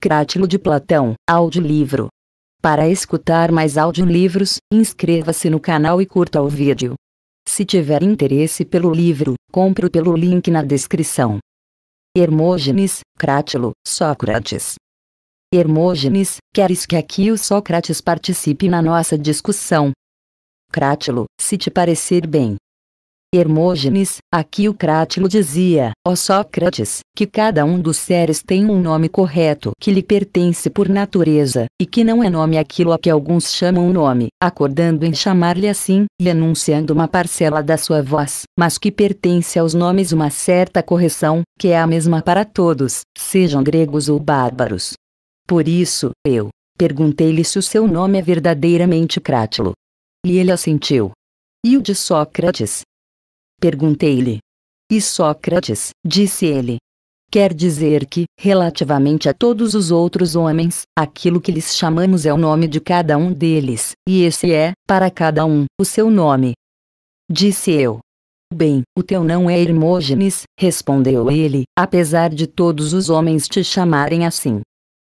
Crátilo de Platão, audiolivro. Para escutar mais audiolivros, inscreva-se no canal e curta o vídeo. Se tiver interesse pelo livro, compre pelo link na descrição. Hermógenes, Crátilo, Sócrates. Hermógenes, queres que aqui o Sócrates participe na nossa discussão? Crátilo, se te parecer bem, Hermógenes, aqui o Crátilo dizia, ó Sócrates, que cada um dos seres tem um nome correto que lhe pertence por natureza, e que não é nome aquilo a que alguns chamam nome, acordando em chamar-lhe assim, e anunciando uma parcela da sua voz, mas que pertence aos nomes uma certa correção, que é a mesma para todos, sejam gregos ou bárbaros. Por isso, eu, perguntei-lhe se o seu nome é verdadeiramente Crátilo. E ele assentiu. E o de Sócrates, Perguntei-lhe. E Sócrates, disse ele. Quer dizer que, relativamente a todos os outros homens, aquilo que lhes chamamos é o nome de cada um deles, e esse é, para cada um, o seu nome. Disse eu. Bem, o teu não é Hermógenes, respondeu ele, apesar de todos os homens te chamarem assim.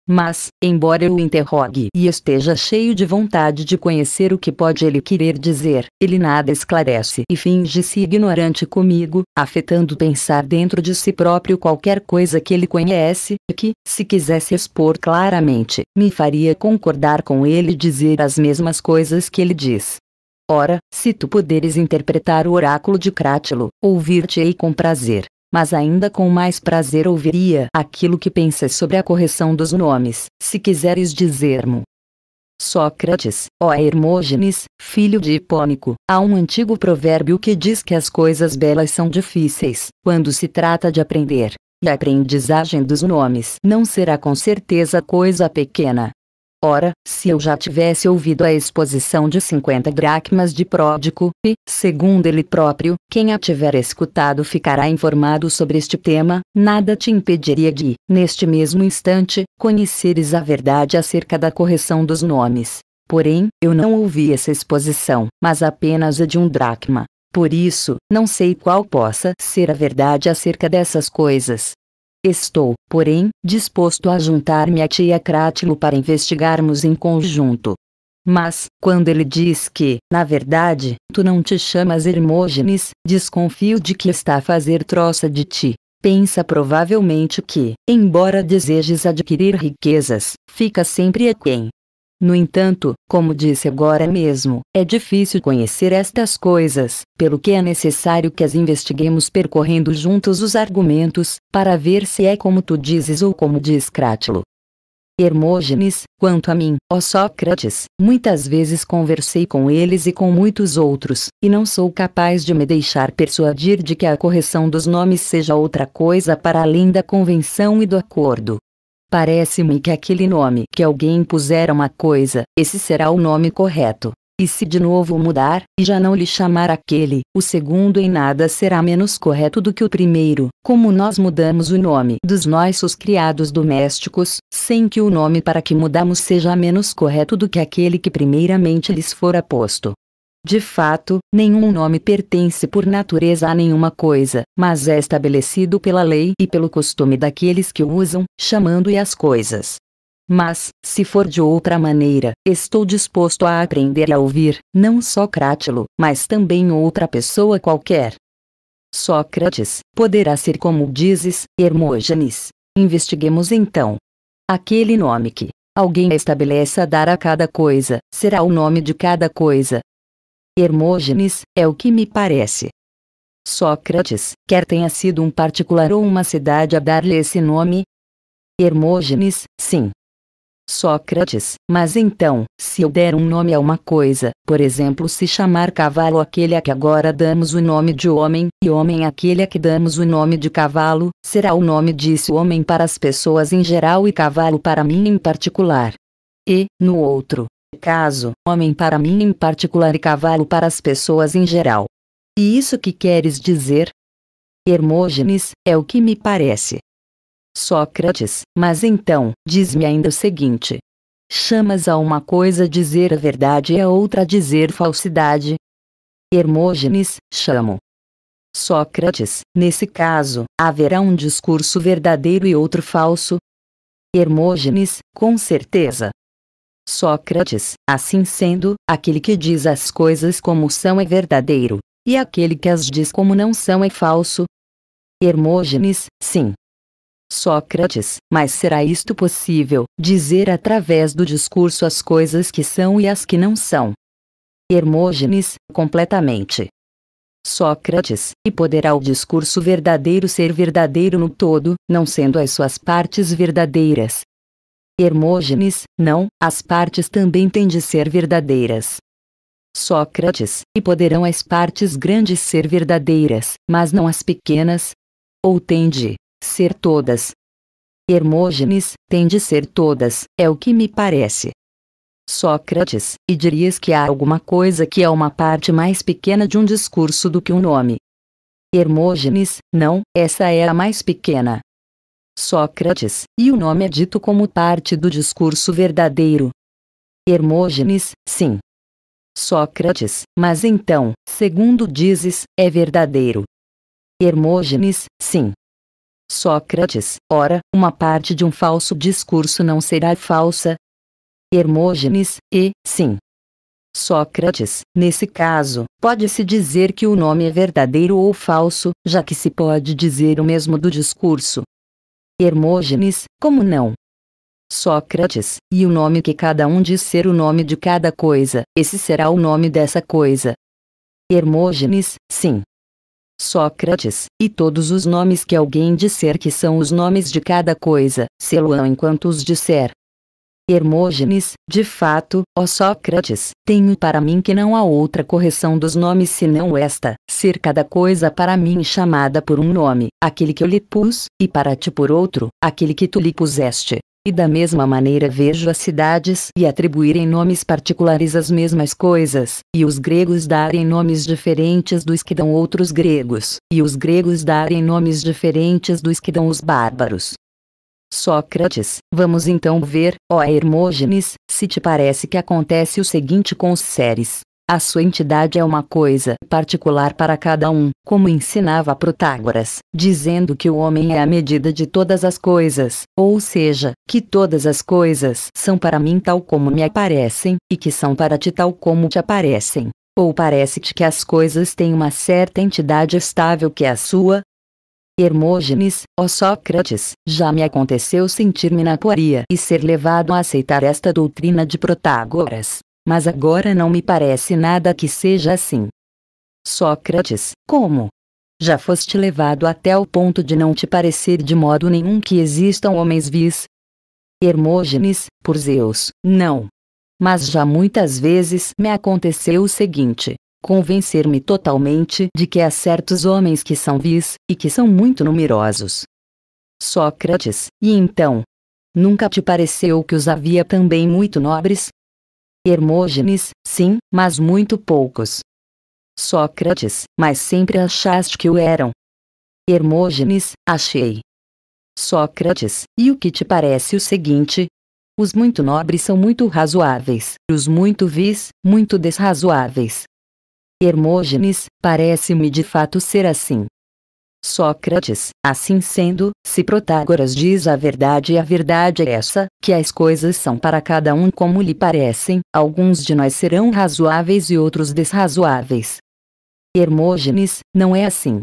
Mas, embora eu o interrogue e esteja cheio de vontade de conhecer o que pode ele querer dizer, ele nada esclarece e finge-se ignorante comigo, afetando pensar dentro de si próprio qualquer coisa que ele conhece, que, se quisesse expor claramente, me faria concordar com ele e dizer as mesmas coisas que ele diz. Ora, se tu puderes interpretar o oráculo de Crátilo, ouvir-te-ei com prazer mas ainda com mais prazer ouviria aquilo que pensas sobre a correção dos nomes, se quiseres dizer-mo. Sócrates, ó Hermógenes, filho de Hipônico, há um antigo provérbio que diz que as coisas belas são difíceis, quando se trata de aprender, e a aprendizagem dos nomes não será com certeza coisa pequena. Ora, se eu já tivesse ouvido a exposição de 50 dracmas de Pródico, e, segundo ele próprio, quem a tiver escutado ficará informado sobre este tema, nada te impediria de, neste mesmo instante, conheceres a verdade acerca da correção dos nomes. Porém, eu não ouvi essa exposição, mas apenas a de um dracma. Por isso, não sei qual possa ser a verdade acerca dessas coisas. Estou, porém, disposto a juntar-me a ti e a Crátilo para investigarmos em conjunto. Mas, quando ele diz que, na verdade, tu não te chamas Hermógenes, desconfio de que está a fazer troça de ti. Pensa provavelmente que, embora desejes adquirir riquezas, fica sempre quem. No entanto, como disse agora mesmo, é difícil conhecer estas coisas, pelo que é necessário que as investiguemos percorrendo juntos os argumentos, para ver se é como tu dizes ou como diz Crátilo. Hermógenes, quanto a mim, ó Sócrates, muitas vezes conversei com eles e com muitos outros, e não sou capaz de me deixar persuadir de que a correção dos nomes seja outra coisa para além da convenção e do acordo, Parece-me que aquele nome que alguém pusera uma coisa, esse será o nome correto. E se de novo mudar, e já não lhe chamar aquele, o segundo em nada será menos correto do que o primeiro, como nós mudamos o nome dos nossos criados domésticos, sem que o nome para que mudamos seja menos correto do que aquele que primeiramente lhes fora posto. De fato, nenhum nome pertence por natureza a nenhuma coisa, mas é estabelecido pela lei e pelo costume daqueles que o usam, chamando-e as coisas. Mas, se for de outra maneira, estou disposto a aprender e a ouvir, não só Crátilo, mas também outra pessoa qualquer. Sócrates, poderá ser como dizes, Hermógenes. Investiguemos então. Aquele nome que, Alguém estabeleça dar a cada coisa, será o nome de cada coisa, Hermógenes, é o que me parece. Sócrates, quer tenha sido um particular ou uma cidade a dar-lhe esse nome? Hermógenes, sim. Sócrates, mas então, se eu der um nome a uma coisa, por exemplo, se chamar cavalo aquele a que agora damos o nome de homem, e homem aquele a que damos o nome de cavalo, será o nome disso homem para as pessoas em geral e cavalo para mim em particular. E, no outro, caso, homem para mim em particular e cavalo para as pessoas em geral. E isso que queres dizer? Hermógenes, é o que me parece. Sócrates, mas então, diz-me ainda o seguinte: chamas a uma coisa dizer a verdade e a outra dizer falsidade? Hermógenes, chamo. Sócrates, nesse caso, haverá um discurso verdadeiro e outro falso? Hermógenes, com certeza. Sócrates, assim sendo, aquele que diz as coisas como são é verdadeiro, e aquele que as diz como não são é falso. Hermógenes, sim. Sócrates, mas será isto possível, dizer através do discurso as coisas que são e as que não são? Hermógenes, completamente. Sócrates, e poderá o discurso verdadeiro ser verdadeiro no todo, não sendo as suas partes verdadeiras, Hermógenes, não, as partes também têm de ser verdadeiras. Sócrates, e poderão as partes grandes ser verdadeiras, mas não as pequenas? Ou têm de ser todas? Hermógenes, tem de ser todas, é o que me parece. Sócrates, e dirias que há alguma coisa que é uma parte mais pequena de um discurso do que um nome. Hermógenes, não, essa é a mais pequena. Sócrates, e o nome é dito como parte do discurso verdadeiro. Hermógenes, sim. Sócrates, mas então, segundo dizes, é verdadeiro. Hermógenes, sim. Sócrates, ora, uma parte de um falso discurso não será falsa? Hermógenes, e, sim. Sócrates, nesse caso, pode-se dizer que o nome é verdadeiro ou falso, já que se pode dizer o mesmo do discurso. Hermógenes, como não? Sócrates, e o nome que cada um diz ser o nome de cada coisa, esse será o nome dessa coisa. Hermógenes, sim. Sócrates, e todos os nomes que alguém disser que são os nomes de cada coisa, sê ão enquanto os disser, Hermógenes, de fato, ó Sócrates, tenho para mim que não há outra correção dos nomes senão esta, ser cada coisa para mim chamada por um nome, aquele que eu lhe pus, e para ti por outro, aquele que tu lhe puseste. E da mesma maneira vejo as cidades e atribuírem nomes particulares às mesmas coisas, e os gregos darem nomes diferentes dos que dão outros gregos, e os gregos darem nomes diferentes dos que dão os bárbaros, Sócrates, vamos então ver, ó Hermógenes, se te parece que acontece o seguinte com os seres. A sua entidade é uma coisa particular para cada um, como ensinava Protágoras, dizendo que o homem é a medida de todas as coisas, ou seja, que todas as coisas são para mim tal como me aparecem, e que são para ti tal como te aparecem. Ou parece-te que as coisas têm uma certa entidade estável que é a sua, Hermógenes, ó Sócrates, já me aconteceu sentir-me na poaria e ser levado a aceitar esta doutrina de Protágoras, mas agora não me parece nada que seja assim. Sócrates, como? Já foste levado até o ponto de não te parecer de modo nenhum que existam homens vis? Hermógenes, por Zeus, não. Mas já muitas vezes me aconteceu o seguinte: convencer-me totalmente de que há certos homens que são vis, e que são muito numerosos. Sócrates, e então? Nunca te pareceu que os havia também muito nobres? Hermógenes, sim, mas muito poucos. Sócrates, mas sempre achaste que o eram. Hermógenes, achei. Sócrates, e o que te parece o seguinte? Os muito nobres são muito razoáveis, os muito vis, muito desrazoáveis. Hermógenes, parece-me de fato ser assim. Sócrates, assim sendo, se Protágoras diz a verdade e a verdade é essa, que as coisas são para cada um como lhe parecem, alguns de nós serão razoáveis e outros desrazoáveis. Hermógenes, não é assim.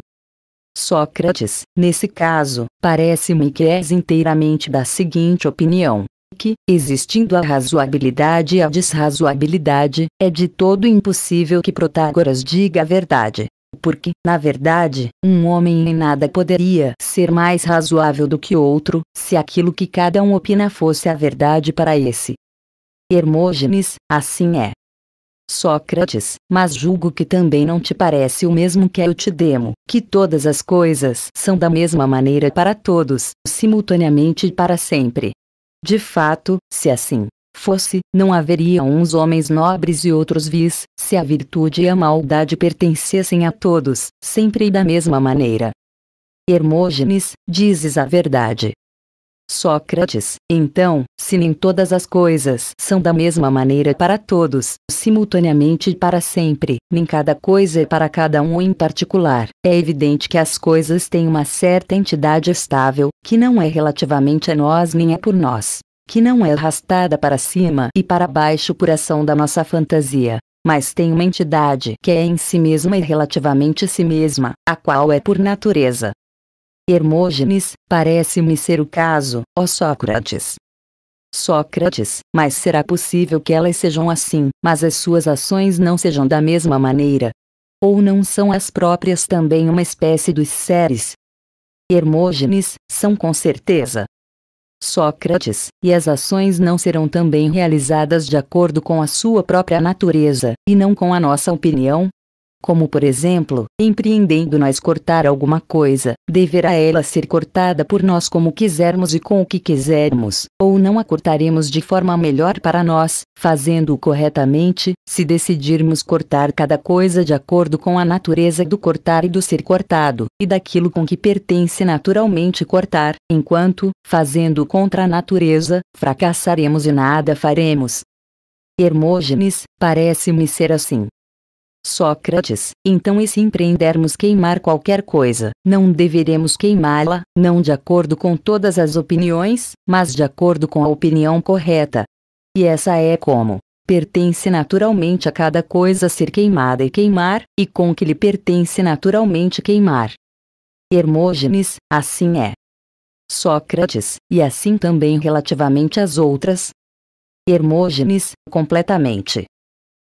Sócrates, nesse caso, parece-me que és inteiramente da seguinte opinião: que, existindo a razoabilidade e a desrazoabilidade, é de todo impossível que Protágoras diga a verdade. Porque, na verdade, um homem em nada poderia ser mais razoável do que outro, se aquilo que cada um opina fosse a verdade para esse. Hermógenes, assim é. Sócrates, mas julgo que também não te parece o mesmo que eu te demo, que todas as coisas são da mesma maneira para todos, simultaneamente e para sempre, de fato, se assim fosse, não haveria uns homens nobres e outros vis, se a virtude e a maldade pertencessem a todos, sempre e da mesma maneira. Hermógenes, dizes a verdade. Sócrates, então, se nem todas as coisas são da mesma maneira para todos, simultaneamente e para sempre, nem cada coisa é para cada um em particular, é evidente que as coisas têm uma certa entidade estável, que não é relativamente a nós nem é por nós, que não é arrastada para cima e para baixo por ação da nossa fantasia, mas tem uma entidade que é em si mesma e relativamente a si mesma, a qual é por natureza, Hermógenes, parece-me ser o caso, ó Sócrates. Sócrates, mas será possível que elas sejam assim, mas as suas ações não sejam da mesma maneira? Ou não são as próprias também uma espécie dos seres? Hermógenes, são com certeza. Sócrates, e as ações não serão também realizadas de acordo com a sua própria natureza, e não com a nossa opinião? como por exemplo, empreendendo nós cortar alguma coisa, deverá ela ser cortada por nós como quisermos e com o que quisermos, ou não a cortaremos de forma melhor para nós, fazendo-o corretamente, se decidirmos cortar cada coisa de acordo com a natureza do cortar e do ser cortado, e daquilo com que pertence naturalmente cortar, enquanto, fazendo contra a natureza, fracassaremos e nada faremos. Hermógenes, parece-me ser assim. Sócrates, então e se empreendermos queimar qualquer coisa, não deveremos queimá-la, não de acordo com todas as opiniões, mas de acordo com a opinião correta. E essa é como pertence naturalmente a cada coisa ser queimada e queimar, e com que lhe pertence naturalmente queimar. Hermógenes, assim é. Sócrates, e assim também relativamente às outras. Hermógenes, completamente.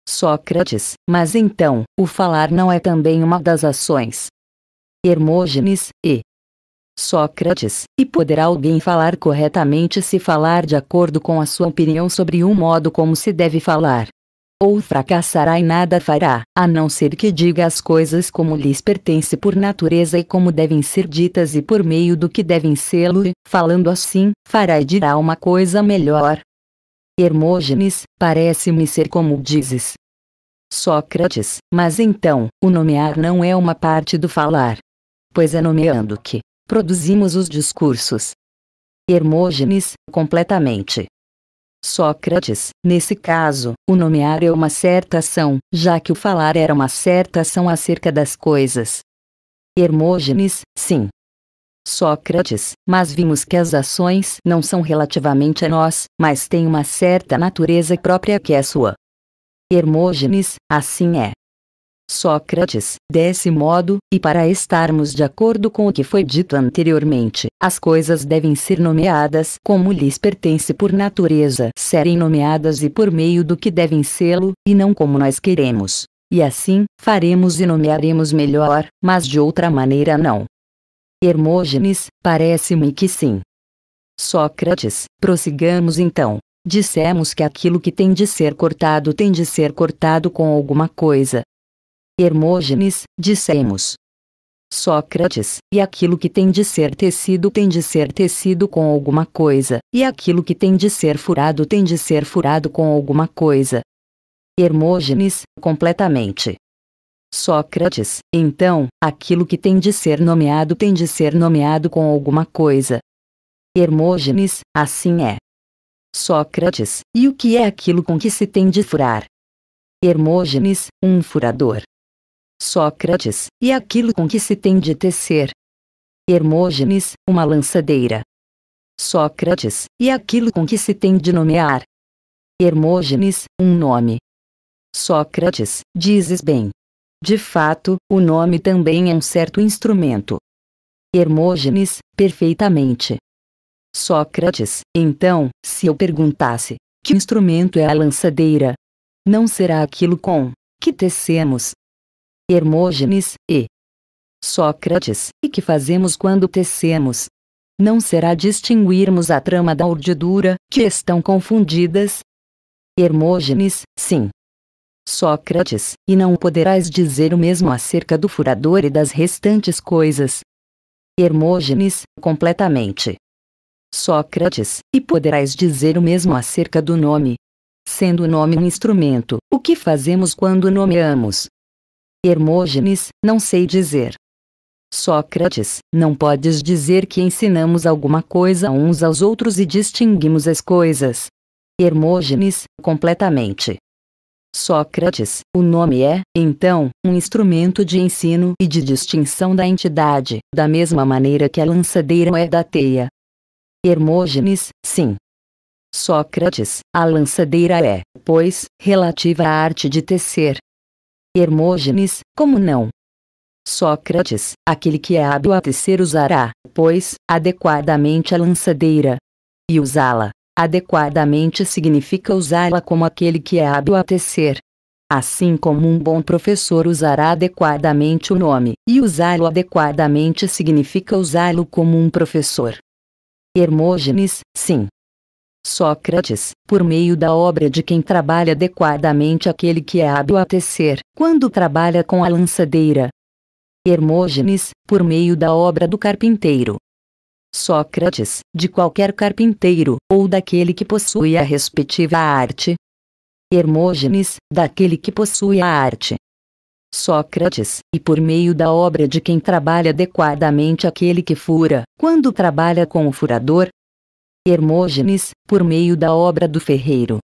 Sócrates, mas então, o falar não é também uma das ações. Hermógenes, e Sócrates, e poderá alguém falar corretamente se falar de acordo com a sua opinião sobre o modo como se deve falar. Ou fracassará e nada fará, a não ser que diga as coisas como lhes pertence por natureza e como devem ser ditas e por meio do que devem sê-lo, falando assim, fará e dirá uma coisa melhor, Hermógenes, parece-me ser como dizes. Sócrates, mas então, o nomear não é uma parte do falar. Pois é nomeando que produzimos os discursos. Hermógenes, completamente. Sócrates, nesse caso, o nomear é uma certa ação, já que o falar era uma certa ação acerca das coisas. Hermógenes, sim, Sócrates, mas vimos que as ações não são relativamente a nós, mas têm uma certa natureza própria que é sua. Hermógenes, assim é. Sócrates, desse modo, e para estarmos de acordo com o que foi dito anteriormente, as coisas devem ser nomeadas como lhes pertence por natureza serem nomeadas e por meio do que devem sê-lo, e não como nós queremos. E assim, faremos e nomearemos melhor, mas de outra maneira não. Hermógenes, parece-me que sim. Sócrates, prossigamos então. Dissemos que aquilo que tem de ser cortado tem de ser cortado com alguma coisa. Hermógenes, dissemos. Sócrates, e aquilo que tem de ser tecido tem de ser tecido com alguma coisa, e aquilo que tem de ser furado tem de ser furado com alguma coisa. Hermógenes, completamente. Sócrates, então, aquilo que tem de ser nomeado tem de ser nomeado com alguma coisa. Hermógenes, assim é. Sócrates, e o que é aquilo com que se tem de furar? Hermógenes, um furador. Sócrates, e aquilo com que se tem de tecer? Hermógenes, uma lançadeira. Sócrates, e aquilo com que se tem de nomear? Hermógenes, um nome. Sócrates, dizes bem, de fato, o nome também é um certo instrumento. Hermógenes, perfeitamente. Sócrates, então, se eu perguntasse, que instrumento é a lançadeira? Não será aquilo com que tecemos? Hermógenes, e Sócrates, e que fazemos quando tecemos? Não será distinguirmos a trama da urdidura, que estão confundidas? Hermógenes, sim. Sócrates, e não poderás dizer o mesmo acerca do furador e das restantes coisas. Hermógenes, completamente. Sócrates, e poderás dizer o mesmo acerca do nome. Sendo o nome um instrumento, o que fazemos quando nomeamos? Hermógenes, não sei dizer. Sócrates, não podes dizer que ensinamos alguma coisa uns aos outros e distinguimos as coisas. Hermógenes, completamente. Sócrates, o nome é, então, um instrumento de ensino e de distinção da entidade, da mesma maneira que a lançadeira é da teia. Hermógenes, sim. Sócrates, a lançadeira é, pois, relativa à arte de tecer. Hermógenes, como não? Sócrates, aquele que é hábil a tecer usará, pois, adequadamente a lançadeira. E usá-la, adequadamente significa usá-la como aquele que é hábil a tecer. Assim como um bom professor usará adequadamente o nome, e usá-lo adequadamente significa usá-lo como um professor. Hermógenes, sim. Sócrates, por meio da obra de quem trabalha adequadamente aquele que é hábil a tecer, quando trabalha com a lançadeira. Hermógenes, por meio da obra do carpinteiro, Sócrates, de qualquer carpinteiro, ou daquele que possui a respectiva arte. Hermógenes, daquele que possui a arte. Sócrates, e por meio da obra de quem trabalha adequadamente aquele que fura, quando trabalha com o furador. Hermógenes, por meio da obra do ferreiro.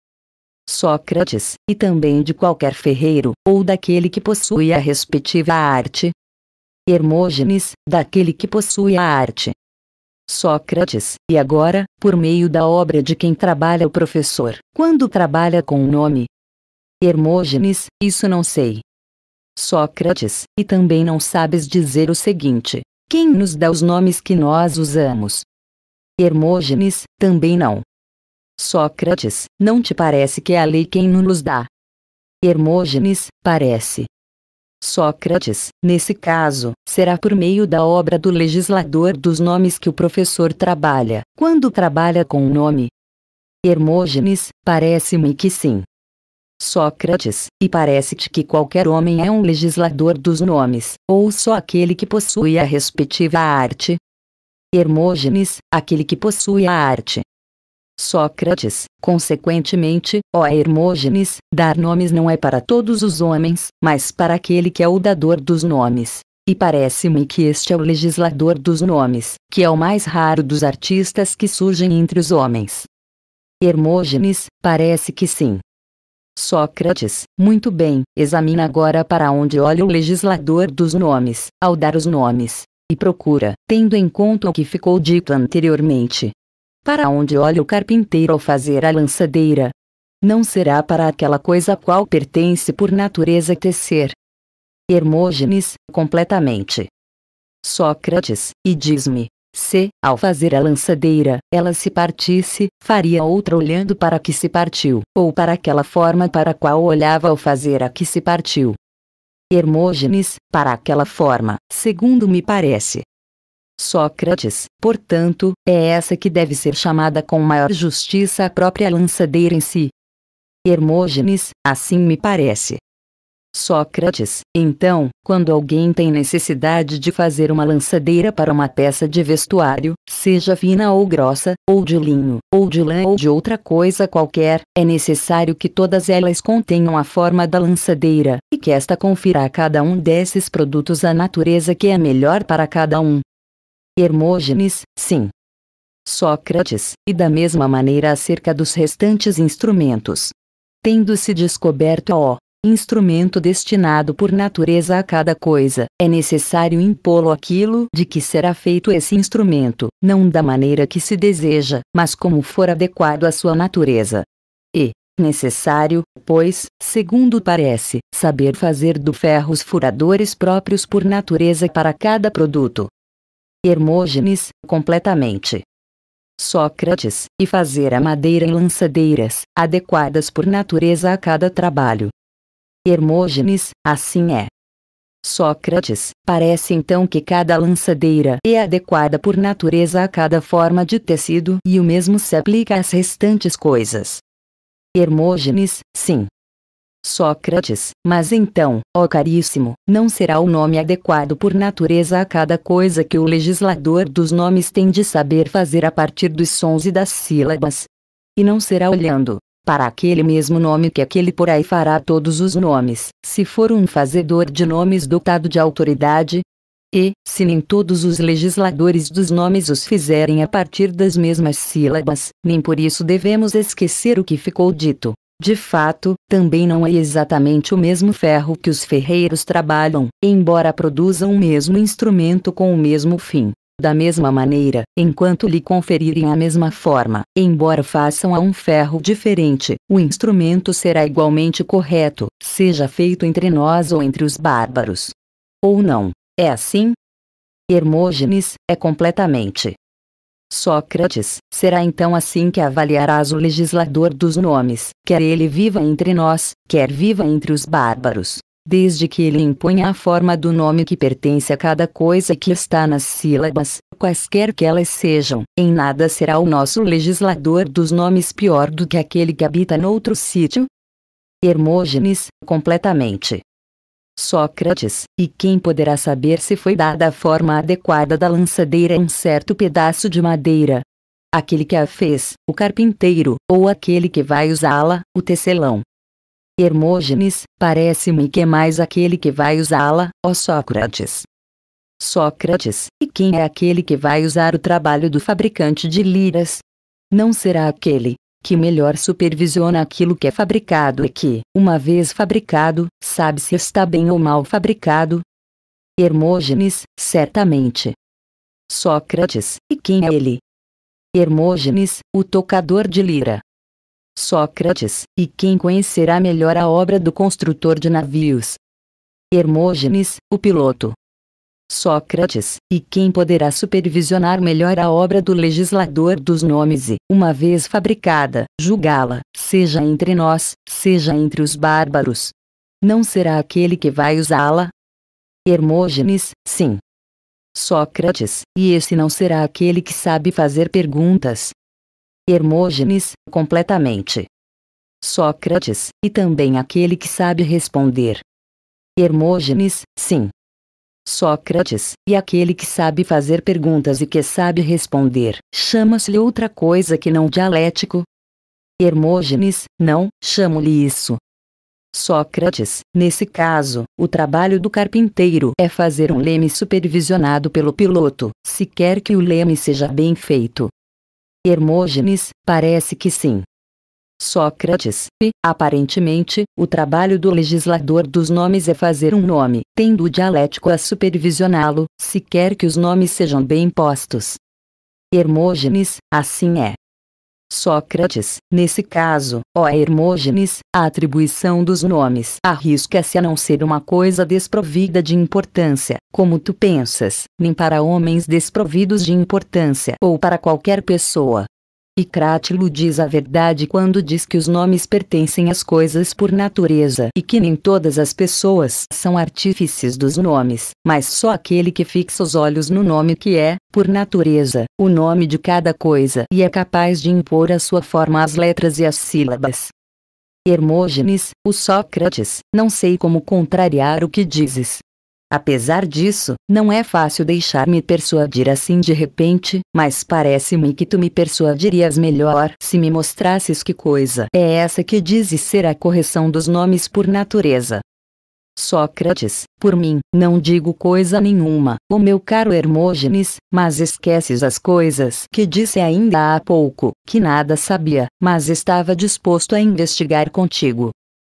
Sócrates, e também de qualquer ferreiro, ou daquele que possui a respectiva arte. Hermógenes, daquele que possui a arte. Sócrates, e agora, por meio da obra de quem trabalha o professor, quando trabalha com o nome? Hermógenes, isso não sei. Sócrates, e também não sabes dizer o seguinte: quem nos dá os nomes que nós usamos? Hermógenes, também não. Sócrates, não te parece que é a lei quem nos dá? Hermógenes, parece. Sócrates, nesse caso, será por meio da obra do legislador dos nomes que o professor trabalha, quando trabalha com o um nome. Hermógenes, parece-me que sim. Sócrates, e parece-te que qualquer homem é um legislador dos nomes, ou só aquele que possui a respectiva arte? Hermógenes, aquele que possui a arte, Sócrates, consequentemente, ó Hermógenes, dar nomes não é para todos os homens, mas para aquele que é o dador dos nomes. E parece-me que este é o legislador dos nomes, que é o mais raro dos artistas que surgem entre os homens. Hermógenes, parece que sim. Sócrates, muito bem, examina agora para onde olha o legislador dos nomes, ao dar os nomes, e procura, tendo em conta o que ficou dito anteriormente, para onde olha o carpinteiro ao fazer a lançadeira. Não será para aquela coisa a qual pertence por natureza tecer. Hermógenes, completamente. Sócrates, e diz-me, se, ao fazer a lançadeira, ela se partisse, faria outra olhando para que se partiu, ou para aquela forma para a qual olhava ao fazer a que se partiu. Hermógenes, para aquela forma, segundo me parece, Sócrates, portanto, é essa que deve ser chamada com maior justiça a própria lançadeira em si. Hermógenes, assim me parece. Sócrates, então, quando alguém tem necessidade de fazer uma lançadeira para uma peça de vestuário, seja fina ou grossa, ou de linho, ou de lã ou de outra coisa qualquer, é necessário que todas elas contenham a forma da lançadeira, e que esta confira a cada um desses produtos a natureza que é melhor para cada um. Hermógenes, sim. Sócrates, e da mesma maneira acerca dos restantes instrumentos. Tendo-se descoberto o instrumento destinado por natureza a cada coisa, é necessário impô-lo aquilo de que será feito esse instrumento, não da maneira que se deseja, mas como for adequado à sua natureza. E, necessário, pois, segundo parece, saber fazer do ferro os furadores próprios por natureza para cada produto, Hermógenes, completamente. Sócrates, e fazer a madeira em lançadeiras, adequadas por natureza a cada trabalho. Hermógenes, assim é. Sócrates, parece então que cada lançadeira é adequada por natureza a cada forma de tecido e o mesmo se aplica às restantes coisas. Hermógenes, sim. Sócrates, mas então, ó caríssimo, não será o nome adequado por natureza a cada coisa que o legislador dos nomes tem de saber fazer a partir dos sons e das sílabas. E não será olhando para aquele mesmo nome que aquele por aí fará todos os nomes, se for um fazedor de nomes dotado de autoridade. E, se nem todos os legisladores dos nomes os fizerem a partir das mesmas sílabas, nem por isso devemos esquecer o que ficou dito, de fato, também não é exatamente o mesmo ferro que os ferreiros trabalham, embora produzam o mesmo instrumento com o mesmo fim. Da mesma maneira, enquanto lhe conferirem a mesma forma, embora façam a um ferro diferente, o instrumento será igualmente correto, seja feito entre nós ou entre os bárbaros. Ou não. É assim? Hermógenes é completamente Sócrates, será então assim que avaliarás o legislador dos nomes, quer ele viva entre nós, quer viva entre os bárbaros. Desde que ele imponha a forma do nome que pertence a cada coisa que está nas sílabas, quaisquer que elas sejam, em nada será o nosso legislador dos nomes pior do que aquele que habita noutro sítio? Hermógenes, completamente. Sócrates, e quem poderá saber se foi dada a forma adequada da lançadeira a um certo pedaço de madeira? Aquele que a fez, o carpinteiro, ou aquele que vai usá-la, o tecelão. Hermógenes, parece-me que é mais aquele que vai usá-la, ó Sócrates. Sócrates, e quem é aquele que vai usar o trabalho do fabricante de liras? Não será aquele que melhor supervisiona aquilo que é fabricado e que, uma vez fabricado, sabe se está bem ou mal fabricado? Hermógenes, certamente. Sócrates, e quem é ele? Hermógenes, o tocador de lira. Sócrates, e quem conhecerá melhor a obra do construtor de navios? Hermógenes, o piloto. Sócrates, e quem poderá supervisionar melhor a obra do legislador dos nomes e, uma vez fabricada, julgá-la, seja entre nós, seja entre os bárbaros? Não será aquele que vai usá-la? Hermógenes, sim. Sócrates, e esse não será aquele que sabe fazer perguntas? Hermógenes, completamente. Sócrates, e também aquele que sabe responder. Hermógenes, sim. Sócrates, e aquele que sabe fazer perguntas e que sabe responder, chama-se outra coisa que não dialético? Hermógenes, não, chamo-lhe isso. Sócrates, nesse caso, o trabalho do carpinteiro é fazer um leme supervisionado pelo piloto, se quer que o leme seja bem feito. Hermógenes, parece que sim, Sócrates, aparentemente, o trabalho do legislador dos nomes é fazer um nome, tendo o dialético a supervisioná-lo, se quer que os nomes sejam bem postos. Hermógenes, assim é. Sócrates, nesse caso, ó Hermógenes, a atribuição dos nomes arrisca-se a não ser uma coisa desprovida de importância, como tu pensas, nem para homens desprovidos de importância ou para qualquer pessoa, e Crátilo diz a verdade quando diz que os nomes pertencem às coisas por natureza e que nem todas as pessoas são artífices dos nomes, mas só aquele que fixa os olhos no nome que é, por natureza, o nome de cada coisa e é capaz de impor a sua forma às letras e às sílabas. Hermógenes, o Sócrates, não sei como contrariar o que dizes, Apesar disso, não é fácil deixar-me persuadir assim de repente, mas parece-me que tu me persuadirias melhor se me mostrasses que coisa é essa que dizes ser a correção dos nomes por natureza. Sócrates, por mim, não digo coisa nenhuma, o meu caro Hermógenes, mas esqueces as coisas que disse ainda há pouco, que nada sabia, mas estava disposto a investigar contigo.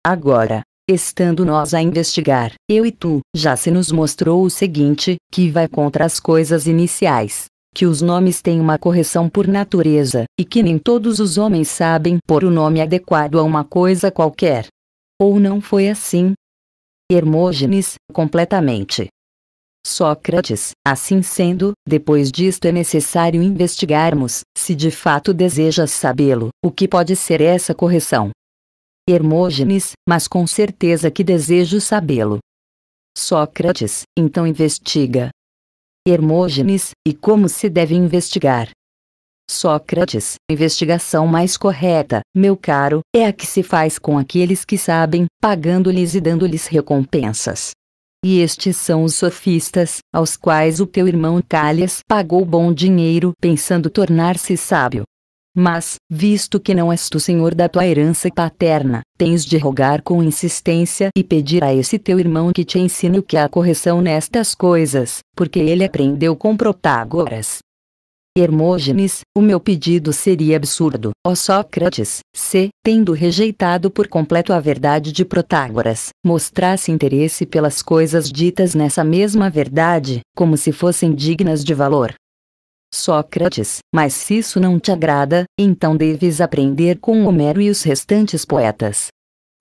Agora, Estando nós a investigar, eu e tu, já se nos mostrou o seguinte, que vai contra as coisas iniciais. Que os nomes têm uma correção por natureza, e que nem todos os homens sabem pôr o nome adequado a uma coisa qualquer. Ou não foi assim? Hermógenes, completamente. Sócrates, assim sendo, depois disto é necessário investigarmos, se de fato desejas sabê-lo, o que pode ser essa correção. Hermógenes, mas com certeza que desejo sabê-lo. Sócrates, então investiga. Hermógenes, e como se deve investigar? Sócrates, investigação mais correta, meu caro, é a que se faz com aqueles que sabem, pagando-lhes e dando-lhes recompensas. E estes são os sofistas, aos quais o teu irmão Calhas pagou bom dinheiro pensando tornar-se sábio. Mas, visto que não és tu senhor da tua herança paterna, tens de rogar com insistência e pedir a esse teu irmão que te ensine o que é a correção nestas coisas, porque ele aprendeu com Protágoras. Hermógenes, o meu pedido seria absurdo, ó Sócrates, se, tendo rejeitado por completo a verdade de Protágoras, mostrasse interesse pelas coisas ditas nessa mesma verdade, como se fossem dignas de valor, Sócrates, mas se isso não te agrada, então deves aprender com Homero e os restantes poetas.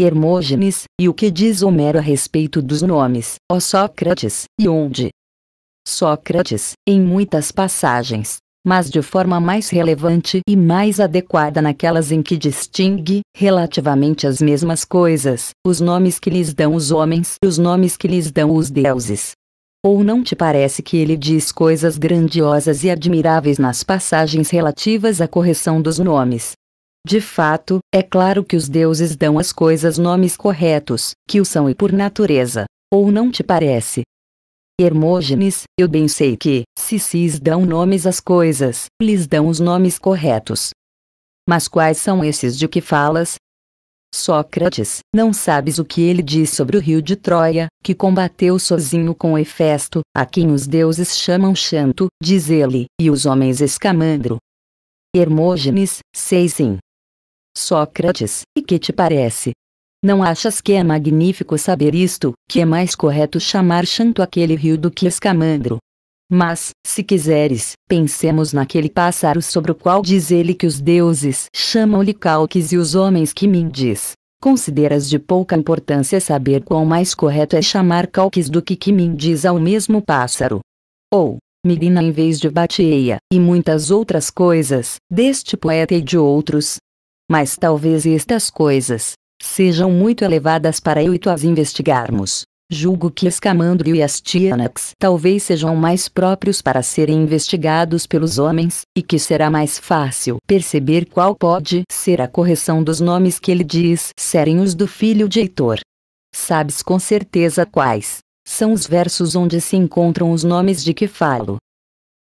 Hermógenes, e o que diz Homero a respeito dos nomes, ó Sócrates, e onde? Sócrates, em muitas passagens, mas de forma mais relevante e mais adequada naquelas em que distingue, relativamente às mesmas coisas, os nomes que lhes dão os homens e os nomes que lhes dão os deuses. Ou não te parece que ele diz coisas grandiosas e admiráveis nas passagens relativas à correção dos nomes? De fato, é claro que os deuses dão às coisas nomes corretos, que o são e por natureza. Ou não te parece? Hermógenes, eu bem sei que, se cis dão nomes às coisas, lhes dão os nomes corretos. Mas quais são esses de que falas, Sócrates, não sabes o que ele diz sobre o rio de Troia, que combateu sozinho com Hefesto, a quem os deuses chamam Chanto, diz ele, e os homens Escamandro. Hermógenes, sei sim. Sócrates, e que te parece? Não achas que é magnífico saber isto, que é mais correto chamar Chanto aquele rio do que Escamandro? Mas, se quiseres, pensemos naquele pássaro sobre o qual diz ele que os deuses chamam-lhe calques e os homens que diz. Consideras de pouca importância saber quão mais correto é chamar calques do que que diz ao mesmo pássaro. Ou, Mirina em vez de Bateia, e muitas outras coisas, deste poeta e de outros. Mas talvez estas coisas sejam muito elevadas para eu e tu as investigarmos. Julgo que Escamandro e Astianax talvez sejam mais próprios para serem investigados pelos homens, e que será mais fácil perceber qual pode ser a correção dos nomes que ele diz serem os do filho de Heitor. Sabes com certeza quais são os versos onde se encontram os nomes de que falo.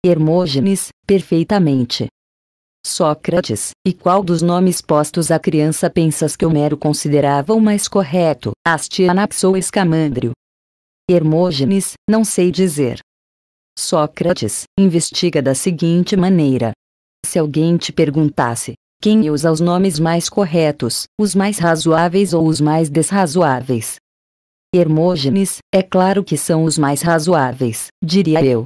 Hermógenes, perfeitamente. Sócrates, e qual dos nomes postos à criança pensas que Homero considerava o mais correto, Astianax ou Escamandrio? Hermógenes, não sei dizer. Sócrates, investiga da seguinte maneira. Se alguém te perguntasse, quem usa os nomes mais corretos, os mais razoáveis ou os mais desrazoáveis? Hermógenes, é claro que são os mais razoáveis, diria eu,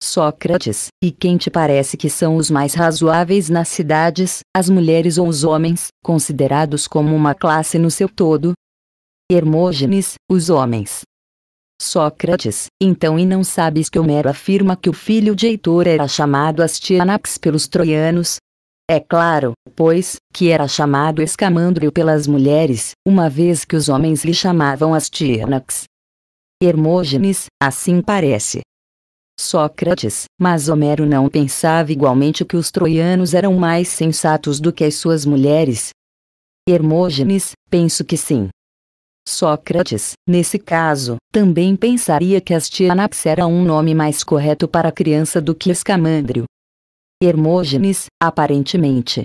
Sócrates, e quem te parece que são os mais razoáveis nas cidades, as mulheres ou os homens, considerados como uma classe no seu todo? Hermógenes, os homens. Sócrates, então e não sabes que Homero afirma que o filho de Heitor era chamado Astianax pelos troianos? É claro, pois, que era chamado Escamandrio pelas mulheres, uma vez que os homens lhe chamavam Astianax. Hermógenes, assim parece. Sócrates, mas Homero não pensava igualmente que os troianos eram mais sensatos do que as suas mulheres? Hermógenes, penso que sim. Sócrates, nesse caso, também pensaria que Astianax era um nome mais correto para a criança do que Escamandrio. Hermógenes, aparentemente.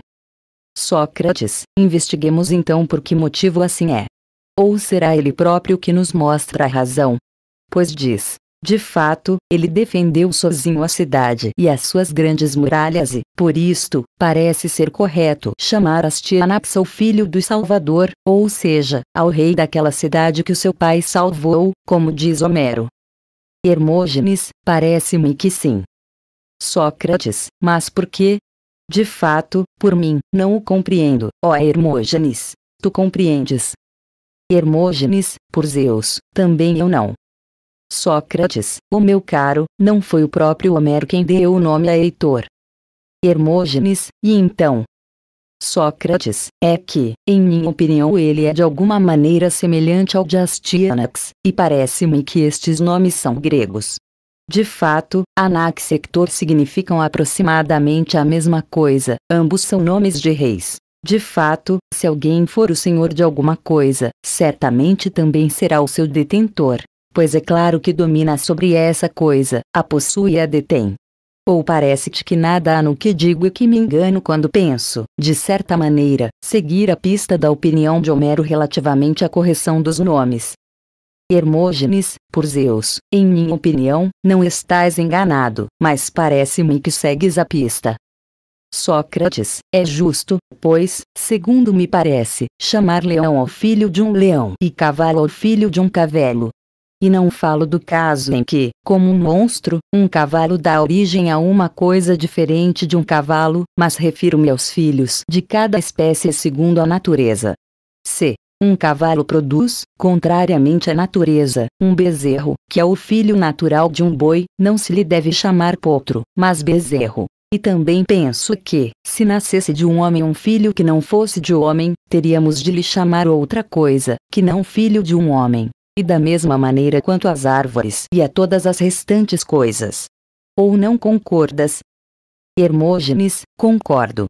Sócrates, investiguemos então por que motivo assim é. Ou será ele próprio que nos mostra a razão? Pois diz: de fato, ele defendeu sozinho a cidade e as suas grandes muralhas e, por isto, parece ser correto chamar Astianax o filho do Salvador, ou seja, ao rei daquela cidade que o seu pai salvou, como diz Homero. Hermógenes, parece-me que sim. Sócrates, mas por quê? De fato, por mim, não o compreendo, ó Hermógenes. Tu compreendes? Hermógenes, por Zeus, também eu não. Sócrates, o meu caro, não foi o próprio Homero quem deu o nome a Heitor. Hermógenes, e então? Sócrates, é que, em minha opinião, ele é de alguma maneira semelhante ao de Astyanax, e parece-me que estes nomes são gregos. De fato, Anax Hector significam aproximadamente a mesma coisa, ambos são nomes de reis. De fato, se alguém for o senhor de alguma coisa, certamente também será o seu detentor pois é claro que domina sobre essa coisa, a possui e a detém. Ou parece-te que nada há no que digo e que me engano quando penso, de certa maneira, seguir a pista da opinião de Homero relativamente à correção dos nomes. Hermógenes, por Zeus, em minha opinião, não estás enganado, mas parece-me que segues a pista. Sócrates, é justo, pois, segundo me parece, chamar leão ao filho de um leão e cavalo ao filho de um cavalo, e não falo do caso em que, como um monstro, um cavalo dá origem a uma coisa diferente de um cavalo, mas refiro-me aos filhos de cada espécie segundo a natureza. C. Um cavalo produz, contrariamente à natureza, um bezerro, que é o filho natural de um boi, não se lhe deve chamar potro, mas bezerro. E também penso que, se nascesse de um homem um filho que não fosse de homem, teríamos de lhe chamar outra coisa, que não filho de um homem, e da mesma maneira quanto às árvores e a todas as restantes coisas. Ou não concordas? Hermógenes, concordo.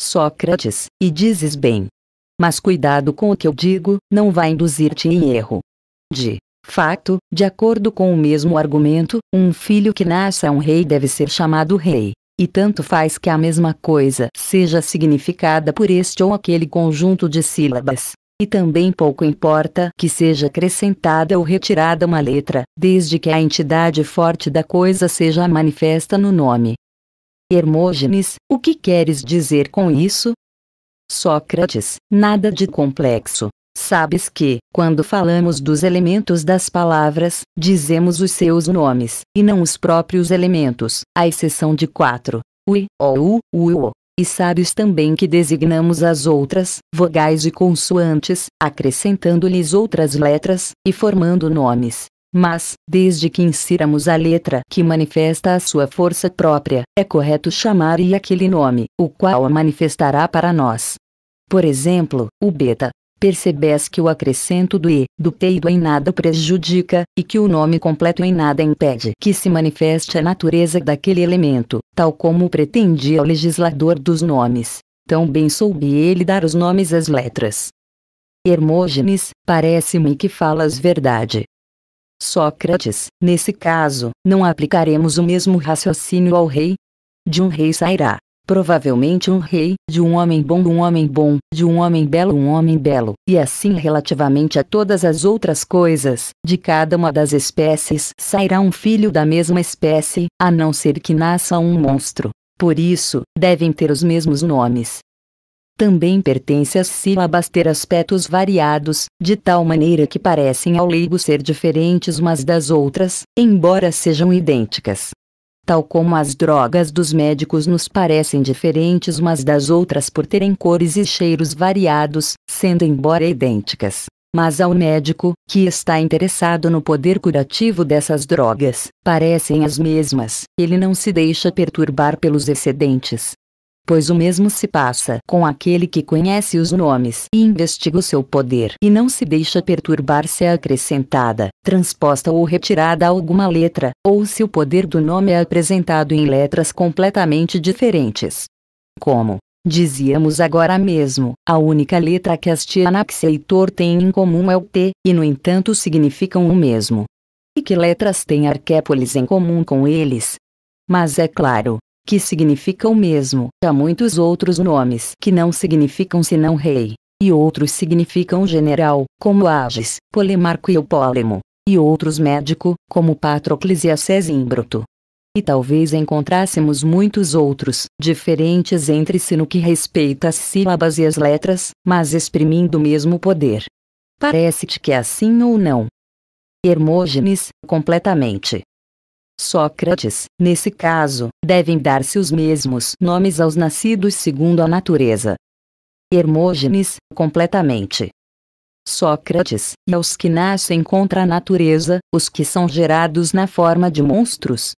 Sócrates, e dizes bem. Mas cuidado com o que eu digo, não vai induzir-te em erro. De fato, de acordo com o mesmo argumento, um filho que nasça um rei deve ser chamado rei, e tanto faz que a mesma coisa seja significada por este ou aquele conjunto de sílabas. E também pouco importa que seja acrescentada ou retirada uma letra, desde que a entidade forte da coisa seja manifesta no nome. Hermógenes, o que queres dizer com isso? Sócrates, nada de complexo. Sabes que, quando falamos dos elementos das palavras, dizemos os seus nomes, e não os próprios elementos, à exceção de quatro: o, i, o, u, u, o e sábios também que designamos as outras vogais e consoantes, acrescentando-lhes outras letras e formando nomes. Mas, desde que insiramos a letra que manifesta a sua força própria, é correto chamar-lhe aquele nome, o qual a manifestará para nós. Por exemplo, o beta, percebes que o acrescento do e, do te e do em nada prejudica, e que o nome completo em nada impede que se manifeste a natureza daquele elemento, tal como pretendia o legislador dos nomes. Tão bem soube ele dar os nomes às letras. Hermógenes, parece-me que falas verdade. Sócrates, nesse caso, não aplicaremos o mesmo raciocínio ao rei? De um rei sairá, provavelmente um rei, de um homem bom, um homem bom, de um homem belo, um homem belo, e assim relativamente a todas as outras coisas, de cada uma das espécies sairá um filho da mesma espécie, a não ser que nasça um monstro. Por isso, devem ter os mesmos nomes. Também pertence às sílabas ter aspectos variados, de tal maneira que parecem ao leigo ser diferentes umas das outras, embora sejam idênticas tal como as drogas dos médicos nos parecem diferentes umas das outras por terem cores e cheiros variados, sendo embora idênticas. Mas ao médico, que está interessado no poder curativo dessas drogas, parecem as mesmas. Ele não se deixa perturbar pelos excedentes, pois o mesmo se passa com aquele que conhece os nomes e investiga o seu poder e não se deixa perturbar se é acrescentada, transposta ou retirada alguma letra, ou se o poder do nome é apresentado em letras completamente diferentes. Como, Dizíamos agora mesmo, a única letra que as Tianax e Tor têm em comum é o T, e no entanto significam o mesmo. E que letras tem Arquépolis em comum com eles? Mas é claro, que significa o mesmo. Há muitos outros nomes que não significam senão rei, e outros significam general, como Ages, Polemarco e Eupólemo, e outros médico, como Patrocles e Acesímbroto. E talvez encontrássemos muitos outros, diferentes entre si no que respeita às sílabas e às letras, mas exprimindo o mesmo poder. Parece-te que é assim ou não? Hermógenes, completamente. Sócrates, nesse caso, devem dar-se os mesmos nomes aos nascidos segundo a natureza. Hermógenes, completamente. Sócrates, e aos que nascem contra a natureza, os que são gerados na forma de monstros,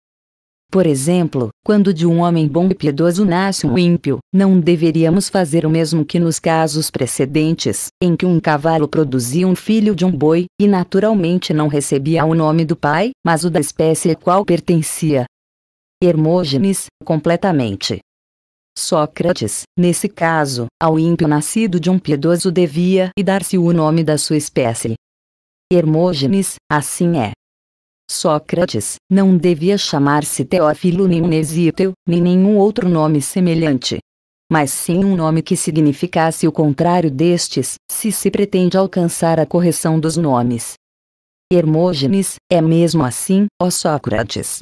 por exemplo, quando de um homem bom e piedoso nasce um ímpio, não deveríamos fazer o mesmo que nos casos precedentes, em que um cavalo produzia um filho de um boi, e naturalmente não recebia o nome do pai, mas o da espécie a qual pertencia. Hermógenes, completamente. Sócrates, nesse caso, ao ímpio nascido de um piedoso devia e dar-se o nome da sua espécie. Hermógenes, assim é. Sócrates, não devia chamar-se Teófilo nem Nesíteu, nem nenhum outro nome semelhante. Mas sim um nome que significasse o contrário destes, se se pretende alcançar a correção dos nomes. Hermógenes, é mesmo assim, ó Sócrates.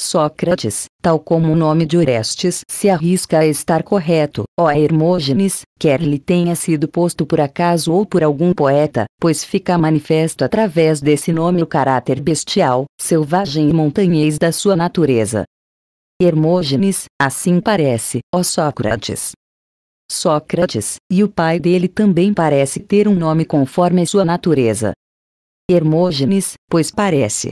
Sócrates, tal como o nome de Orestes se arrisca a estar correto, ó Hermógenes, quer lhe tenha sido posto por acaso ou por algum poeta, pois fica manifesto através desse nome o caráter bestial, selvagem e montanhês da sua natureza. Hermógenes, assim parece, ó Sócrates. Sócrates, e o pai dele também parece ter um nome conforme a sua natureza. Hermógenes, pois parece,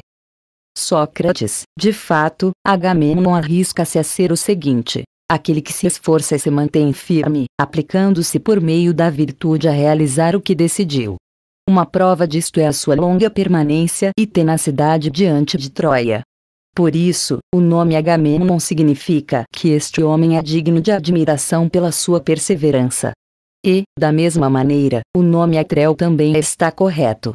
Sócrates, de fato, Agamemnon arrisca-se a ser o seguinte: aquele que se esforça e se mantém firme, aplicando-se por meio da virtude a realizar o que decidiu. Uma prova disto é a sua longa permanência e tenacidade diante de Troia. Por isso, o nome Agamemnon significa que este homem é digno de admiração pela sua perseverança. E, da mesma maneira, o nome Atreu também está correto,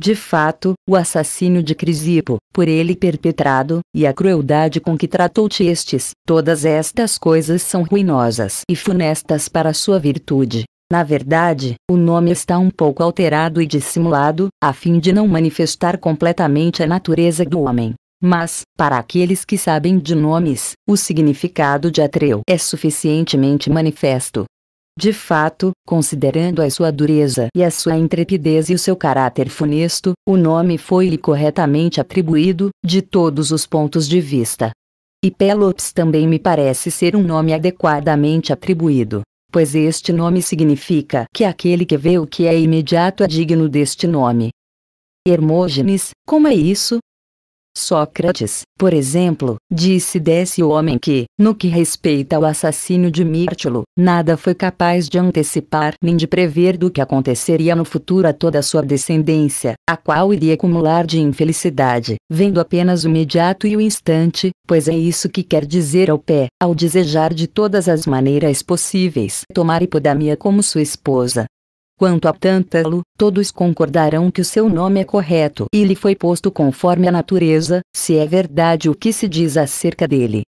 de fato, o assassino de Crisipo, por ele perpetrado, e a crueldade com que tratou Tiestes, todas estas coisas são ruinosas e funestas para sua virtude. Na verdade, o nome está um pouco alterado e dissimulado, a fim de não manifestar completamente a natureza do homem. Mas, para aqueles que sabem de nomes, o significado de Atreu é suficientemente manifesto. De fato, considerando a sua dureza e a sua intrepidez e o seu caráter funesto, o nome foi-lhe corretamente atribuído, de todos os pontos de vista. E Pelops também me parece ser um nome adequadamente atribuído, pois este nome significa que aquele que vê o que é imediato é digno deste nome. Hermógenes, como é isso? Sócrates, por exemplo, disse desse homem que, no que respeita ao assassino de Mírtilo, nada foi capaz de antecipar nem de prever do que aconteceria no futuro a toda a sua descendência, a qual iria acumular de infelicidade, vendo apenas o imediato e o instante, pois é isso que quer dizer ao pé, ao desejar de todas as maneiras possíveis tomar Hipodamia como sua esposa, Quanto a Tântalo, todos concordarão que o seu nome é correto e lhe foi posto conforme a natureza, se é verdade o que se diz acerca dele.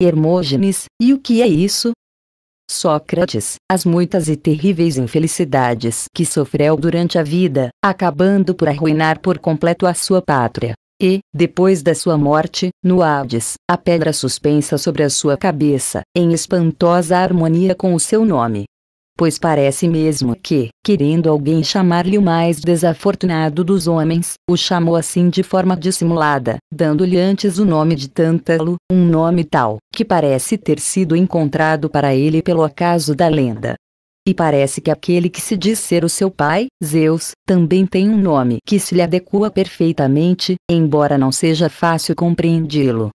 Hermógenes, e o que é isso? Sócrates, as muitas e terríveis infelicidades que sofreu durante a vida, acabando por arruinar por completo a sua pátria. E, depois da sua morte, no Hades, a pedra suspensa sobre a sua cabeça, em espantosa harmonia com o seu nome pois parece mesmo que, querendo alguém chamar-lhe o mais desafortunado dos homens, o chamou assim de forma dissimulada, dando-lhe antes o nome de Tântalo, um nome tal, que parece ter sido encontrado para ele pelo acaso da lenda. E parece que aquele que se diz ser o seu pai, Zeus, também tem um nome que se lhe adequa perfeitamente, embora não seja fácil compreendê-lo.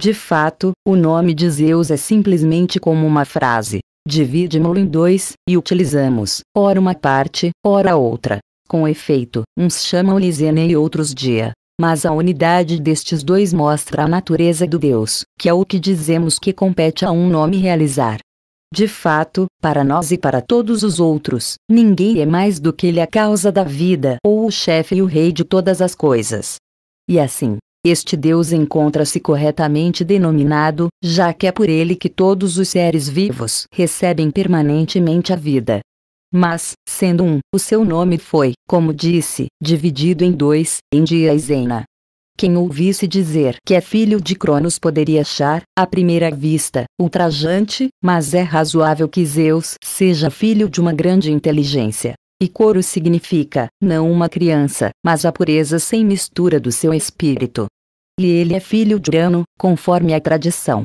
De fato, o nome de Zeus é simplesmente como uma frase, dividimos-lo em dois, e utilizamos, ora uma parte, ora outra. Com efeito, uns chamam lisena e outros dia. Mas a unidade destes dois mostra a natureza do Deus, que é o que dizemos que compete a um nome realizar. De fato, para nós e para todos os outros, ninguém é mais do que ele a causa da vida ou o chefe e o rei de todas as coisas. E assim, este Deus encontra-se corretamente denominado, já que é por ele que todos os seres vivos recebem permanentemente a vida. Mas, sendo um, o seu nome foi, como disse, dividido em dois, em dia e zena. Quem ouvisse dizer que é filho de Cronos poderia achar, à primeira vista, ultrajante, mas é razoável que Zeus seja filho de uma grande inteligência. E coro significa, não uma criança, mas a pureza sem mistura do seu espírito. E ele é filho de Urano, conforme a tradição.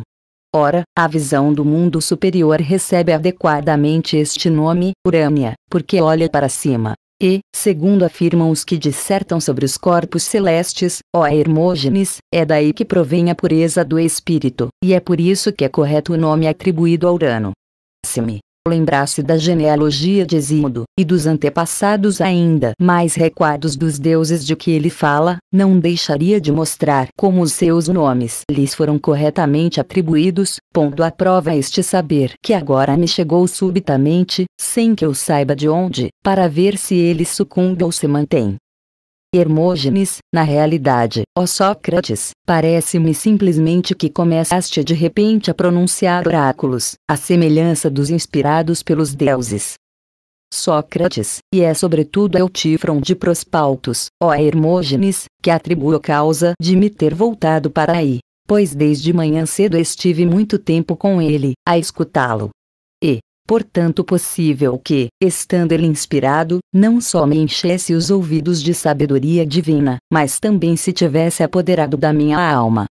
Ora, a visão do mundo superior recebe adequadamente este nome, Urânia, porque olha para cima. E, segundo afirmam os que dissertam sobre os corpos celestes, ó Hermógenes, é daí que provém a pureza do espírito, e é por isso que é correto o nome atribuído a Urano. Simi lembrasse da genealogia de Exímodo, e dos antepassados ainda mais recuados dos deuses de que ele fala, não deixaria de mostrar como os seus nomes lhes foram corretamente atribuídos, pondo à prova este saber que agora me chegou subitamente, sem que eu saiba de onde, para ver se ele sucumbe ou se mantém. Hermógenes, na realidade, ó Sócrates, parece-me simplesmente que começaste de repente a pronunciar oráculos, à semelhança dos inspirados pelos deuses. Sócrates, e é sobretudo Eutífron de Prospaltos, ó Hermógenes, que atribuo causa de me ter voltado para aí, pois desde manhã cedo estive muito tempo com ele, a escutá-lo portanto possível que, estando ele inspirado, não só me enchesse os ouvidos de sabedoria divina, mas também se tivesse apoderado da minha alma.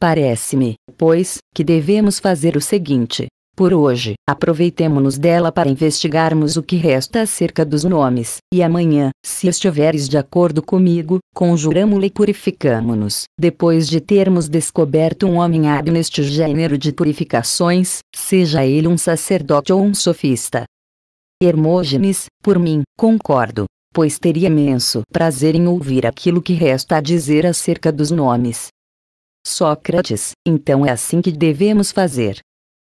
Parece-me, pois, que devemos fazer o seguinte: por hoje, aproveitemo-nos dela para investigarmos o que resta acerca dos nomes, e amanhã, se estiveres de acordo comigo, conjuramo-la e purificamo-nos. Depois de termos descoberto um homem hábil neste gênero de purificações, seja ele um sacerdote ou um sofista. Hermógenes, por mim, concordo pois teria imenso prazer em ouvir aquilo que resta a dizer acerca dos nomes. Sócrates, então é assim que devemos fazer.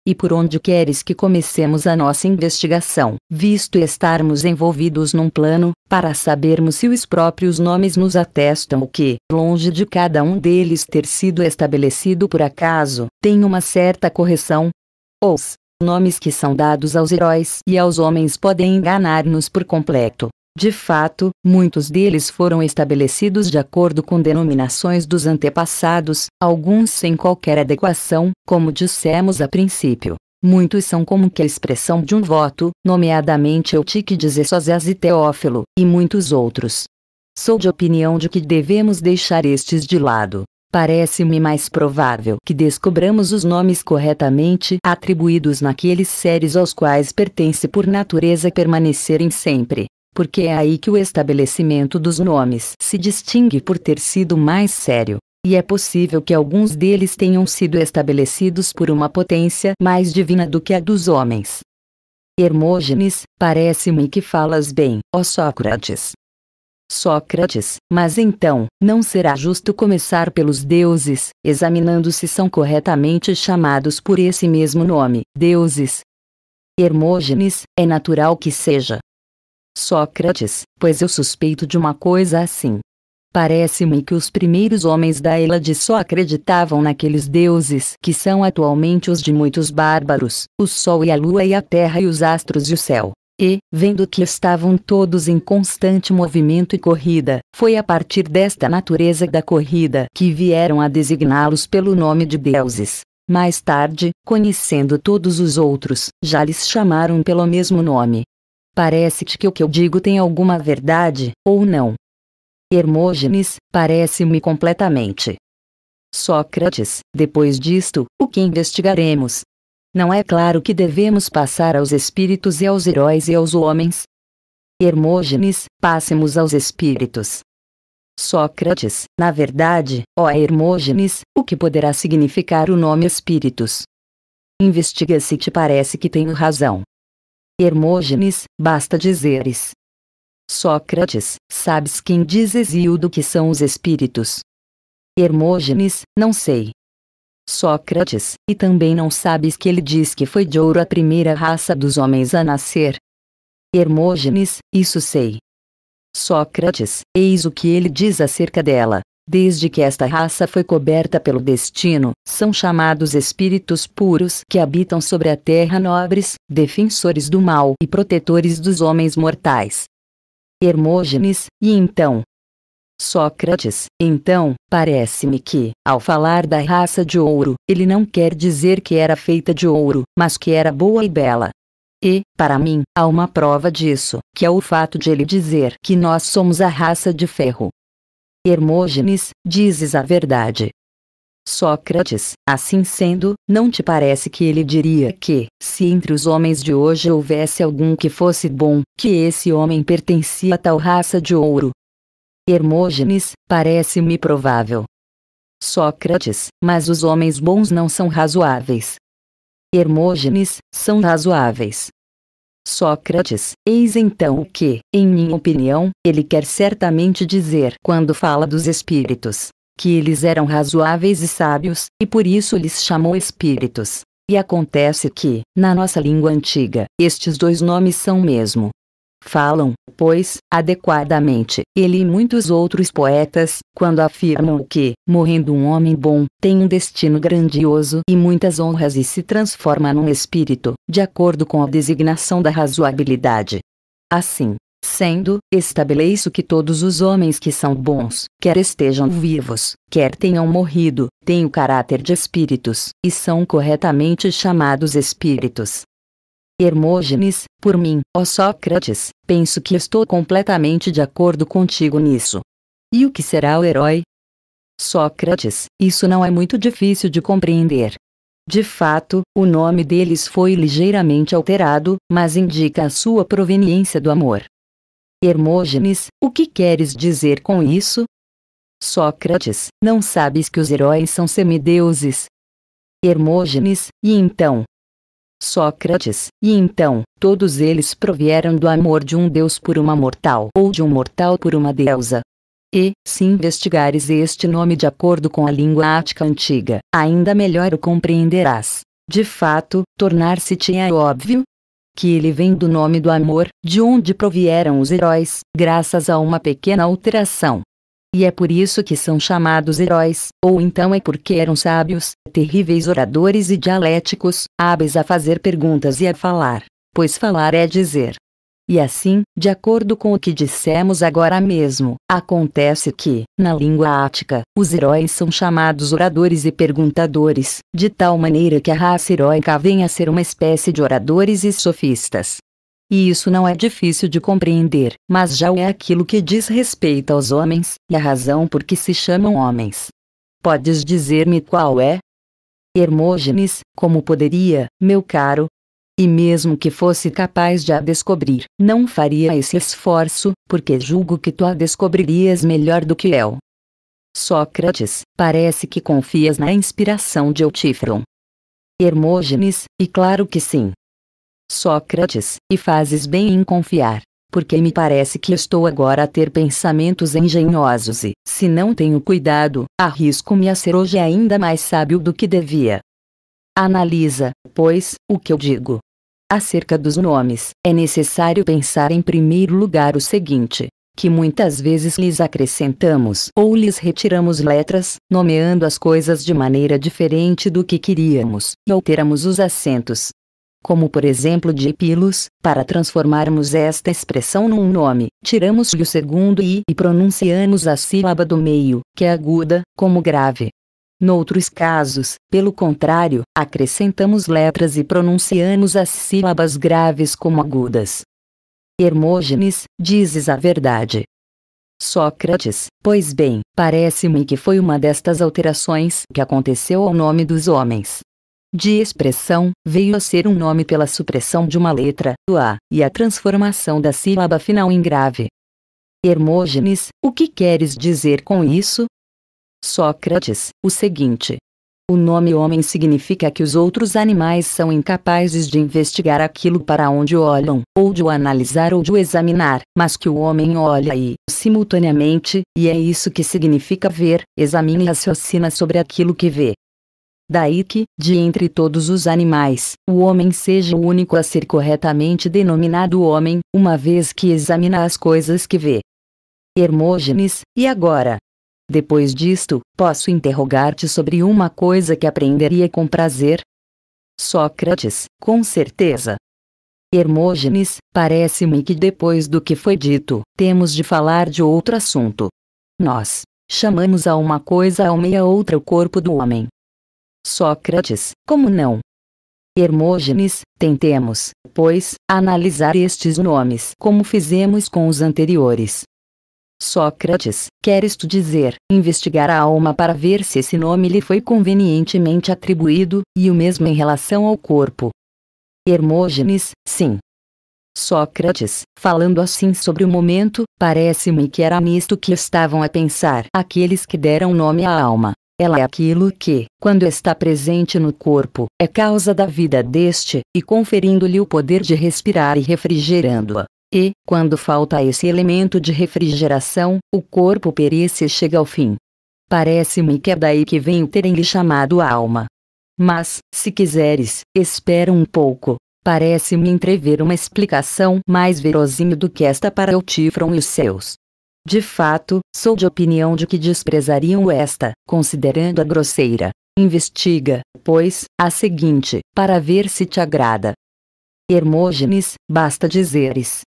E por onde queres que comecemos a nossa investigação, visto estarmos envolvidos num plano, para sabermos se os próprios nomes nos atestam o que, longe de cada um deles ter sido estabelecido por acaso, tem uma certa correção? Os nomes que são dados aos heróis e aos homens podem enganar-nos por completo, de fato, muitos deles foram estabelecidos de acordo com denominações dos antepassados, alguns sem qualquer adequação, como dissemos a princípio. Muitos são como que a expressão de um voto, nomeadamente Eutique de Zessosés e Teófilo, e muitos outros. Sou de opinião de que devemos deixar estes de lado. Parece-me mais provável que descobramos os nomes corretamente atribuídos naqueles seres aos quais pertence por natureza permanecerem sempre porque é aí que o estabelecimento dos nomes se distingue por ter sido mais sério, e é possível que alguns deles tenham sido estabelecidos por uma potência mais divina do que a dos homens. Hermógenes, parece-me que falas bem, ó Sócrates. Sócrates, mas então, não será justo começar pelos deuses, examinando se são corretamente chamados por esse mesmo nome, deuses? Hermógenes, é natural que seja, Sócrates, pois eu suspeito de uma coisa assim. Parece-me que os primeiros homens da Hélade só acreditavam naqueles deuses que são atualmente os de muitos bárbaros, o sol e a lua e a terra e os astros e o céu. E, vendo que estavam todos em constante movimento e corrida, foi a partir desta natureza da corrida que vieram a designá-los pelo nome de deuses. Mais tarde, conhecendo todos os outros, já lhes chamaram pelo mesmo nome, Parece-te que o que eu digo tem alguma verdade, ou não? Hermógenes, parece-me completamente. Sócrates, depois disto, o que investigaremos? Não é claro que devemos passar aos espíritos e aos heróis e aos homens? Hermógenes, passemos aos espíritos. Sócrates, na verdade, ó Hermógenes, o que poderá significar o nome espíritos? Investiga se te parece que tenho razão. Hermógenes, basta dizeres. Sócrates, sabes quem diz do que são os espíritos? Hermógenes, não sei. Sócrates, e também não sabes que ele diz que foi de ouro a primeira raça dos homens a nascer? Hermógenes, isso sei. Sócrates, eis o que ele diz acerca dela. Desde que esta raça foi coberta pelo destino, são chamados espíritos puros que habitam sobre a terra nobres, defensores do mal e protetores dos homens mortais. Hermógenes, e então, Sócrates, então, parece-me que, ao falar da raça de ouro, ele não quer dizer que era feita de ouro, mas que era boa e bela. E, para mim, há uma prova disso, que é o fato de ele dizer que nós somos a raça de ferro. Hermógenes, dizes a verdade. Sócrates, assim sendo, não te parece que ele diria que, se entre os homens de hoje houvesse algum que fosse bom, que esse homem pertencia a tal raça de ouro? Hermógenes, parece-me provável. Sócrates, mas os homens bons não são razoáveis. Hermógenes, são razoáveis. Sócrates, eis então o que, em minha opinião, ele quer certamente dizer quando fala dos espíritos, que eles eram razoáveis e sábios, e por isso lhes chamou espíritos. E acontece que, na nossa língua antiga, estes dois nomes são mesmo, Falam, pois, adequadamente, ele e muitos outros poetas, quando afirmam que, morrendo um homem bom, tem um destino grandioso e muitas honras e se transforma num espírito, de acordo com a designação da razoabilidade. Assim, Sendo, estabeleço que todos os homens que são bons, quer estejam vivos, quer tenham morrido, têm o caráter de espíritos, e são corretamente chamados espíritos. Hermógenes, por mim, ó Sócrates, penso que estou completamente de acordo contigo nisso. E o que será o herói? Sócrates, isso não é muito difícil de compreender. De fato, o nome deles foi ligeiramente alterado, mas indica a sua proveniência do amor. Hermógenes, o que queres dizer com isso? Sócrates, não sabes que os heróis são semideuses? Hermógenes, e então, Sócrates, e então, todos eles provieram do amor de um deus por uma mortal ou de um mortal por uma deusa. E, se investigares este nome de acordo com a língua ática antiga, ainda melhor o compreenderás. De fato, tornar-se-te é óbvio que ele vem do nome do amor, de onde provieram os heróis, graças a uma pequena alteração e é por isso que são chamados heróis, ou então é porque eram sábios, terríveis oradores e dialéticos, hábeis a fazer perguntas e a falar, pois falar é dizer. E assim, de acordo com o que dissemos agora mesmo, acontece que, na língua ática, os heróis são chamados oradores e perguntadores, de tal maneira que a raça heróica vem a ser uma espécie de oradores e sofistas. E isso não é difícil de compreender, mas já é aquilo que diz respeito aos homens, e a razão por que se chamam homens. Podes dizer-me qual é? Hermógenes, como poderia, meu caro? E mesmo que fosse capaz de a descobrir, não faria esse esforço, porque julgo que tu a descobririas melhor do que eu. Sócrates, parece que confias na inspiração de Eutífron. Hermógenes, e claro que sim. Sócrates, e fazes bem em confiar, porque me parece que estou agora a ter pensamentos engenhosos e, se não tenho cuidado, arrisco-me a ser hoje ainda mais sábio do que devia. Analisa, pois, o que eu digo. Acerca dos nomes, é necessário pensar em primeiro lugar o seguinte: que muitas vezes lhes acrescentamos ou lhes retiramos letras, nomeando as coisas de maneira diferente do que queríamos, e alteramos os acentos, como por exemplo de pilos, para transformarmos esta expressão num nome, tiramos-lhe o segundo i e pronunciamos a sílaba do meio, que é aguda, como grave. Noutros casos, pelo contrário, acrescentamos letras e pronunciamos as sílabas graves como agudas. Hermógenes, dizes a verdade. Sócrates, pois bem, parece-me que foi uma destas alterações que aconteceu ao nome dos homens de expressão, veio a ser um nome pela supressão de uma letra, o A, e a transformação da sílaba final em grave. Hermógenes, o que queres dizer com isso? Sócrates, o seguinte. O nome homem significa que os outros animais são incapazes de investigar aquilo para onde olham, ou de o analisar ou de o examinar, mas que o homem olha e, simultaneamente, e é isso que significa ver, examina e raciocina sobre aquilo que vê daí que, de entre todos os animais, o homem seja o único a ser corretamente denominado homem, uma vez que examina as coisas que vê. Hermógenes, e agora? Depois disto, posso interrogar-te sobre uma coisa que aprenderia com prazer? Sócrates, com certeza. Hermógenes, parece-me que depois do que foi dito, temos de falar de outro assunto. Nós chamamos a uma coisa a uma e a outra o corpo do homem, Sócrates, como não? Hermógenes, tentemos, pois, analisar estes nomes como fizemos com os anteriores. Sócrates, queres tu dizer, investigar a alma para ver se esse nome lhe foi convenientemente atribuído, e o mesmo em relação ao corpo. Hermógenes, sim. Sócrates, falando assim sobre o momento, parece-me que era nisto que estavam a pensar aqueles que deram nome à alma. Ela é aquilo que, quando está presente no corpo, é causa da vida deste, e conferindo-lhe o poder de respirar e refrigerando-a. E, quando falta esse elemento de refrigeração, o corpo perece e chega ao fim. Parece-me que é daí que vem o terem-lhe chamado alma. Mas, se quiseres, espera um pouco. Parece-me entrever uma explicação mais verosímil do que esta para Eutífron e os seus. De fato, sou de opinião de que desprezariam esta, considerando-a grosseira. Investiga, pois, a seguinte, para ver se te agrada. Hermógenes, basta dizeres.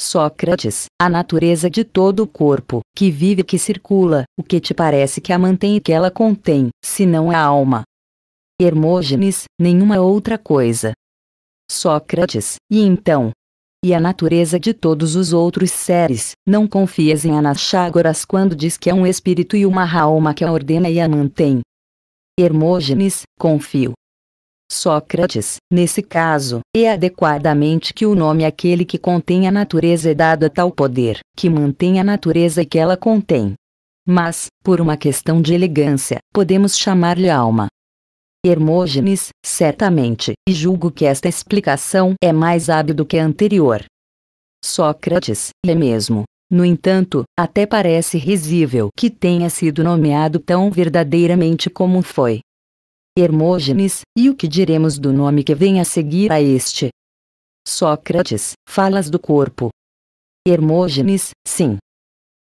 Sócrates, a natureza de todo o corpo, que vive e que circula, o que te parece que a mantém e que ela contém, se não a alma? Hermógenes, nenhuma outra coisa. Sócrates, e então, e a natureza de todos os outros seres. Não confies em Anaxágoras quando diz que é um espírito e uma alma que a ordena e a mantém. Hermógenes, confio. Sócrates, nesse caso, é adequadamente que o nome é aquele que contém a natureza é dado a tal poder, que mantém a natureza que ela contém. Mas, por uma questão de elegância, podemos chamar-lhe alma, Hermógenes, certamente, e julgo que esta explicação é mais hábil do que a anterior. Sócrates, é mesmo. No entanto, até parece risível que tenha sido nomeado tão verdadeiramente como foi. Hermógenes, e o que diremos do nome que vem a seguir a este? Sócrates, falas do corpo. Hermógenes, sim.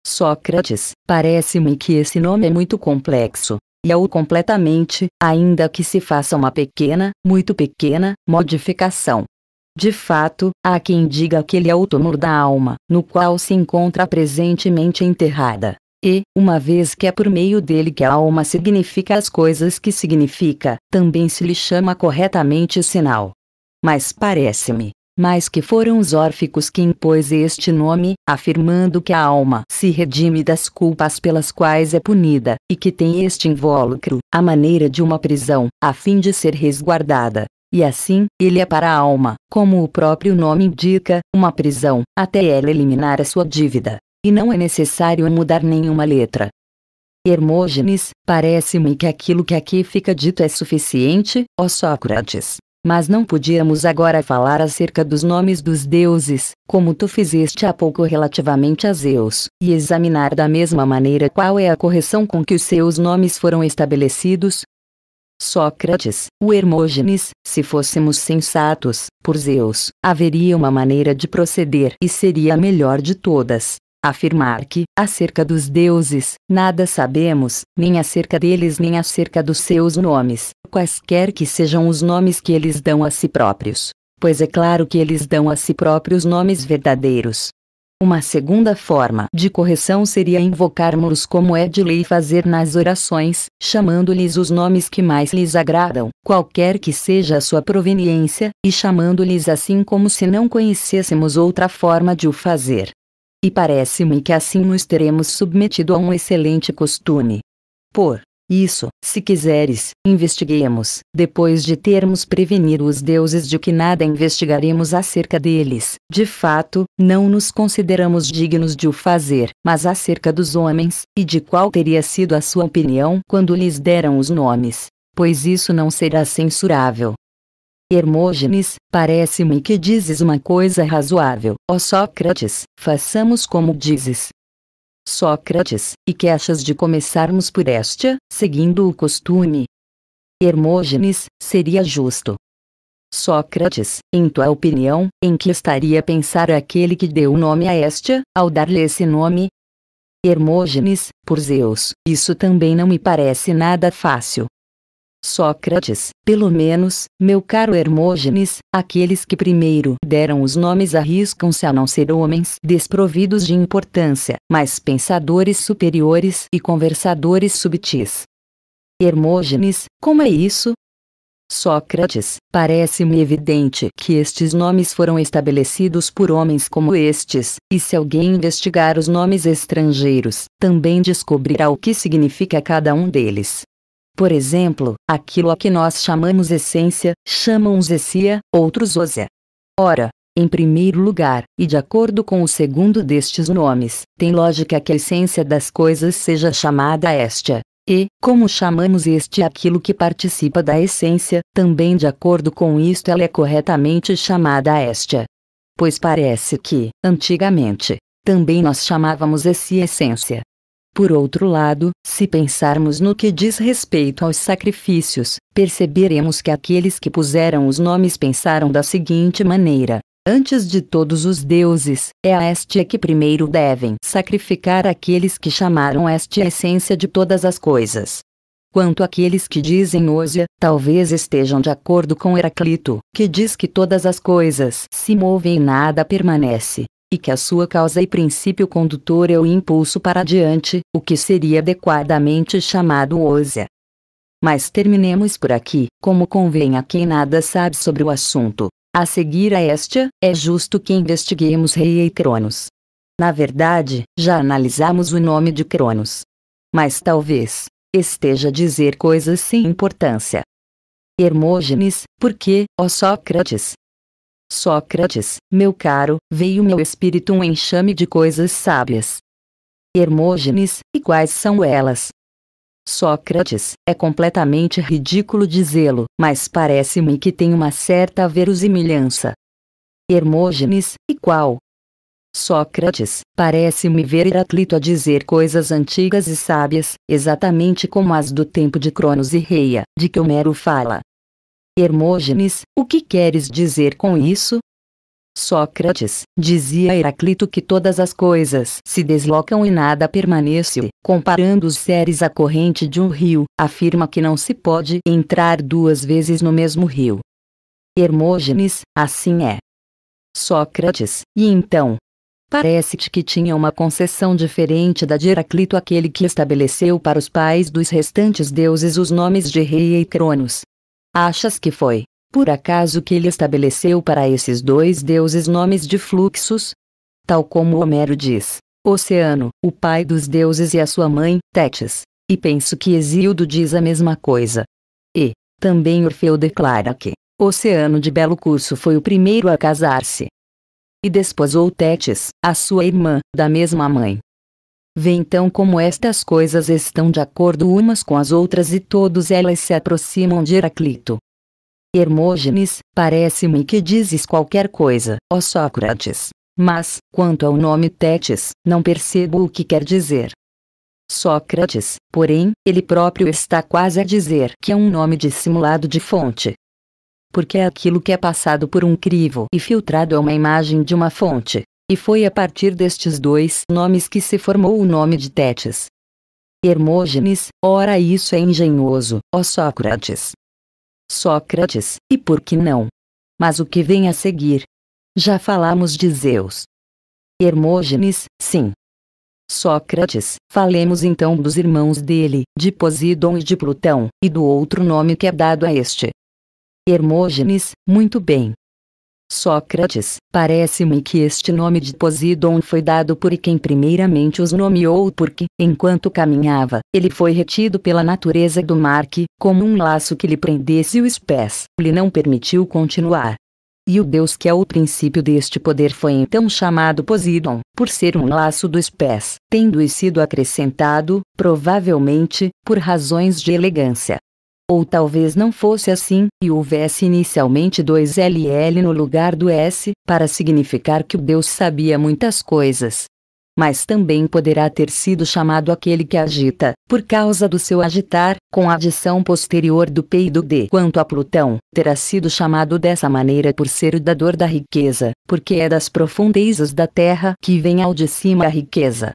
Sócrates, parece-me que esse nome é muito complexo, e-o completamente, ainda que se faça uma pequena, muito pequena, modificação. De fato, há quem diga que ele é o túmulo da alma, no qual se encontra presentemente enterrada. E, uma vez que é por meio dele que a alma significa as coisas que significa, também se lhe chama corretamente sinal. Mas parece-me mas que foram os órficos que impôs este nome, afirmando que a alma se redime das culpas pelas quais é punida, e que tem este invólucro, a maneira de uma prisão, a fim de ser resguardada. E assim, ele é para a alma, como o próprio nome indica, uma prisão, até ela eliminar a sua dívida. E não é necessário mudar nenhuma letra. Hermógenes, parece-me que aquilo que aqui fica dito é suficiente, ó Sócrates. Mas não podíamos agora falar acerca dos nomes dos deuses, como tu fizeste há pouco relativamente a Zeus, e examinar da mesma maneira qual é a correção com que os seus nomes foram estabelecidos, Sócrates, o Hermógenes, se fôssemos sensatos, por Zeus, haveria uma maneira de proceder e seria a melhor de todas, afirmar que, acerca dos deuses, nada sabemos, nem acerca deles nem acerca dos seus nomes, quaisquer que sejam os nomes que eles dão a si próprios. Pois é claro que eles dão a si próprios nomes verdadeiros. Uma segunda forma de correção seria invocarmos como é de lei fazer nas orações, chamando-lhes os nomes que mais lhes agradam, qualquer que seja a sua proveniência, e chamando-lhes assim como se não conhecêssemos outra forma de o fazer. E parece-me que assim nos teremos submetido a um excelente costume. Por isso, se quiseres, investiguemos, depois de termos prevenido os deuses de que nada investigaremos acerca deles. De fato, não nos consideramos dignos de o fazer, mas acerca dos homens, e de qual teria sido a sua opinião quando lhes deram os nomes. Pois isso não será censurável. Hermógenes, parece-me que dizes uma coisa razoável. Ó Sócrates, façamos como dizes. Sócrates, e que achas de começarmos por esta, seguindo o costume? Hermógenes, seria justo. Sócrates, em tua opinião, em que estaria a pensar aquele que deu o nome a esta, ao dar-lhe esse nome? Hermógenes, por Zeus, isso também não me parece nada fácil. Sócrates, pelo menos, meu caro Hermógenes, aqueles que primeiro deram os nomes arriscam-se a não ser homens desprovidos de importância, mas pensadores superiores e conversadores subtis. Hermógenes, como é isso? Sócrates, parece-me evidente que estes nomes foram estabelecidos por homens como estes, e se alguém investigar os nomes estrangeiros, também descobrirá o que significa cada um deles. Por exemplo, aquilo a que nós chamamos essência, chamam-os essia, outros osia. Ora, em primeiro lugar, e de acordo com o segundo destes nomes, tem lógica que a essência das coisas seja chamada estia. E, como chamamos este aquilo que participa da essência, também de acordo com isto ela é corretamente chamada estia. Pois parece que, antigamente, também nós chamávamos esse essência. Por outro lado, se pensarmos no que diz respeito aos sacrifícios, perceberemos que aqueles que puseram os nomes pensaram da seguinte maneira: Antes de todos os deuses, é a este que primeiro devem sacrificar aqueles que chamaram este a essência de todas as coisas. Quanto àqueles que dizem Ósia, talvez estejam de acordo com Heraclito, que diz que todas as coisas se movem e nada permanece, e que a sua causa e princípio condutor é o impulso para adiante, o que seria adequadamente chamado ósea. Mas terminemos por aqui, como convém a quem nada sabe sobre o assunto. A seguir a esta, é justo que investiguemos Rei e Cronos. Na verdade, já analisamos o nome de Cronos. Mas talvez esteja a dizer coisas sem importância. Hermógenes, por que, ó Sócrates, Sócrates, meu caro, veio meu espírito um enxame de coisas sábias. Hermógenes, e quais são elas? Sócrates, é completamente ridículo dizê-lo, mas parece-me que tem uma certa verosimilhança. Hermógenes, e qual? Sócrates, parece-me ver Heraclito a dizer coisas antigas e sábias, exatamente como as do tempo de Cronos e Reia, de que Homero fala. Hermógenes, o que queres dizer com isso? Sócrates, dizia Heraclito que todas as coisas se deslocam e nada permanece, comparando os seres à corrente de um rio, afirma que não se pode entrar duas vezes no mesmo rio. Hermógenes, assim é. Sócrates, e então? Parece-te que tinha uma concessão diferente da de Heraclito aquele que estabeleceu para os pais dos restantes deuses os nomes de rei e cronos, Achas que foi, por acaso, que ele estabeleceu para esses dois deuses nomes de fluxos? Tal como Homero diz, Oceano, o pai dos deuses e a sua mãe, Tétis, e penso que Exíodo diz a mesma coisa. E, também Orfeu declara que, Oceano de Belo Curso foi o primeiro a casar-se. E desposou Tétis, a sua irmã, da mesma mãe, Vê então como estas coisas estão de acordo umas com as outras e todas elas se aproximam de Heraclito. Hermógenes, parece-me que dizes qualquer coisa, ó Sócrates. Mas, quanto ao nome Tétis, não percebo o que quer dizer. Sócrates, porém, ele próprio está quase a dizer que é um nome dissimulado de fonte. Porque é aquilo que é passado por um crivo e filtrado a uma imagem de uma fonte, e foi a partir destes dois nomes que se formou o nome de Tétis. Hermógenes, ora isso é engenhoso, ó Sócrates. Sócrates, e por que não? Mas o que vem a seguir? Já falamos de Zeus. Hermógenes, sim. Sócrates, falemos então dos irmãos dele, de Posidon e de Plutão, e do outro nome que é dado a este. Hermógenes, muito bem. Sócrates, parece-me que este nome de Posidon foi dado por quem primeiramente os nomeou porque, enquanto caminhava, ele foi retido pela natureza do mar que, como um laço que lhe prendesse os pés, lhe não permitiu continuar. E o deus que é o princípio deste poder foi então chamado Posidon, por ser um laço dos pés, tendo sido acrescentado, provavelmente, por razões de elegância, ou talvez não fosse assim, e houvesse inicialmente dois LL no lugar do S, para significar que o Deus sabia muitas coisas. Mas também poderá ter sido chamado aquele que agita, por causa do seu agitar, com a adição posterior do P e do D. Quanto a Plutão, terá sido chamado dessa maneira por ser o dador da riqueza, porque é das profundezas da terra que vem ao de cima a riqueza.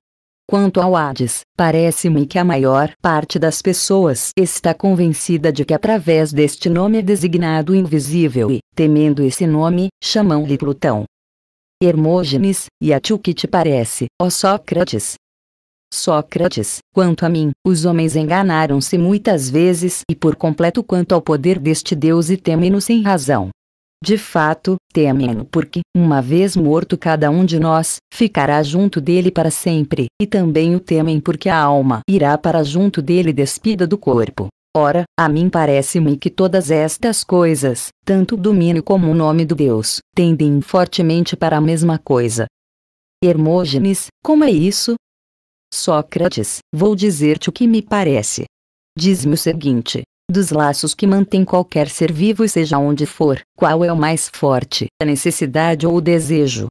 Quanto ao Hades, parece-me que a maior parte das pessoas está convencida de que através deste nome é designado o invisível e, temendo esse nome, chamam-lhe Plutão. Hermógenes, e a ti o que te parece, ó Sócrates? Sócrates, quanto a mim, os homens enganaram-se muitas vezes e por completo quanto ao poder deste Deus e temem-no sem razão de fato, temem-no porque, uma vez morto cada um de nós, ficará junto dele para sempre, e também o temem porque a alma irá para junto dele despida do corpo. Ora, a mim parece-me que todas estas coisas, tanto o domínio como o nome do Deus, tendem fortemente para a mesma coisa. Hermógenes, como é isso? Sócrates, vou dizer-te o que me parece. Diz-me o seguinte: dos laços que mantém qualquer ser vivo seja onde for, qual é o mais forte, a necessidade ou o desejo?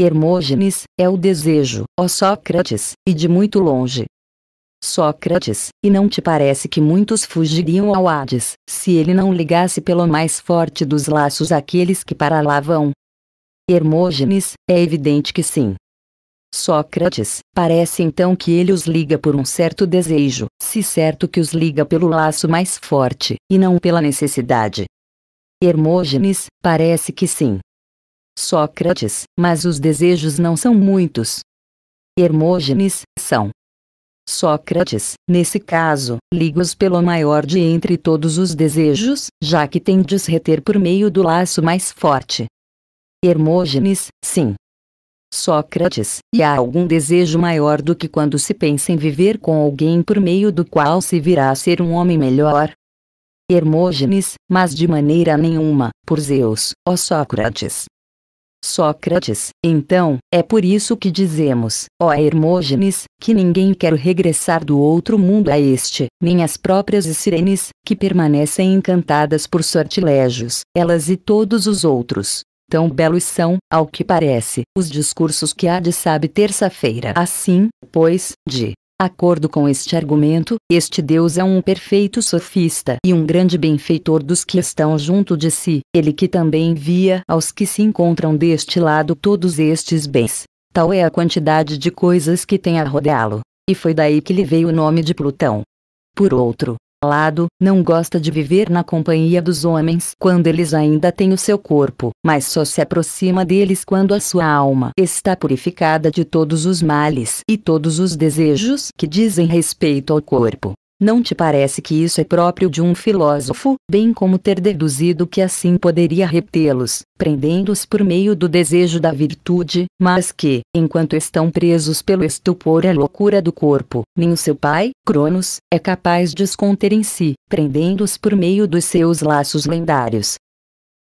Hermógenes, é o desejo, ó Sócrates, e de muito longe. Sócrates, e não te parece que muitos fugiriam ao Hades, se ele não ligasse pelo mais forte dos laços aqueles que para lá vão? Hermógenes, é evidente que sim. Sócrates, parece então que ele os liga por um certo desejo, se certo que os liga pelo laço mais forte, e não pela necessidade. Hermógenes, parece que sim. Sócrates, mas os desejos não são muitos. Hermógenes, são. Sócrates, nesse caso, liga-os pelo maior de entre todos os desejos, já que tendes reter por meio do laço mais forte. Hermógenes, sim. Sócrates, e há algum desejo maior do que quando se pensa em viver com alguém por meio do qual se virá a ser um homem melhor? Hermógenes, mas de maneira nenhuma, por Zeus, ó Sócrates. Sócrates, então, é por isso que dizemos, ó Hermógenes, que ninguém quer regressar do outro mundo a este, nem as próprias sirenes, que permanecem encantadas por sortilégios, elas e todos os outros, tão belos são, ao que parece, os discursos que há de sabe terça-feira. Assim, pois, de acordo com este argumento, este Deus é um perfeito sofista e um grande benfeitor dos que estão junto de si, ele que também envia aos que se encontram deste lado todos estes bens. Tal é a quantidade de coisas que tem a rodeá-lo, e foi daí que lhe veio o nome de Plutão. Por outro, lado, não gosta de viver na companhia dos homens quando eles ainda têm o seu corpo, mas só se aproxima deles quando a sua alma está purificada de todos os males e todos os desejos que dizem respeito ao corpo. Não te parece que isso é próprio de um filósofo, bem como ter deduzido que assim poderia retê-los, prendendo-os por meio do desejo da virtude, mas que, enquanto estão presos pelo estupor à loucura do corpo, nem o seu pai, Cronos, é capaz de os conter em si, prendendo-os por meio dos seus laços lendários,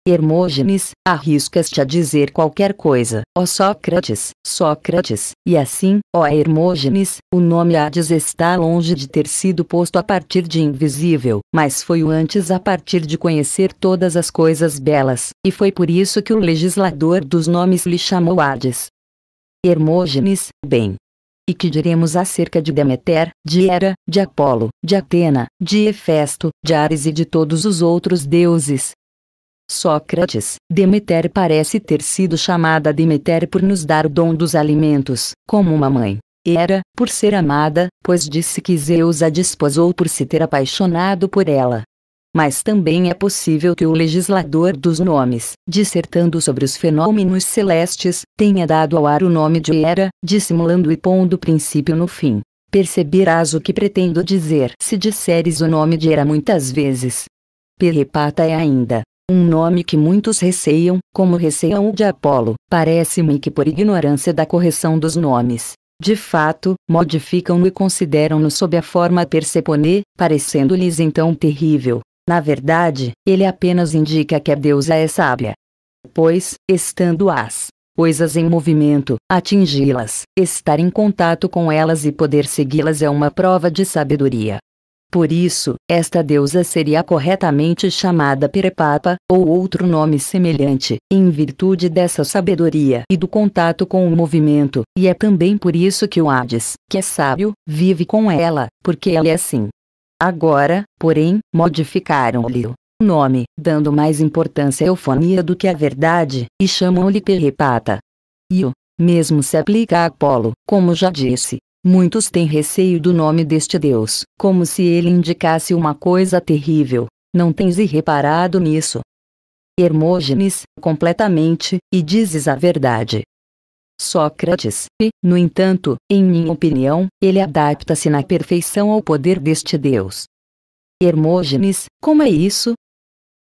Hermógenes, arriscas-te a dizer qualquer coisa, ó Sócrates, Sócrates, e assim, ó Hermógenes, o nome Hades está longe de ter sido posto a partir de invisível, mas foi o antes a partir de conhecer todas as coisas belas, e foi por isso que o legislador dos nomes lhe chamou Hades. Hermógenes, bem, e que diremos acerca de Demeter, de Hera, de Apolo, de Atena, de Hefesto, de Ares e de todos os outros deuses, Sócrates, Demeter parece ter sido chamada Demeter por nos dar o dom dos alimentos, como uma mãe. Era, por ser amada, pois disse que Zeus a desposou por se ter apaixonado por ela. Mas também é possível que o legislador dos nomes, dissertando sobre os fenômenos celestes, tenha dado ao ar o nome de Hera, dissimulando e pondo o princípio no fim. Perceberás o que pretendo dizer se disseres o nome de Hera muitas vezes. Perrepata é ainda, um nome que muitos receiam, como receiam o de Apolo, parece-me que por ignorância da correção dos nomes. De fato, modificam-no e consideram-no sob a forma Persepone, parecendo-lhes então terrível. Na verdade, ele apenas indica que a deusa é sábia. Pois, estando as coisas em movimento, atingi-las, estar em contato com elas e poder segui-las é uma prova de sabedoria. Por isso, esta deusa seria corretamente chamada Pirepapa, ou outro nome semelhante, em virtude dessa sabedoria e do contato com o movimento, e é também por isso que o Hades, que é sábio, vive com ela, porque ela é assim. Agora, porém, modificaram-lhe o nome, dando mais importância à eufonia do que à verdade, e chamam-lhe Pirrepata. E o mesmo se aplica a Apolo, como já disse, Muitos têm receio do nome deste Deus, como se ele indicasse uma coisa terrível. Não tens reparado nisso. Hermógenes, completamente, e dizes a verdade. Sócrates, e, no entanto, em minha opinião, ele adapta-se na perfeição ao poder deste Deus. Hermógenes, como é isso?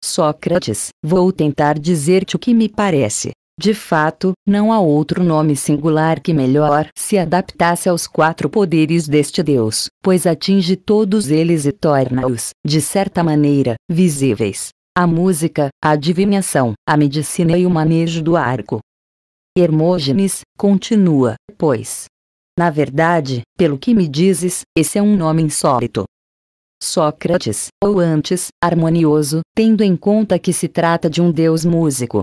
Sócrates, vou tentar dizer-te o que me parece. De fato, não há outro nome singular que melhor se adaptasse aos quatro poderes deste Deus, pois atinge todos eles e torna-os, de certa maneira, visíveis. A música, a adivinhação, a medicina e o manejo do arco. Hermógenes, continua, pois. Na verdade, pelo que me dizes, esse é um nome insólito. Sócrates, ou antes, harmonioso, tendo em conta que se trata de um deus músico.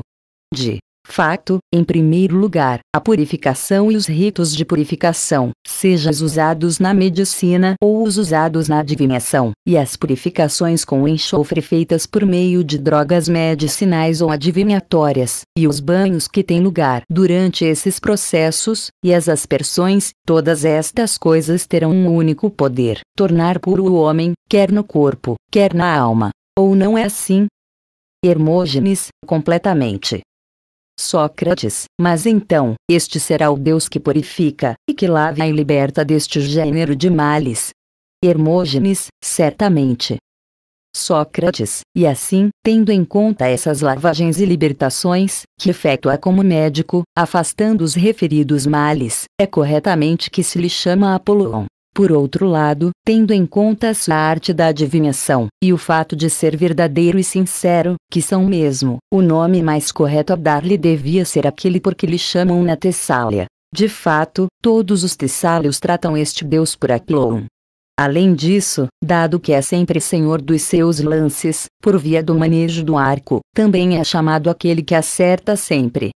De Fato, em primeiro lugar, a purificação e os ritos de purificação, sejam os usados na medicina ou os usados na adivinhação, e as purificações com enxofre feitas por meio de drogas medicinais ou adivinhatórias, e os banhos que têm lugar durante esses processos, e as aspersões, todas estas coisas terão um único poder: tornar puro o homem, quer no corpo, quer na alma. Ou não é assim? Hermógenes, completamente. Sócrates, mas então, este será o Deus que purifica, e que lava e liberta deste gênero de males. Hermógenes, certamente. Sócrates, e assim, tendo em conta essas lavagens e libertações, que efetua como médico, afastando os referidos males, é corretamente que se lhe chama Apoloão. Por outro lado, tendo em conta a sua arte da adivinhação, e o fato de ser verdadeiro e sincero, que são mesmo, o nome mais correto a dar-lhe devia ser aquele porque lhe chamam na Tessália. De fato, todos os tessálios tratam este deus por Aquilon. Além disso, dado que é sempre senhor dos seus lances, por via do manejo do arco, também é chamado aquele que acerta sempre,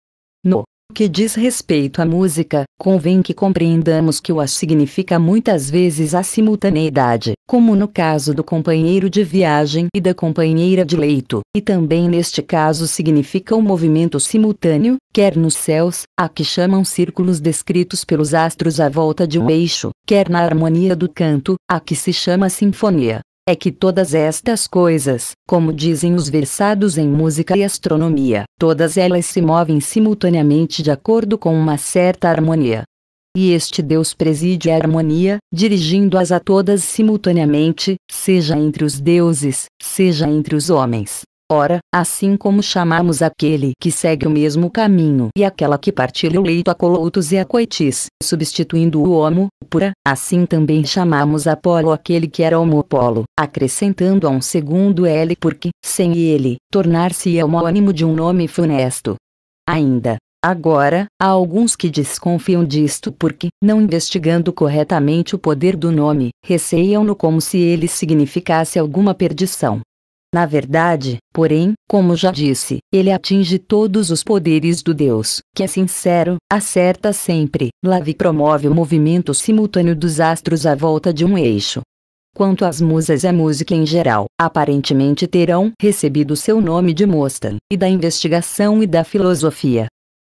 que diz respeito à música, convém que compreendamos que o a significa muitas vezes a simultaneidade, como no caso do companheiro de viagem e da companheira de leito, e também neste caso significa o um movimento simultâneo, quer nos céus, a que chamam círculos descritos pelos astros à volta de um eixo, quer na harmonia do canto, a que se chama sinfonia é que todas estas coisas, como dizem os versados em música e astronomia, todas elas se movem simultaneamente de acordo com uma certa harmonia. E este Deus preside a harmonia, dirigindo-as a todas simultaneamente, seja entre os deuses, seja entre os homens. Ora, assim como chamamos aquele que segue o mesmo caminho e aquela que partilha o leito a coloutos e a coitis, substituindo o homo, pura, assim também chamamos Apolo aquele que era homopolo, acrescentando a um segundo L porque, sem ele, tornar-se é homônimo de um nome funesto. Ainda, Agora, há alguns que desconfiam disto porque, não investigando corretamente o poder do nome, receiam-no como se ele significasse alguma perdição. Na verdade, porém, como já disse, ele atinge todos os poderes do Deus, que é sincero, acerta sempre. Lave promove o movimento simultâneo dos astros à volta de um eixo. Quanto às musas e é à música em geral, aparentemente terão recebido seu nome de Mostan, e da investigação e da filosofia.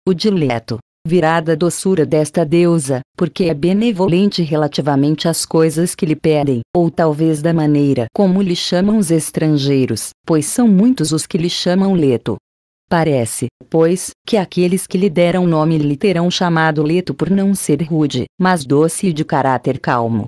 O dileto, virada doçura desta deusa, porque é benevolente relativamente às coisas que lhe pedem, ou talvez da maneira como lhe chamam os estrangeiros, pois são muitos os que lhe chamam Leto. Parece, pois, que aqueles que lhe deram nome lhe terão chamado Leto por não ser rude, mas doce e de caráter calmo.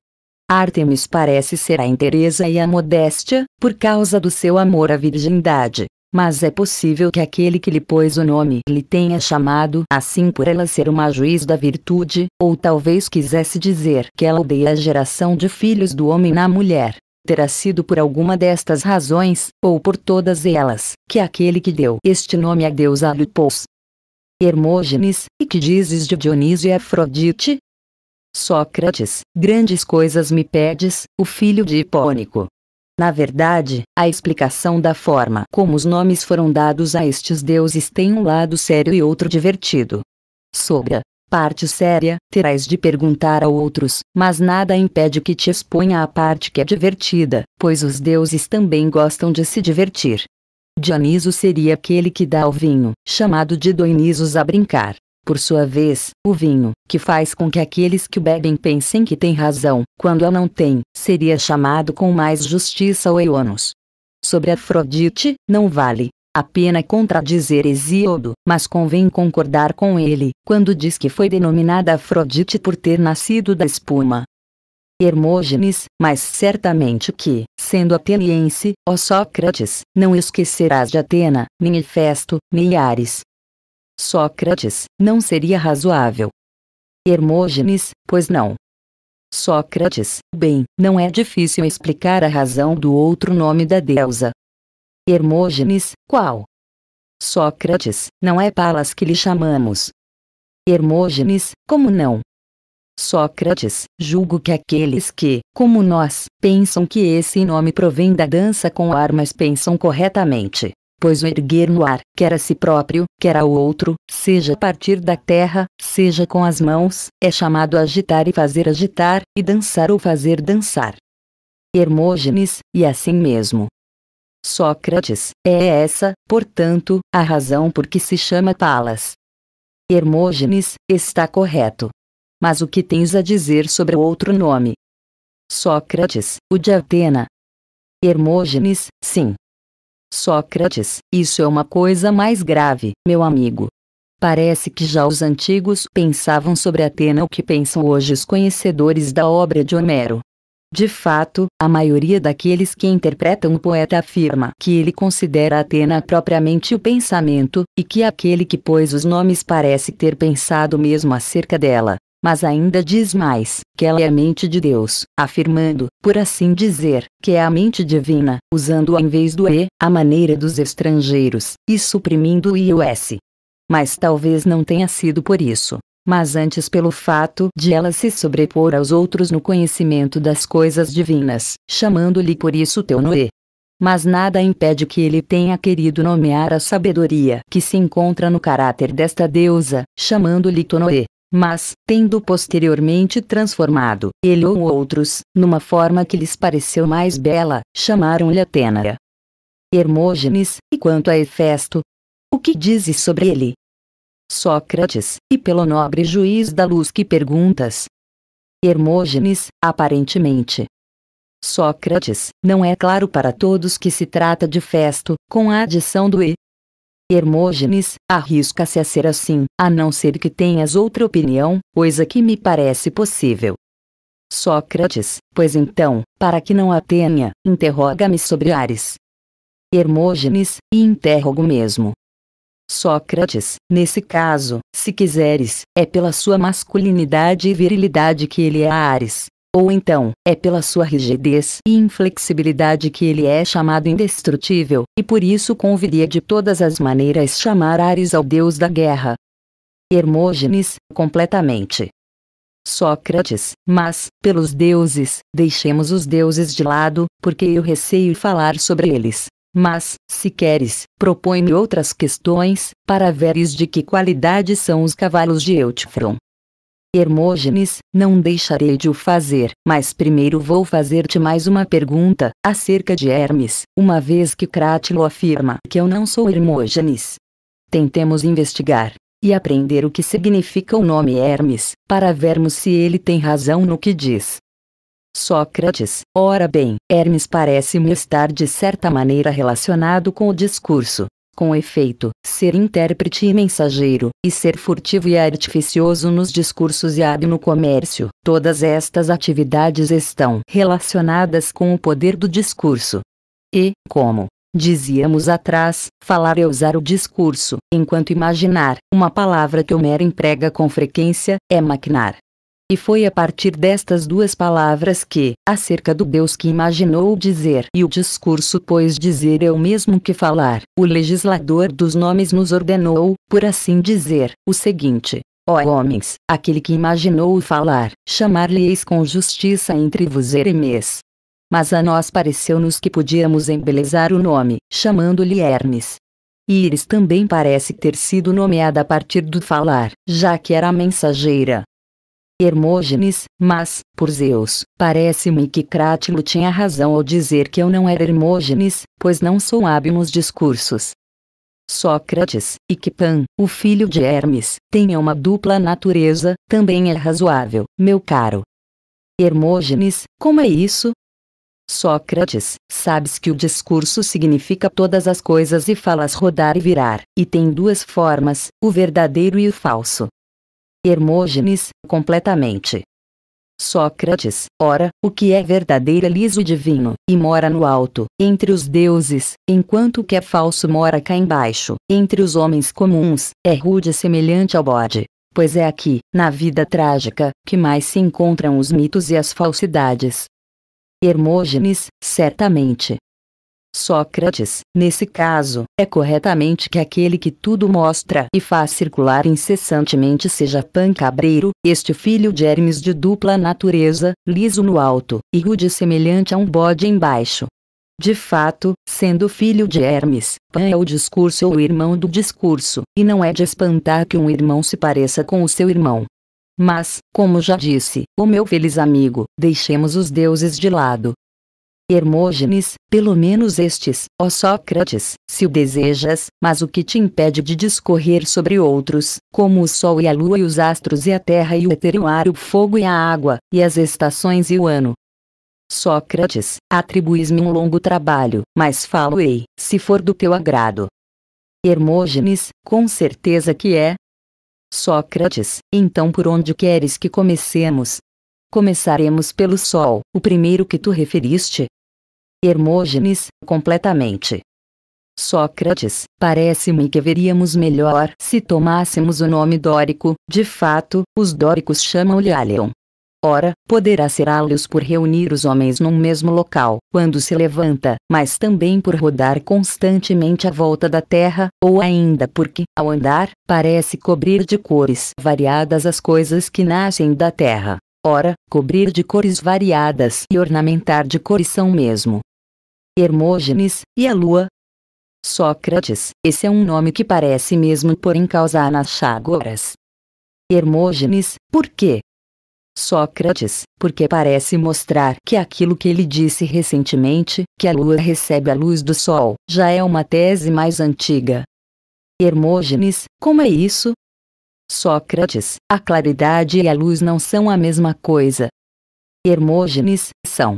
Artemis parece ser a interesa e a modéstia, por causa do seu amor à virgindade, mas é possível que aquele que lhe pôs o nome lhe tenha chamado assim por ela ser uma juiz da virtude, ou talvez quisesse dizer que ela odeia a geração de filhos do homem na mulher. Terá sido por alguma destas razões, ou por todas elas, que aquele que deu este nome a a lhe pôs. Hermógenes, e que dizes de Dionísio e Afrodite? Sócrates, grandes coisas me pedes, o filho de Hipônico, na verdade, a explicação da forma como os nomes foram dados a estes deuses tem um lado sério e outro divertido. Sobre a parte séria, terás de perguntar a outros, mas nada impede que te exponha a parte que é divertida, pois os deuses também gostam de se divertir. Dioniso seria aquele que dá ao vinho, chamado de Dionisos a brincar. Por sua vez, o vinho, que faz com que aqueles que o bebem pensem que têm razão, quando a não têm, seria chamado com mais justiça ao eônus. Sobre Afrodite, não vale a pena contradizer Hesíodo, mas convém concordar com ele, quando diz que foi denominada Afrodite por ter nascido da espuma. Hermógenes, mas certamente que, sendo ateniense, ó Sócrates, não esquecerás de Atena, nem Hefesto, nem Ares, Sócrates, não seria razoável. Hermógenes, pois não. Sócrates, bem, não é difícil explicar a razão do outro nome da deusa. Hermógenes, qual? Sócrates, não é Palas que lhe chamamos. Hermógenes, como não? Sócrates, julgo que aqueles que, como nós, pensam que esse nome provém da dança com armas pensam corretamente pois o erguer no ar, quer a si próprio, quer ao outro, seja a partir da terra, seja com as mãos, é chamado agitar e fazer agitar, e dançar ou fazer dançar. Hermógenes, e assim mesmo. Sócrates, é essa, portanto, a razão por que se chama Palas. Hermógenes, está correto. Mas o que tens a dizer sobre o outro nome? Sócrates, o de Atena. Hermógenes, sim, Sócrates, isso é uma coisa mais grave, meu amigo. Parece que já os antigos pensavam sobre Atena o que pensam hoje os conhecedores da obra de Homero. De fato, a maioria daqueles que interpretam o poeta afirma que ele considera Atena propriamente o pensamento, e que é aquele que pôs os nomes parece ter pensado mesmo acerca dela mas ainda diz mais, que ela é a mente de Deus, afirmando, por assim dizer, que é a mente divina, usando em vez do E, a maneira dos estrangeiros, e suprimindo o e o s. Mas talvez não tenha sido por isso, mas antes pelo fato de ela se sobrepor aos outros no conhecimento das coisas divinas, chamando-lhe por isso teu Noé. Mas nada impede que ele tenha querido nomear a sabedoria que se encontra no caráter desta deusa, chamando-lhe Tonoe mas, tendo posteriormente transformado ele ou outros, numa forma que lhes pareceu mais bela, chamaram-lhe Atena. Hermógenes, e quanto a Hefesto? O que dizes sobre ele? Sócrates, e pelo nobre juiz da luz que perguntas? Hermógenes, aparentemente. Sócrates, não é claro para todos que se trata de Festo, com a adição do e, Hermógenes, arrisca-se a ser assim, a não ser que tenhas outra opinião, coisa que me parece possível. Sócrates, pois então, para que não a tenha, interroga-me sobre Ares. Hermógenes, e interrogo mesmo. Sócrates, nesse caso, se quiseres, é pela sua masculinidade e virilidade que ele é Ares, ou então, é pela sua rigidez e inflexibilidade que ele é chamado indestrutível, e por isso conviria de todas as maneiras chamar Ares ao deus da guerra. Hermógenes, completamente. Sócrates, mas, pelos deuses, deixemos os deuses de lado, porque eu receio falar sobre eles. Mas, se queres, propõe-me outras questões, para veres de que qualidade são os cavalos de Eutifron. Hermógenes, não deixarei de o fazer, mas primeiro vou fazer-te mais uma pergunta, acerca de Hermes, uma vez que Crátilo afirma que eu não sou Hermógenes. Tentemos investigar e aprender o que significa o nome Hermes, para vermos se ele tem razão no que diz. Sócrates, ora bem, Hermes parece-me estar de certa maneira relacionado com o discurso com efeito, ser intérprete e mensageiro, e ser furtivo e artificioso nos discursos e hábil no comércio, todas estas atividades estão relacionadas com o poder do discurso. E, como dizíamos atrás, falar é usar o discurso, enquanto imaginar, uma palavra que Homero emprega com frequência, é maquinar. E foi a partir destas duas palavras que, acerca do Deus que imaginou dizer e o discurso pois dizer é o mesmo que falar, o legislador dos nomes nos ordenou, por assim dizer, o seguinte: Ó homens, aquele que imaginou falar, chamar-lhe-eis com justiça entre vos Hermes. Mas a nós pareceu-nos que podíamos embelezar o nome, chamando-lhe Hermes. E Iris também parece ter sido nomeada a partir do falar, já que era mensageira, Hermógenes, mas, por Zeus, parece-me que Crátilo tinha razão ao dizer que eu não era Hermógenes, pois não sou hábil nos discursos. Sócrates, e que Pan, o filho de Hermes, tenha uma dupla natureza, também é razoável, meu caro. Hermógenes, como é isso? Sócrates, sabes que o discurso significa todas as coisas e falas rodar e virar, e tem duas formas, o verdadeiro e o falso. Hermógenes, completamente. Sócrates, ora, o que é verdadeiro é liso e divino, e mora no alto, entre os deuses, enquanto o que é falso mora cá embaixo, entre os homens comuns, é rude e semelhante ao bode. Pois é aqui, na vida trágica, que mais se encontram os mitos e as falsidades. Hermógenes, certamente, Sócrates, nesse caso, é corretamente que aquele que tudo mostra e faz circular incessantemente seja Cabreiro, este filho de Hermes de dupla natureza, liso no alto, e rude semelhante a um bode embaixo. De fato, sendo filho de Hermes, Pan é o discurso ou o irmão do discurso, e não é de espantar que um irmão se pareça com o seu irmão. Mas, como já disse, o meu feliz amigo, deixemos os deuses de lado, Hermógenes, pelo menos estes, ó Sócrates, se o desejas, mas o que te impede de discorrer sobre outros, como o sol e a lua e os astros e a terra e o éter e o ar e o fogo e a água, e as estações e o ano, Sócrates, atribuis-me um longo trabalho, mas falo-ei, se for do teu agrado. Hermógenes, com certeza que é. Sócrates, então por onde queres que comecemos? Começaremos pelo Sol, o primeiro que tu referiste, Hermógenes, completamente. Sócrates, parece-me que veríamos melhor se tomássemos o nome dórico, de fato, os dóricos chamam-lhe Alion. Ora, poderá ser Alios por reunir os homens num mesmo local, quando se levanta, mas também por rodar constantemente à volta da terra, ou ainda porque, ao andar, parece cobrir de cores variadas as coisas que nascem da terra. Ora, cobrir de cores variadas e ornamentar de cores são mesmo Hermógenes, e a lua. Sócrates, esse é um nome que parece mesmo por em causa Anaxágoras. Hermógenes, por quê? Sócrates, porque parece mostrar que aquilo que ele disse recentemente, que a lua recebe a luz do sol, já é uma tese mais antiga. Hermógenes, como é isso? Sócrates, a claridade e a luz não são a mesma coisa. Hermógenes, são.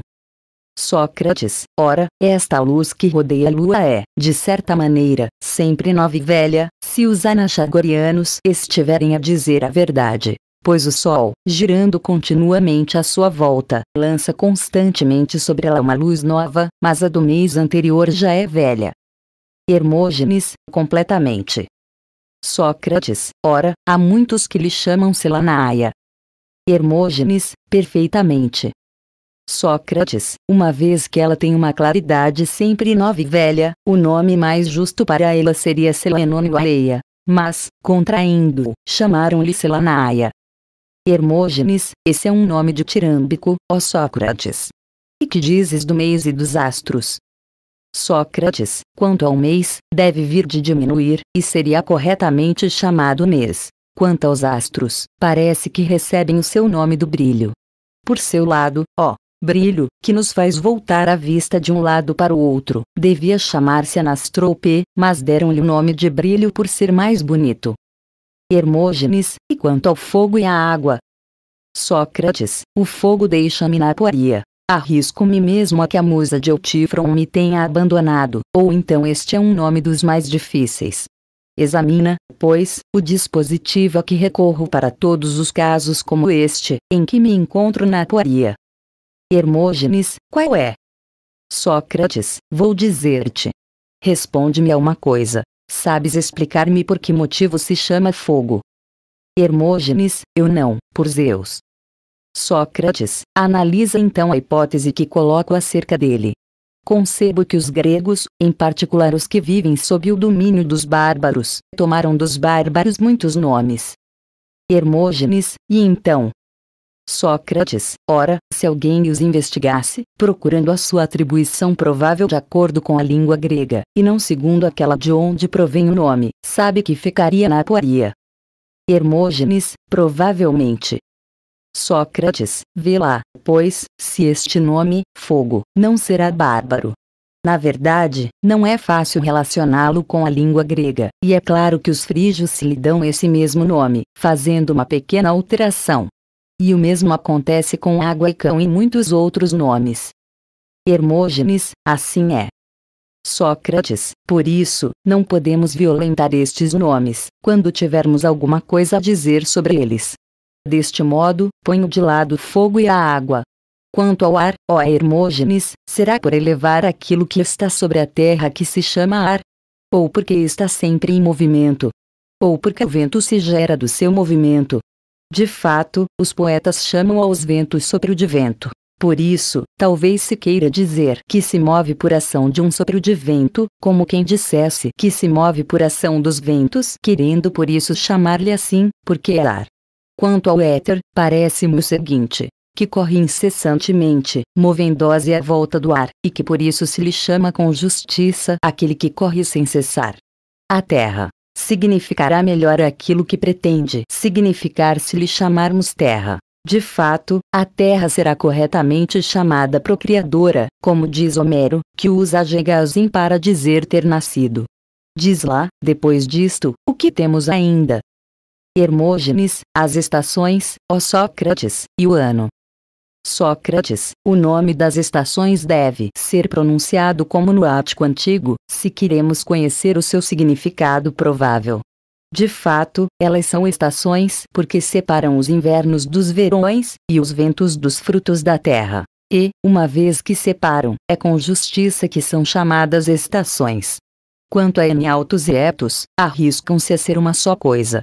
Sócrates, ora, esta luz que rodeia a lua é, de certa maneira, sempre nova e velha, se os anaxagorianos estiverem a dizer a verdade. Pois o Sol, girando continuamente à sua volta, lança constantemente sobre ela uma luz nova, mas a do mês anterior já é velha. Hermógenes, completamente. Sócrates, ora, há muitos que lhe chamam Selanaia. Hermógenes, perfeitamente. Sócrates, uma vez que ela tem uma claridade sempre nova e velha, o nome mais justo para ela seria Areia. Mas, contraindo, chamaram-lhe Selanaia. Hermógenes, esse é um nome de tirâmbico, ó Sócrates. E que dizes do mês e dos astros? Sócrates, quanto ao mês, deve vir de diminuir, e seria corretamente chamado mês. Quanto aos astros, parece que recebem o seu nome do brilho. Por seu lado, ó, brilho, que nos faz voltar a vista de um lado para o outro. Devia chamar-se Anastrope, mas deram-lhe o nome de brilho por ser mais bonito. Hermógenes, e quanto ao fogo e à água? Sócrates, o fogo deixa-me na poaria. Arrisco-me mesmo a que a musa de Eutífron me tenha abandonado, ou então este é um nome dos mais difíceis. Examina, pois, o dispositivo a que recorro para todos os casos como este, em que me encontro na poaria. Hermógenes, qual é? Sócrates, vou dizer-te. Responde-me a uma coisa. Sabes explicar-me por que motivo se chama fogo? Hermógenes, eu não, por Zeus. Sócrates, analisa então a hipótese que coloco acerca dele. Concebo que os gregos, em particular os que vivem sob o domínio dos bárbaros, tomaram dos bárbaros muitos nomes. Hermógenes, e então, Sócrates, ora, se alguém os investigasse, procurando a sua atribuição provável de acordo com a língua grega, e não segundo aquela de onde provém o nome, sabe que ficaria na apoaria. Hermógenes, provavelmente. Sócrates, vê lá, pois, se este nome, fogo, não será bárbaro. Na verdade, não é fácil relacioná-lo com a língua grega, e é claro que os frígios se lhe dão esse mesmo nome, fazendo uma pequena alteração. E o mesmo acontece com água e cão e muitos outros nomes. Hermógenes, assim é. Sócrates, por isso, não podemos violentar estes nomes, quando tivermos alguma coisa a dizer sobre eles. Deste modo, ponho de lado o fogo e a água. Quanto ao ar, ó Hermógenes, será por elevar aquilo que está sobre a terra que se chama ar? Ou porque está sempre em movimento? Ou porque o vento se gera do seu movimento? De fato, os poetas chamam aos ventos sopro de vento. Por isso, talvez se queira dizer que se move por ação de um sopro de vento, como quem dissesse que se move por ação dos ventos, querendo por isso chamar-lhe assim, porque é ar. Quanto ao éter, parece-me o seguinte: que corre incessantemente, movendo-se à volta do ar, e que por isso se lhe chama com justiça aquele que corre sem cessar. A terra, significará melhor aquilo que pretende significar se lhe chamarmos terra. De fato, a terra será corretamente chamada procriadora, como diz Homero, que usa Gegazim para dizer ter nascido. Diz lá, depois disto, o que temos ainda? Hermógenes, as estações, ó Sócrates, e o ano. Sócrates, o nome das estações deve ser pronunciado como no ático antigo, se queremos conhecer o seu significado provável. De fato, elas são estações porque separam os invernos dos verões, e os ventos dos frutos da terra. E, uma vez que separam, é com justiça que são chamadas estações. Quanto a N e etos, arriscam-se a ser uma só coisa.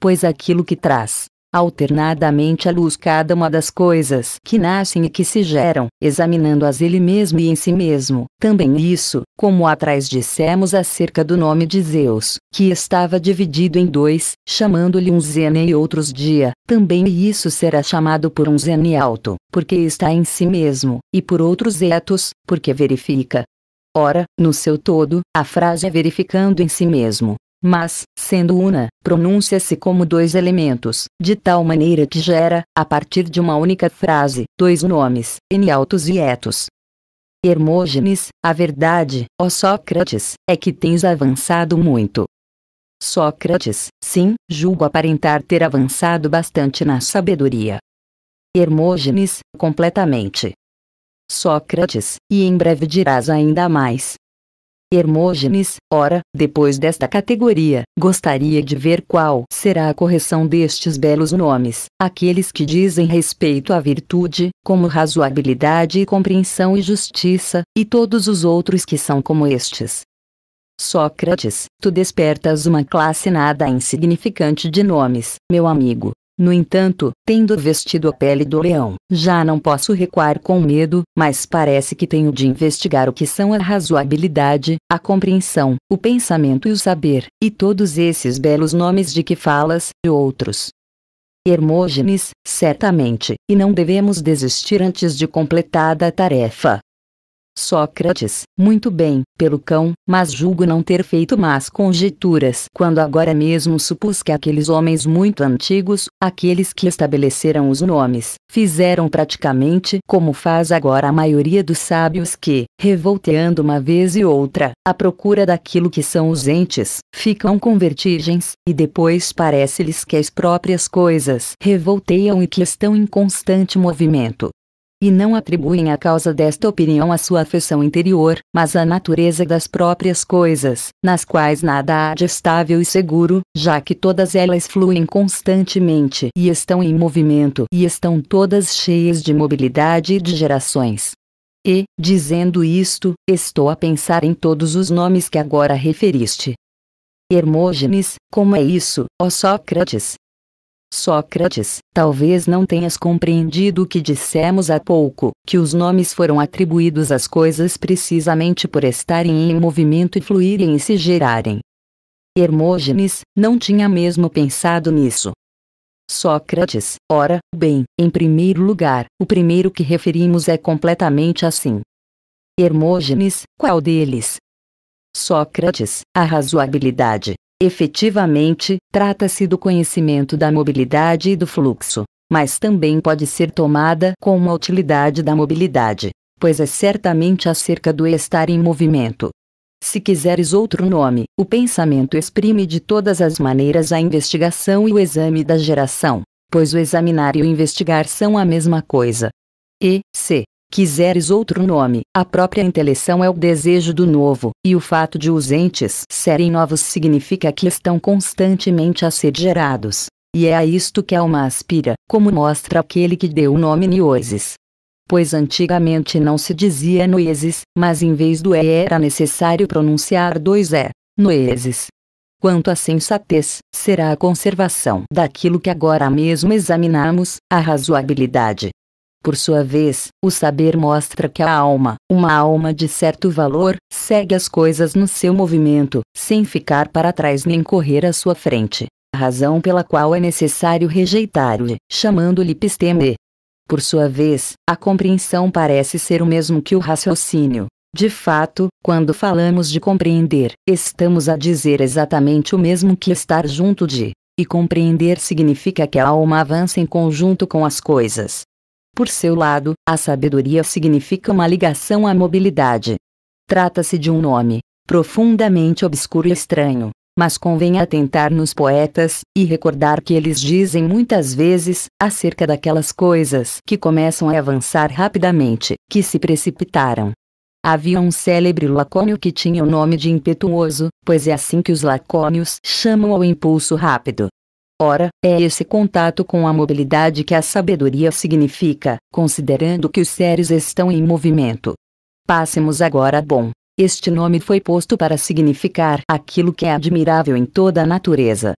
Pois aquilo que traz alternadamente à luz cada uma das coisas que nascem e que se geram, examinando-as ele mesmo e em si mesmo. Também isso, como atrás dissemos acerca do nome de Zeus, que estava dividido em dois, chamando-lhe um Zene e outros dia, também isso será chamado por um Zene alto, porque está em si mesmo, e por outros etos, porque verifica, Ora, no seu todo, a frase é verificando em si mesmo, mas, sendo una, pronuncia-se como dois elementos, de tal maneira que gera, a partir de uma única frase, dois nomes, n e etos. Hermógenes, a verdade, ó Sócrates, é que tens avançado muito. Sócrates, sim, julgo aparentar ter avançado bastante na sabedoria. Hermógenes, completamente. Sócrates, e em breve dirás ainda mais, Hermógenes, ora, depois desta categoria, gostaria de ver qual será a correção destes belos nomes, aqueles que dizem respeito à virtude, como razoabilidade e compreensão e justiça, e todos os outros que são como estes. Sócrates, tu despertas uma classe nada insignificante de nomes, meu amigo, no entanto, tendo vestido a pele do leão, já não posso recuar com medo, mas parece que tenho de investigar o que são a razoabilidade, a compreensão, o pensamento e o saber, e todos esses belos nomes de que falas, e outros. Hermógenes, certamente, e não devemos desistir antes de completada a tarefa. Sócrates, muito bem, pelo cão, mas julgo não ter feito más conjecturas quando agora mesmo supus que aqueles homens muito antigos, aqueles que estabeleceram os nomes, fizeram praticamente como faz agora a maioria dos sábios que, revolteando uma vez e outra, à procura daquilo que são os entes, ficam com vertigens, e depois parece-lhes que as próprias coisas revolteiam e que estão em constante movimento e não atribuem a causa desta opinião à sua afeição interior, mas à natureza das próprias coisas, nas quais nada há de estável e seguro, já que todas elas fluem constantemente e estão em movimento e estão todas cheias de mobilidade e de gerações. E, dizendo isto, estou a pensar em todos os nomes que agora referiste. Hermógenes, como é isso, ó Sócrates? Sócrates, talvez não tenhas compreendido o que dissemos há pouco, que os nomes foram atribuídos às coisas precisamente por estarem em movimento e fluírem e se gerarem. Hermógenes, não tinha mesmo pensado nisso. Sócrates, ora, bem, em primeiro lugar, o primeiro que referimos é completamente assim. Hermógenes, qual deles? Sócrates, a razoabilidade. Efetivamente, trata-se do conhecimento da mobilidade e do fluxo, mas também pode ser tomada como a utilidade da mobilidade, pois é certamente acerca do estar em movimento. Se quiseres outro nome, o pensamento exprime de todas as maneiras a investigação e o exame da geração, pois o examinar e o investigar são a mesma coisa. E, se, Quiseres outro nome, a própria inteleção é o desejo do novo, e o fato de os entes serem novos significa que estão constantemente a ser gerados. E é a isto que a alma aspira, como mostra aquele que deu o nome Nioises. Pois antigamente não se dizia Noeses, mas em vez do E era necessário pronunciar dois E, Noeses. Quanto à sensatez, será a conservação daquilo que agora mesmo examinamos, a razoabilidade, por sua vez, o saber mostra que a alma, uma alma de certo valor, segue as coisas no seu movimento, sem ficar para trás nem correr à sua frente. A razão pela qual é necessário rejeitar-lhe, chamando-lhe pisteme. Por sua vez, a compreensão parece ser o mesmo que o raciocínio. De fato, quando falamos de compreender, estamos a dizer exatamente o mesmo que estar junto de. E compreender significa que a alma avança em conjunto com as coisas, por seu lado, a sabedoria significa uma ligação à mobilidade. Trata-se de um nome profundamente obscuro e estranho, mas convém atentar nos poetas e recordar que eles dizem muitas vezes acerca daquelas coisas que começam a avançar rapidamente, que se precipitaram. Havia um célebre lacônio que tinha o nome de impetuoso, pois é assim que os lacônios chamam ao impulso rápido, Ora, é esse contato com a mobilidade que a sabedoria significa, considerando que os seres estão em movimento. Passemos agora a bom. Este nome foi posto para significar aquilo que é admirável em toda a natureza.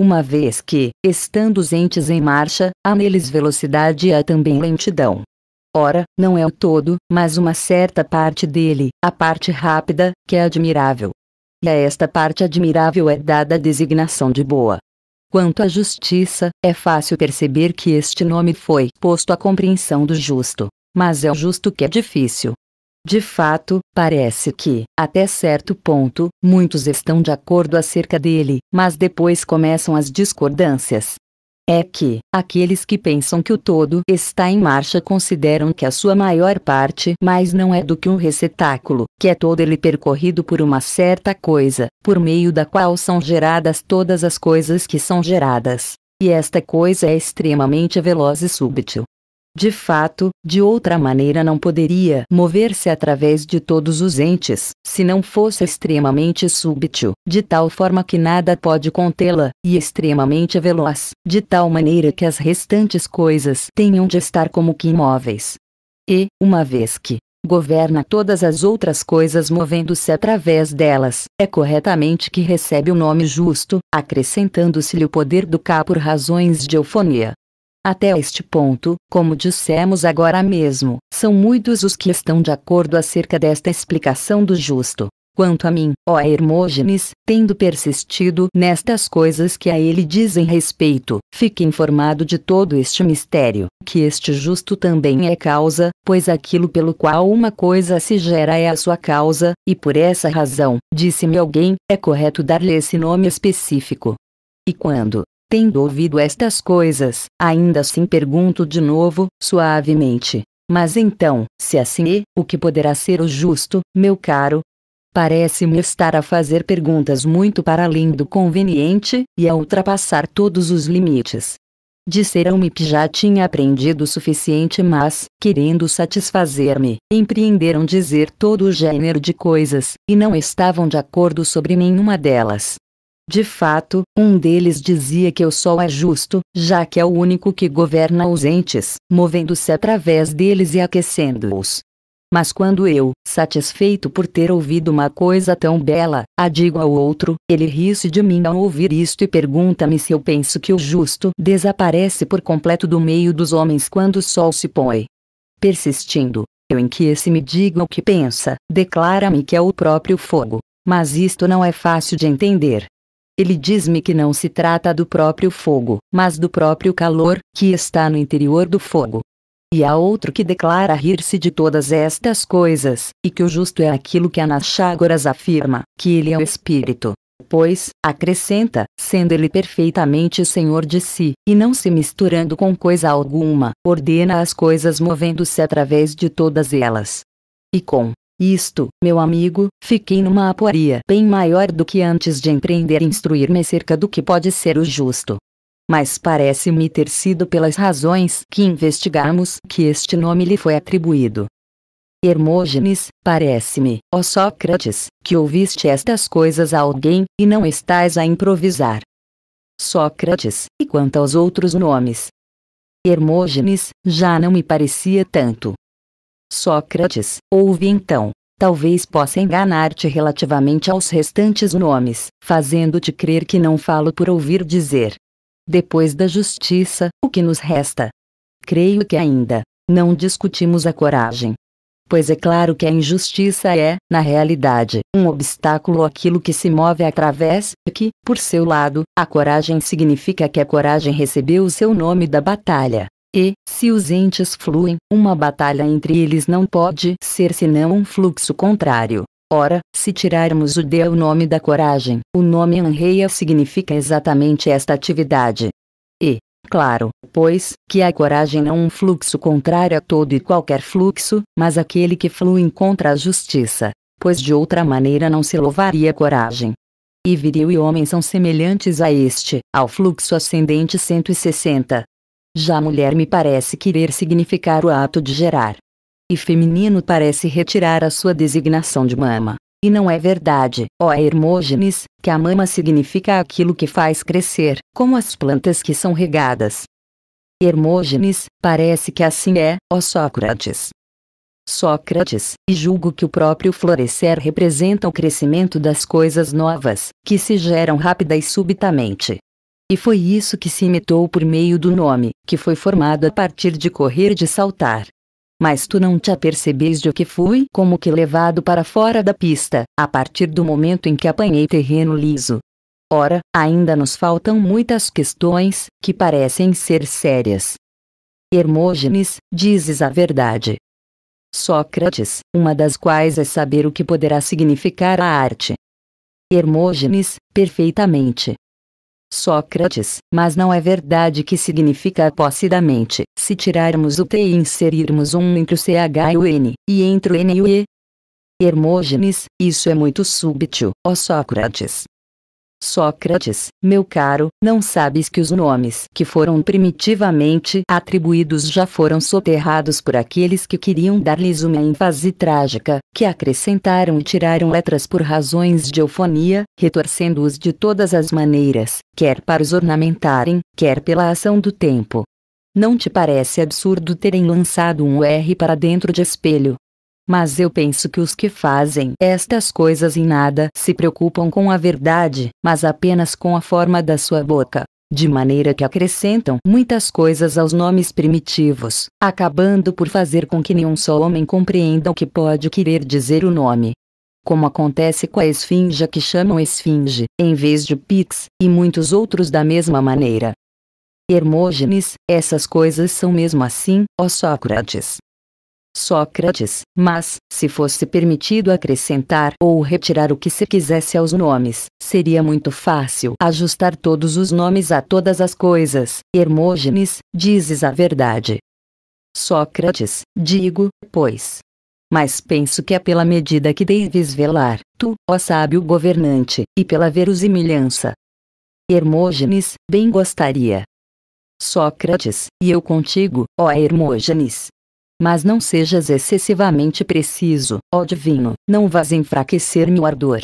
Uma vez que, estando os entes em marcha, há neles velocidade e há também lentidão. Ora, não é o todo, mas uma certa parte dele, a parte rápida, que é admirável. E a esta parte admirável é dada a designação de boa. Quanto à justiça, é fácil perceber que este nome foi posto à compreensão do justo, mas é o justo que é difícil. De fato, parece que, até certo ponto, muitos estão de acordo acerca dele, mas depois começam as discordâncias é que aqueles que pensam que o todo está em marcha consideram que a sua maior parte mais não é do que um recetáculo, que é todo ele percorrido por uma certa coisa, por meio da qual são geradas todas as coisas que são geradas. E esta coisa é extremamente veloz e súbtil de fato, de outra maneira não poderia mover-se através de todos os entes, se não fosse extremamente súbito, de tal forma que nada pode contê-la, e extremamente veloz, de tal maneira que as restantes coisas tenham de estar como que imóveis. E, uma vez que governa todas as outras coisas movendo-se através delas, é corretamente que recebe o nome justo, acrescentando-se-lhe o poder do K por razões de eufonia. Até este ponto, como dissemos agora mesmo, são muitos os que estão de acordo acerca desta explicação do justo. Quanto a mim, ó Hermógenes, tendo persistido nestas coisas que a ele dizem respeito, fique informado de todo este mistério, que este justo também é causa, pois aquilo pelo qual uma coisa se gera é a sua causa, e por essa razão, disse-me alguém, é correto dar-lhe esse nome específico. E quando, Tendo ouvido estas coisas, ainda assim pergunto de novo, suavemente. Mas então, se assim é, o que poderá ser o justo, meu caro? Parece-me estar a fazer perguntas muito para além do conveniente, e a ultrapassar todos os limites. Disseram-me que já tinha aprendido o suficiente, mas, querendo satisfazer-me, empreenderam dizer todo o gênero de coisas, e não estavam de acordo sobre nenhuma delas. De fato, um deles dizia que o sol é justo, já que é o único que governa os entes, movendo-se através deles e aquecendo-os. Mas quando eu, satisfeito por ter ouvido uma coisa tão bela, a digo ao outro, ele ri-se de mim ao ouvir isto e pergunta-me se eu penso que o justo desaparece por completo do meio dos homens quando o sol se põe. Persistindo, eu em que esse me diga o que pensa, declara-me que é o próprio fogo. Mas isto não é fácil de entender, ele diz-me que não se trata do próprio fogo, mas do próprio calor, que está no interior do fogo. E há outro que declara rir-se de todas estas coisas, e que o justo é aquilo que Anaxágoras afirma, que ele é o espírito. Pois, acrescenta, sendo ele perfeitamente senhor de si, e não se misturando com coisa alguma, ordena as coisas movendo-se através de todas elas. E com isto, meu amigo, fiquei numa aporia bem maior do que antes de empreender instruir-me acerca do que pode ser o justo. Mas parece-me ter sido pelas razões que investigamos que este nome lhe foi atribuído. Hermógenes, parece-me, ó Sócrates, que ouviste estas coisas a alguém, e não estás a improvisar. Sócrates, e quanto aos outros nomes? Hermógenes, já não me parecia tanto, Sócrates, ouve então. Talvez possa enganar-te relativamente aos restantes nomes, fazendo-te crer que não falo por ouvir dizer. Depois da justiça, o que nos resta? Creio que ainda não discutimos a coragem. Pois é claro que a injustiça é, na realidade, um obstáculo àquilo que se move através, e que, por seu lado, a coragem significa que a coragem recebeu o seu nome da batalha, e, se os entes fluem, uma batalha entre eles não pode ser senão um fluxo contrário. Ora, se tirarmos o de o nome da coragem, o nome Anreia significa exatamente esta atividade. E, claro, pois, que a coragem não é um fluxo contrário a todo e qualquer fluxo, mas aquele que flui contra a justiça, pois de outra maneira não se louvaria coragem. E viril e homem são semelhantes a este, ao fluxo ascendente 160, já mulher me parece querer significar o ato de gerar. E feminino parece retirar a sua designação de mama. E não é verdade, ó Hermógenes, que a mama significa aquilo que faz crescer, como as plantas que são regadas. Hermógenes, parece que assim é, ó Sócrates. Sócrates, e julgo que o próprio florescer representa o crescimento das coisas novas, que se geram rápida e subitamente, e foi isso que se imitou por meio do nome, que foi formado a partir de correr e de saltar. Mas tu não te apercebes de que fui como que levado para fora da pista, a partir do momento em que apanhei terreno liso. Ora, ainda nos faltam muitas questões, que parecem ser sérias. Hermógenes, dizes a verdade. Sócrates, uma das quais é saber o que poderá significar a arte. Hermógenes, perfeitamente. Sócrates, mas não é verdade que significa a posse da mente. Se tirarmos o T e inserirmos um entre o CH e o N, e entre o N e o E, Hermógenes, isso é muito súbito, ó Sócrates. Sócrates, meu caro, não sabes que os nomes que foram primitivamente atribuídos já foram soterrados por aqueles que queriam dar-lhes uma ênfase trágica, que acrescentaram e tiraram letras por razões de eufonia, retorcendo-os de todas as maneiras, quer para os ornamentarem, quer pela ação do tempo. Não te parece absurdo terem lançado um R para dentro de espelho, mas eu penso que os que fazem estas coisas em nada se preocupam com a verdade, mas apenas com a forma da sua boca de maneira que acrescentam muitas coisas aos nomes primitivos, acabando por fazer com que nenhum só homem compreenda o que pode querer dizer o nome. Como acontece com a esfinge que chamam esfinge, em vez de pix, e muitos outros da mesma maneira. Hermógenes, essas coisas são mesmo assim, ó Sócrates. Sócrates, mas, se fosse permitido acrescentar ou retirar o que se quisesse aos nomes, seria muito fácil ajustar todos os nomes a todas as coisas. Hermógenes, dizes a verdade. Sócrates, digo, pois. Mas penso que é pela medida que deves velar, tu, ó sábio governante, e pela verosimilhança. Hermógenes, bem gostaria. Sócrates, e eu contigo, ó Hermógenes, mas não sejas excessivamente preciso, ó divino, não vás enfraquecer meu ardor.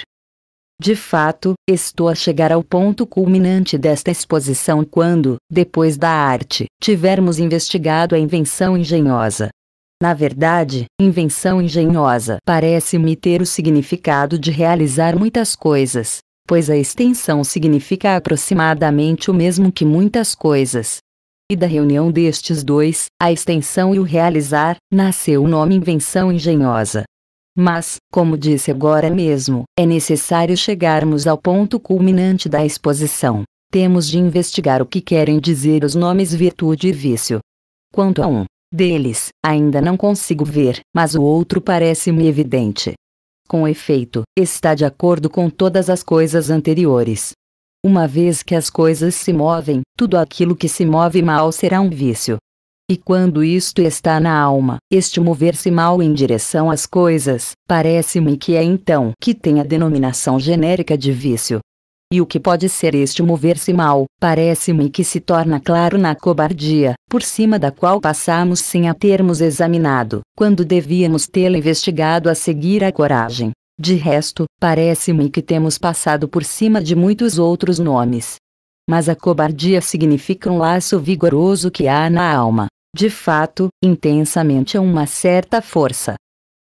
De fato, estou a chegar ao ponto culminante desta exposição quando, depois da arte, tivermos investigado a invenção engenhosa. Na verdade, invenção engenhosa parece-me ter o significado de realizar muitas coisas, pois a extensão significa aproximadamente o mesmo que muitas coisas, e da reunião destes dois, a extensão e o realizar, nasceu o nome invenção engenhosa. Mas, como disse agora mesmo, é necessário chegarmos ao ponto culminante da exposição. Temos de investigar o que querem dizer os nomes virtude e vício. Quanto a um deles, ainda não consigo ver, mas o outro parece-me evidente. Com efeito, está de acordo com todas as coisas anteriores, uma vez que as coisas se movem, tudo aquilo que se move mal será um vício. E quando isto está na alma, este mover-se mal em direção às coisas, parece-me que é então que tem a denominação genérica de vício. E o que pode ser este mover-se mal, parece-me que se torna claro na cobardia, por cima da qual passamos sem a termos examinado, quando devíamos tê-la investigado a seguir a coragem. De resto, parece-me que temos passado por cima de muitos outros nomes. Mas a cobardia significa um laço vigoroso que há na alma, de fato, intensamente a é uma certa força.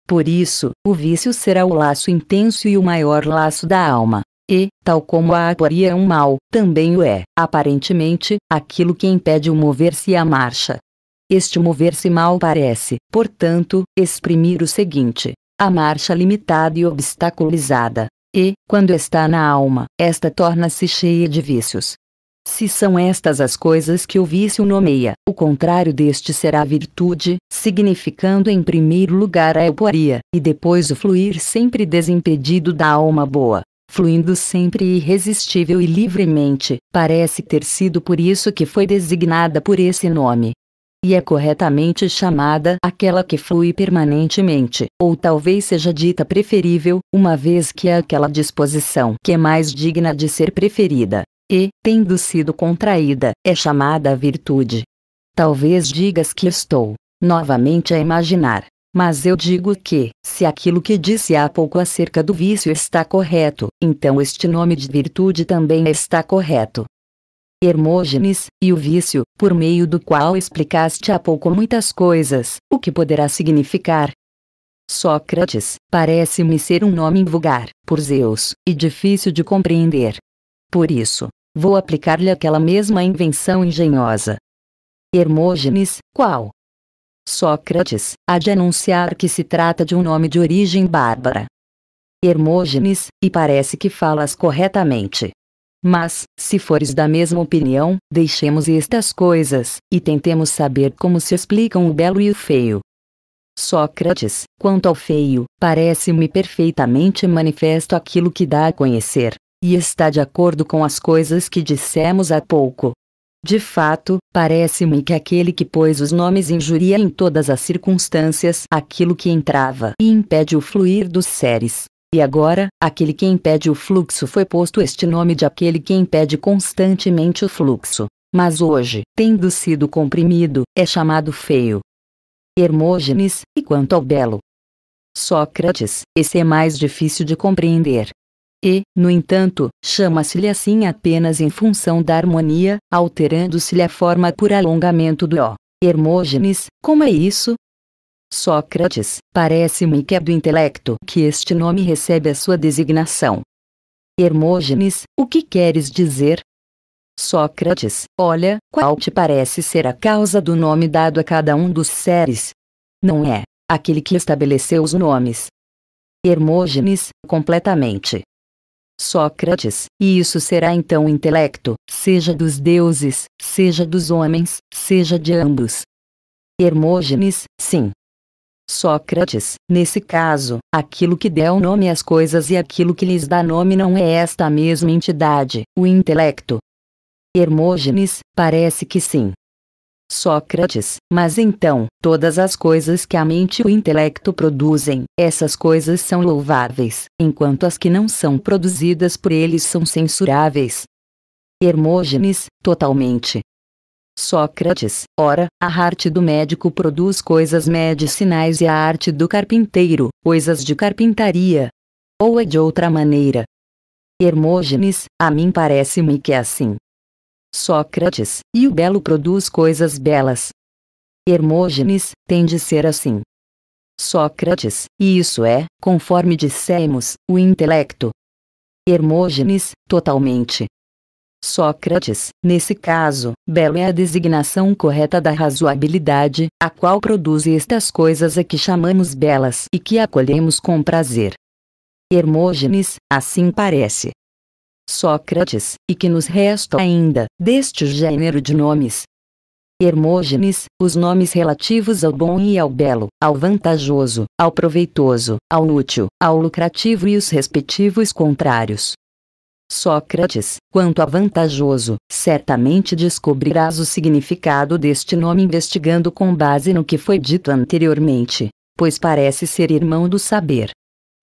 Por isso, o vício será o laço intenso e o maior laço da alma. E, tal como a acuaria é um mal, também o é, aparentemente, aquilo que impede o mover-se à marcha. Este mover-se mal parece, portanto, exprimir o seguinte: a marcha limitada e obstaculizada, e, quando está na alma, esta torna-se cheia de vícios. Se são estas as coisas que o vício nomeia, o contrário deste será a virtude, significando em primeiro lugar a euporia, e depois o fluir sempre desimpedido da alma boa, fluindo sempre irresistível e livremente, parece ter sido por isso que foi designada por esse nome e é corretamente chamada aquela que flui permanentemente, ou talvez seja dita preferível, uma vez que é aquela disposição que é mais digna de ser preferida, e, tendo sido contraída, é chamada virtude. Talvez digas que estou, novamente a imaginar, mas eu digo que, se aquilo que disse há pouco acerca do vício está correto, então este nome de virtude também está correto. Hermógenes, e o vício, por meio do qual explicaste há pouco muitas coisas, o que poderá significar? Sócrates, parece-me ser um nome vulgar, por Zeus, e difícil de compreender. Por isso, vou aplicar-lhe aquela mesma invenção engenhosa. Hermógenes, qual? Sócrates, há de anunciar que se trata de um nome de origem bárbara. Hermógenes, e parece que falas corretamente. Mas, se fores da mesma opinião, deixemos estas coisas, e tentemos saber como se explicam o belo e o feio. Sócrates, quanto ao feio, parece-me perfeitamente manifesto aquilo que dá a conhecer, e está de acordo com as coisas que dissemos há pouco. De fato, parece-me que aquele que pôs os nomes injuria em todas as circunstâncias aquilo que entrava e impede o fluir dos seres, e agora, aquele que impede o fluxo foi posto este nome de aquele que impede constantemente o fluxo. Mas hoje, tendo sido comprimido, é chamado feio. Hermógenes, e quanto ao belo? Sócrates, esse é mais difícil de compreender. E, no entanto, chama-se-lhe assim apenas em função da harmonia, alterando-se-lhe a forma por alongamento do O. Hermógenes, como é isso? Sócrates, parece-me que é do intelecto que este nome recebe a sua designação. Hermógenes, o que queres dizer? Sócrates, olha, qual te parece ser a causa do nome dado a cada um dos seres? Não é, aquele que estabeleceu os nomes. Hermógenes, completamente. Sócrates, e isso será então o intelecto, seja dos deuses, seja dos homens, seja de ambos. Hermógenes, sim, Sócrates, nesse caso, aquilo que deu nome às coisas e aquilo que lhes dá nome não é esta mesma entidade, o intelecto. Hermógenes, parece que sim. Sócrates, mas então, todas as coisas que a mente e o intelecto produzem, essas coisas são louváveis, enquanto as que não são produzidas por eles são censuráveis. Hermógenes, totalmente, Sócrates, ora, a arte do médico produz coisas medicinais e a arte do carpinteiro, coisas de carpintaria. Ou é de outra maneira? Hermógenes, a mim parece-me que é assim. Sócrates, e o belo produz coisas belas. Hermógenes, tem de ser assim. Sócrates, e isso é, conforme dissemos, o intelecto. Hermógenes, totalmente. Sócrates, nesse caso, belo é a designação correta da razoabilidade, a qual produz estas coisas a que chamamos belas e que acolhemos com prazer. Hermógenes, assim parece. Sócrates, e que nos resta ainda, deste gênero de nomes. Hermógenes, os nomes relativos ao bom e ao belo, ao vantajoso, ao proveitoso, ao útil, ao lucrativo e os respectivos contrários. Sócrates, quanto a vantajoso, certamente descobrirás o significado deste nome investigando com base no que foi dito anteriormente, pois parece ser irmão do saber.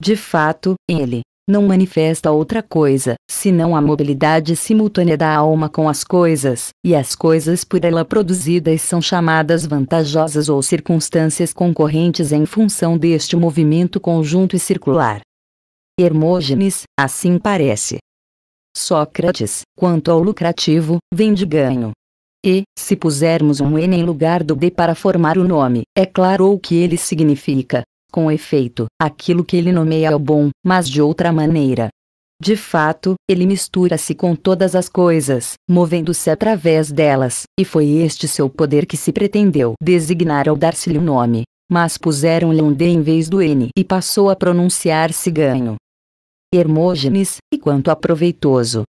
De fato, ele não manifesta outra coisa, senão a mobilidade simultânea da alma com as coisas, e as coisas por ela produzidas são chamadas vantajosas ou circunstâncias concorrentes em função deste movimento conjunto e circular. Hermógenes, assim parece, Sócrates, quanto ao lucrativo, vem de ganho. E, se pusermos um N em lugar do D para formar o nome, é claro o que ele significa. Com efeito, aquilo que ele nomeia é o bom, mas de outra maneira. De fato, ele mistura-se com todas as coisas, movendo-se através delas, e foi este seu poder que se pretendeu designar ao dar-se-lhe o um nome. Mas puseram-lhe um D em vez do N e passou a pronunciar-se ganho. Hermógenes, e quanto a proveitoso.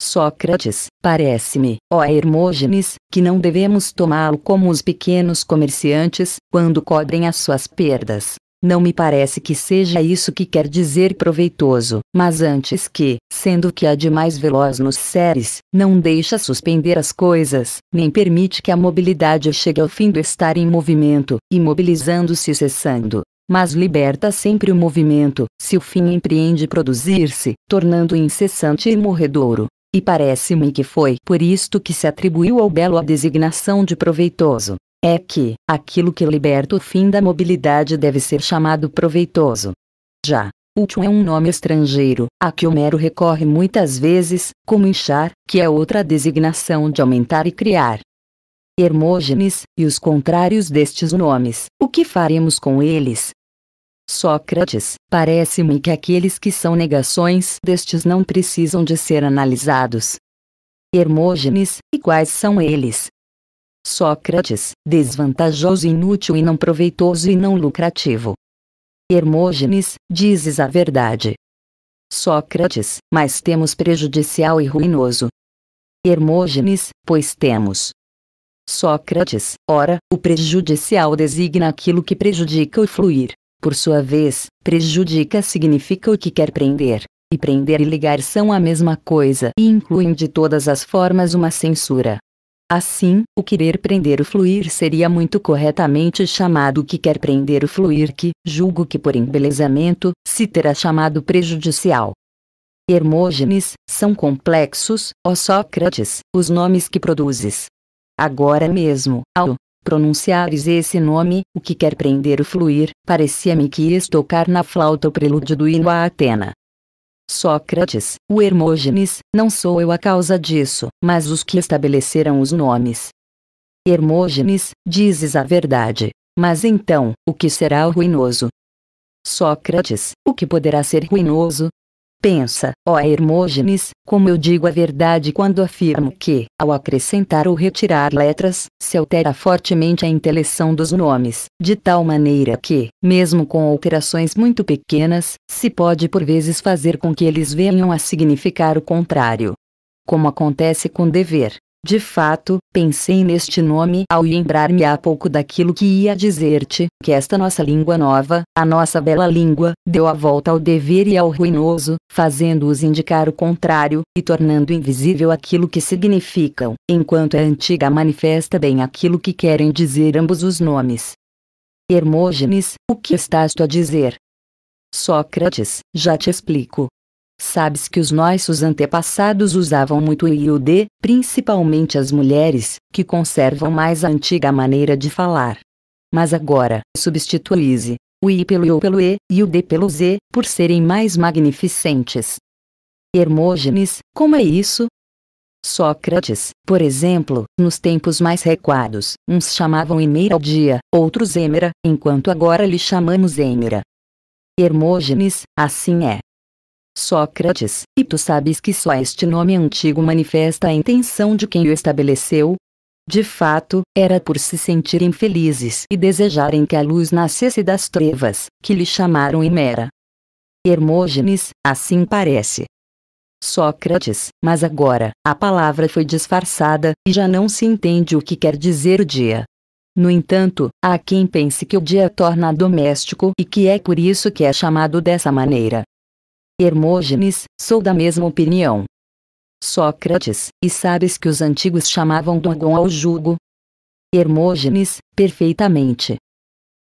Sócrates, parece-me, ó Hermógenes, que não devemos tomá-lo como os pequenos comerciantes, quando cobrem as suas perdas. Não me parece que seja isso que quer dizer proveitoso, mas antes que, sendo que há de mais veloz nos seres, não deixa suspender as coisas, nem permite que a mobilidade chegue ao fim do estar em movimento, imobilizando-se e cessando mas liberta sempre o movimento, se o fim empreende produzir-se, tornando incessante e morredouro. E parece-me que foi por isto que se atribuiu ao belo a designação de proveitoso. É que, aquilo que liberta o fim da mobilidade deve ser chamado proveitoso. Já, Útil é um nome estrangeiro, a que Homero recorre muitas vezes, como inchar, que é outra designação de aumentar e criar. Hermógenes, e os contrários destes nomes, o que faremos com eles? Sócrates, parece-me que aqueles que são negações destes não precisam de ser analisados. Hermógenes, e quais são eles? Sócrates, desvantajoso, inútil e não proveitoso e não lucrativo. Hermógenes, dizes a verdade. Sócrates, mas temos prejudicial e ruinoso. Hermógenes, pois temos. Sócrates, ora, o prejudicial designa aquilo que prejudica o fluir, por sua vez, prejudica significa o que quer prender. E prender e ligar são a mesma coisa e incluem de todas as formas uma censura. Assim, o querer prender o fluir seria muito corretamente chamado o que quer prender o fluir que, julgo que por embelezamento, se terá chamado prejudicial. Hermógenes, são complexos, ó Sócrates, os nomes que produzes. Agora mesmo, ao pronunciares esse nome, o que quer prender o fluir, parecia-me que ias tocar na flauta o prelúdio do hino a Atena. Sócrates, o Hermógenes, não sou eu a causa disso, mas os que estabeleceram os nomes. Hermógenes, dizes a verdade. Mas então, o que será o ruinoso? Sócrates, o que poderá ser ruinoso, Pensa, ó Hermógenes, como eu digo a verdade quando afirmo que, ao acrescentar ou retirar letras, se altera fortemente a inteleção dos nomes, de tal maneira que, mesmo com alterações muito pequenas, se pode por vezes fazer com que eles venham a significar o contrário. Como acontece com dever, de fato, pensei neste nome ao lembrar-me há pouco daquilo que ia dizer-te, que esta nossa língua nova, a nossa bela língua, deu a volta ao dever e ao ruinoso, fazendo-os indicar o contrário, e tornando invisível aquilo que significam, enquanto a antiga manifesta bem aquilo que querem dizer ambos os nomes. Hermógenes, o que estás tu a dizer? Sócrates, já te explico. Sabes que os nossos antepassados usavam muito o d, principalmente as mulheres, que conservam mais a antiga maneira de falar. Mas agora, substitui-se o i pelo u pelo e e o d pelo z, por serem mais magnificentes. Hermógenes, como é isso? Sócrates, por exemplo, nos tempos mais recuados, uns chamavam Emeraldia, outros emera, enquanto agora lhe chamamos emera. Hermógenes, assim é. Sócrates, e tu sabes que só este nome antigo manifesta a intenção de quem o estabeleceu? De fato, era por se sentirem felizes e desejarem que a luz nascesse das trevas, que lhe chamaram Himera. Hermógenes, assim parece. Sócrates, mas agora, a palavra foi disfarçada, e já não se entende o que quer dizer o dia. No entanto, há quem pense que o dia torna doméstico e que é por isso que é chamado dessa maneira. Hermógenes, sou da mesma opinião. Sócrates, e sabes que os antigos chamavam Dogon ao jugo? Hermógenes, perfeitamente.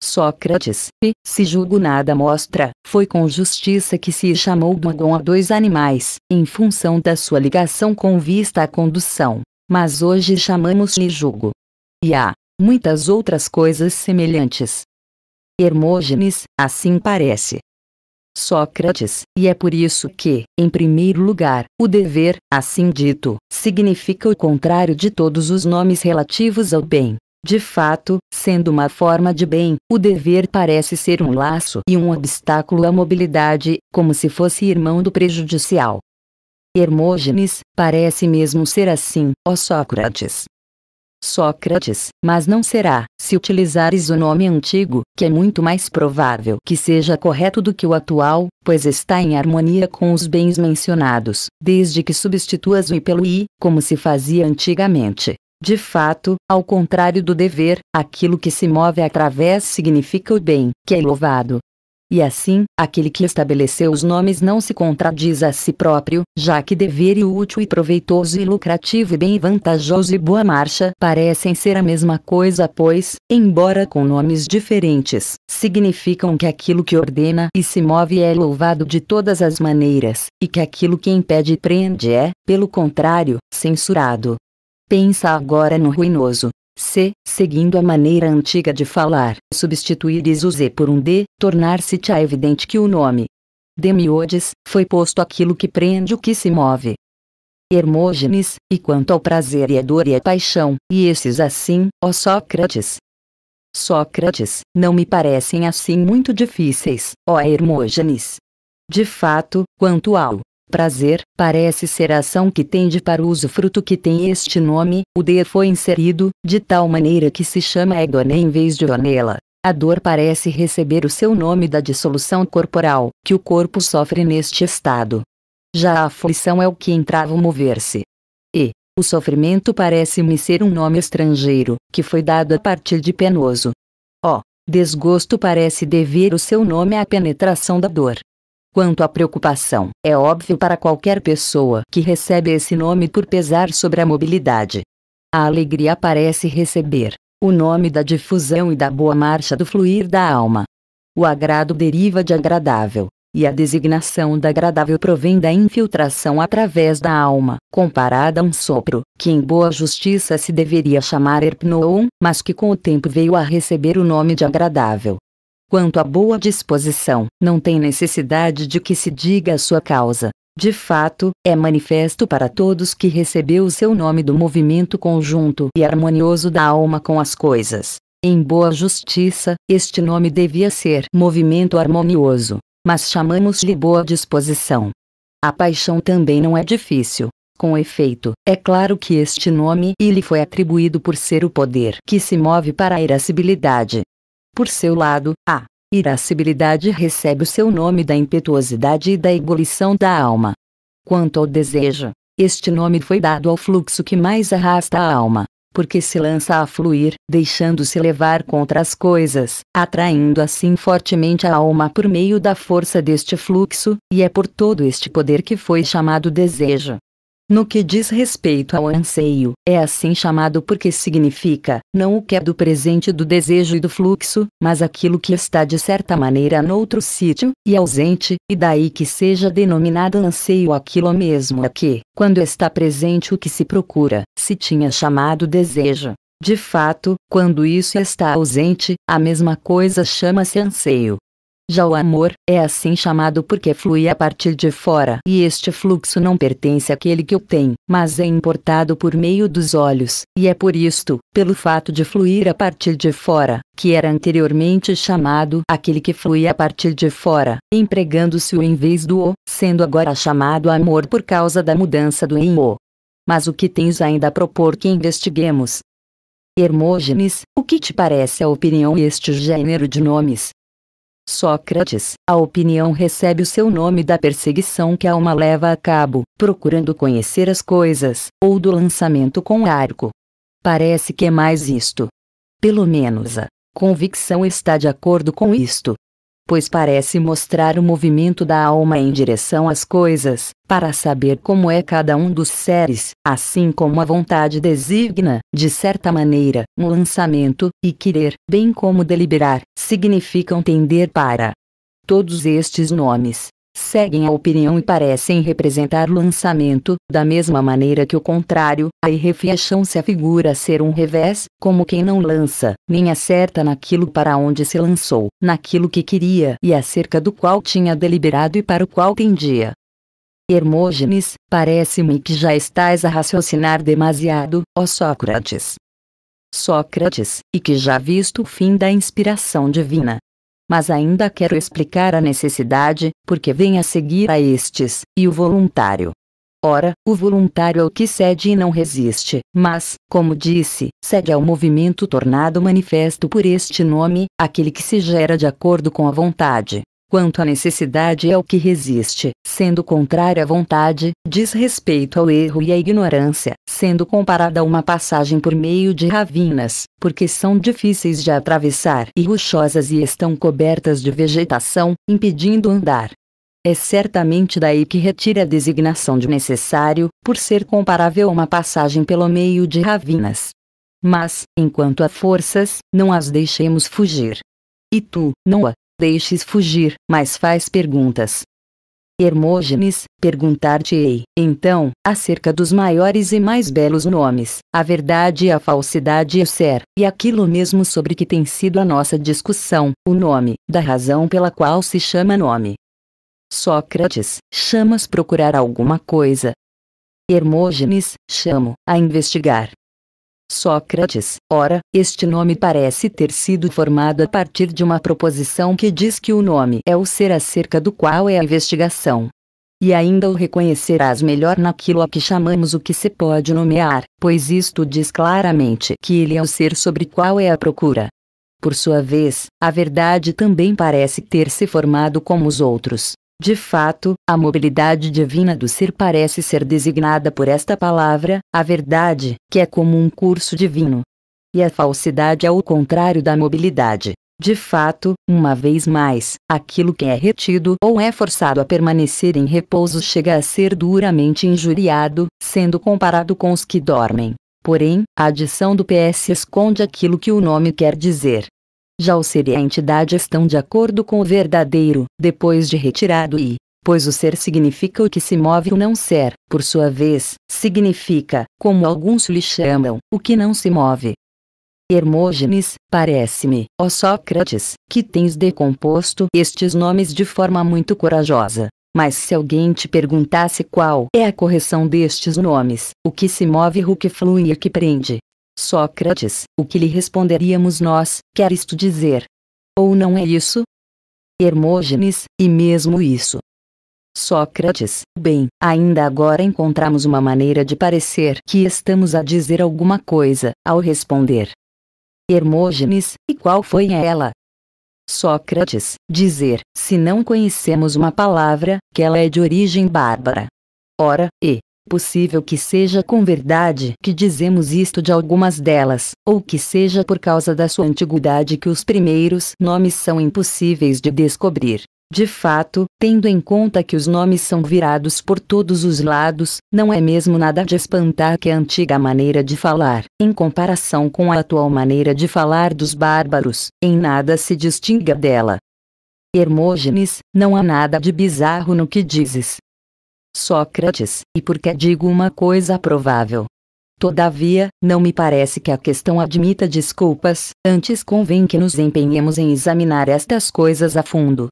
Sócrates, e, se julgo nada mostra, foi com justiça que se chamou Dogon a dois animais, em função da sua ligação com vista à condução, mas hoje chamamos-lhe jugo. E há muitas outras coisas semelhantes. Hermógenes, assim parece. Sócrates, e é por isso que, em primeiro lugar, o dever, assim dito, significa o contrário de todos os nomes relativos ao bem. De fato, sendo uma forma de bem, o dever parece ser um laço e um obstáculo à mobilidade, como se fosse irmão do prejudicial. Hermógenes, parece mesmo ser assim, ó Sócrates. Sócrates, mas não será, se utilizares o nome antigo, que é muito mais provável que seja correto do que o atual, pois está em harmonia com os bens mencionados, desde que substituas o i pelo i, como se fazia antigamente. De fato, ao contrário do dever, aquilo que se move através significa o bem, que é louvado, e assim, aquele que estabeleceu os nomes não se contradiz a si próprio, já que dever e útil e proveitoso e lucrativo e bem vantajoso e boa marcha parecem ser a mesma coisa, pois, embora com nomes diferentes, significam que aquilo que ordena e se move é louvado de todas as maneiras, e que aquilo que impede e prende é, pelo contrário, censurado. Pensa agora no ruinoso, se, seguindo a maneira antiga de falar, substituires o Z por um D, tornar-se-á evidente que o nome Demiodes foi posto aquilo que prende o que se move. Hermógenes, e quanto ao prazer e a dor e a paixão, e esses assim, ó Sócrates. Sócrates, não me parecem assim muito difíceis, ó Hermógenes. De fato, quanto ao Prazer parece ser a ação que tende para o usufruto que tem este nome, o de foi inserido, de tal maneira que se chama egone em vez de onela. A dor parece receber o seu nome da dissolução corporal, que o corpo sofre neste estado. Já a aflição é o que entrava o mover-se. E, o sofrimento parece-me ser um nome estrangeiro, que foi dado a partir de penoso. Ó, oh, desgosto parece dever o seu nome à penetração da dor. Quanto à preocupação, é óbvio para qualquer pessoa que recebe esse nome por pesar sobre a mobilidade. A alegria parece receber o nome da difusão e da boa marcha do fluir da alma. O agrado deriva de agradável, e a designação da agradável provém da infiltração através da alma, comparada a um sopro, que em boa justiça se deveria chamar erpnoon, mas que com o tempo veio a receber o nome de agradável. Quanto à boa disposição, não tem necessidade de que se diga a sua causa. De fato, é manifesto para todos que recebeu o seu nome do movimento conjunto e harmonioso da alma com as coisas. Em boa justiça, este nome devia ser movimento harmonioso, mas chamamos-lhe boa disposição. A paixão também não é difícil. Com efeito, é claro que este nome lhe foi atribuído por ser o poder que se move para a irascibilidade. Por seu lado, a irascibilidade recebe o seu nome da impetuosidade e da ebulição da alma. Quanto ao desejo, este nome foi dado ao fluxo que mais arrasta a alma, porque se lança a fluir, deixando-se levar contra as coisas, atraindo assim fortemente a alma por meio da força deste fluxo, e é por todo este poder que foi chamado desejo. No que diz respeito ao anseio, é assim chamado porque significa, não o que é do presente do desejo e do fluxo, mas aquilo que está de certa maneira noutro sítio, e ausente, e daí que seja denominado anseio aquilo mesmo a que, quando está presente o que se procura, se tinha chamado desejo. De fato, quando isso está ausente, a mesma coisa chama-se anseio. Já o amor é assim chamado porque flui a partir de fora e este fluxo não pertence àquele que o tem, mas é importado por meio dos olhos, e é por isto, pelo fato de fluir a partir de fora, que era anteriormente chamado aquele que flui a partir de fora, empregando-se o em vez do o, sendo agora chamado amor por causa da mudança do em o. Mas o que tens ainda a propor que investiguemos? Hermógenes, o que te parece a opinião este gênero de nomes? Sócrates, a opinião recebe o seu nome da perseguição que a alma leva a cabo, procurando conhecer as coisas, ou do lançamento com arco. Parece que é mais isto. Pelo menos a convicção está de acordo com isto, pois parece mostrar o movimento da alma em direção às coisas, para saber como é cada um dos seres, assim como a vontade designa, de certa maneira, um lançamento, e querer, bem como deliberar, significam tender para. Todos estes nomes, seguem a opinião e parecem representar o lançamento, da mesma maneira que o contrário, a irrefiação-se afigura ser um revés, como quem não lança, nem acerta naquilo para onde se lançou, naquilo que queria e acerca do qual tinha deliberado e para o qual tendia. Hermógenes, parece-me que já estás a raciocinar demasiado, ó Sócrates. Sócrates, e que já visto o fim da inspiração divina, mas ainda quero explicar a necessidade, porque vem a seguir a estes, e o voluntário. Ora, o voluntário é o que cede e não resiste, mas, como disse, cede ao movimento tornado manifesto por este nome, aquele que se gera de acordo com a vontade quanto à necessidade é o que resiste, sendo contrária à vontade, diz respeito ao erro e à ignorância, sendo comparada a uma passagem por meio de ravinas, porque são difíceis de atravessar e rochosas e estão cobertas de vegetação, impedindo andar. É certamente daí que retira a designação de necessário, por ser comparável a uma passagem pelo meio de ravinas. Mas, enquanto há forças, não as deixemos fugir. E tu, Noa, deixes fugir, mas faz perguntas. Hermógenes, perguntar-te-ei, então, acerca dos maiores e mais belos nomes, a verdade e a falsidade e ser, e aquilo mesmo sobre que tem sido a nossa discussão, o nome, da razão pela qual se chama nome. Sócrates, chamas procurar alguma coisa. Hermógenes, chamo, a investigar. Sócrates, ora, este nome parece ter sido formado a partir de uma proposição que diz que o nome é o ser acerca do qual é a investigação. E ainda o reconhecerás melhor naquilo a que chamamos o que se pode nomear, pois isto diz claramente que ele é o ser sobre qual é a procura. Por sua vez, a verdade também parece ter se formado como os outros, de fato, a mobilidade divina do ser parece ser designada por esta palavra, a verdade, que é como um curso divino. E a falsidade é o contrário da mobilidade. De fato, uma vez mais, aquilo que é retido ou é forçado a permanecer em repouso chega a ser duramente injuriado, sendo comparado com os que dormem. Porém, a adição do PS esconde aquilo que o nome quer dizer. Já o ser e a entidade estão de acordo com o verdadeiro, depois de retirado e, pois o ser significa o que se move o não ser, por sua vez, significa, como alguns lhe chamam, o que não se move. Hermógenes, parece-me, ó Sócrates, que tens decomposto estes nomes de forma muito corajosa. Mas se alguém te perguntasse qual é a correção destes nomes, o que se move, o que flui e o que prende, Sócrates, o que lhe responderíamos nós, quer isto dizer? Ou não é isso? Hermógenes, e mesmo isso. Sócrates, bem, ainda agora encontramos uma maneira de parecer que estamos a dizer alguma coisa, ao responder. Hermógenes, e qual foi ela? Sócrates, dizer, se não conhecemos uma palavra, que ela é de origem bárbara. Ora, e, Possível que seja com verdade que dizemos isto de algumas delas, ou que seja por causa da sua antiguidade que os primeiros nomes são impossíveis de descobrir. De fato, tendo em conta que os nomes são virados por todos os lados, não é mesmo nada de espantar que a antiga maneira de falar, em comparação com a atual maneira de falar dos bárbaros, em nada se distinga dela. Hermógenes, não há nada de bizarro no que dizes, Sócrates, e por que digo uma coisa provável. Todavia, não me parece que a questão admita desculpas, antes convém que nos empenhemos em examinar estas coisas a fundo.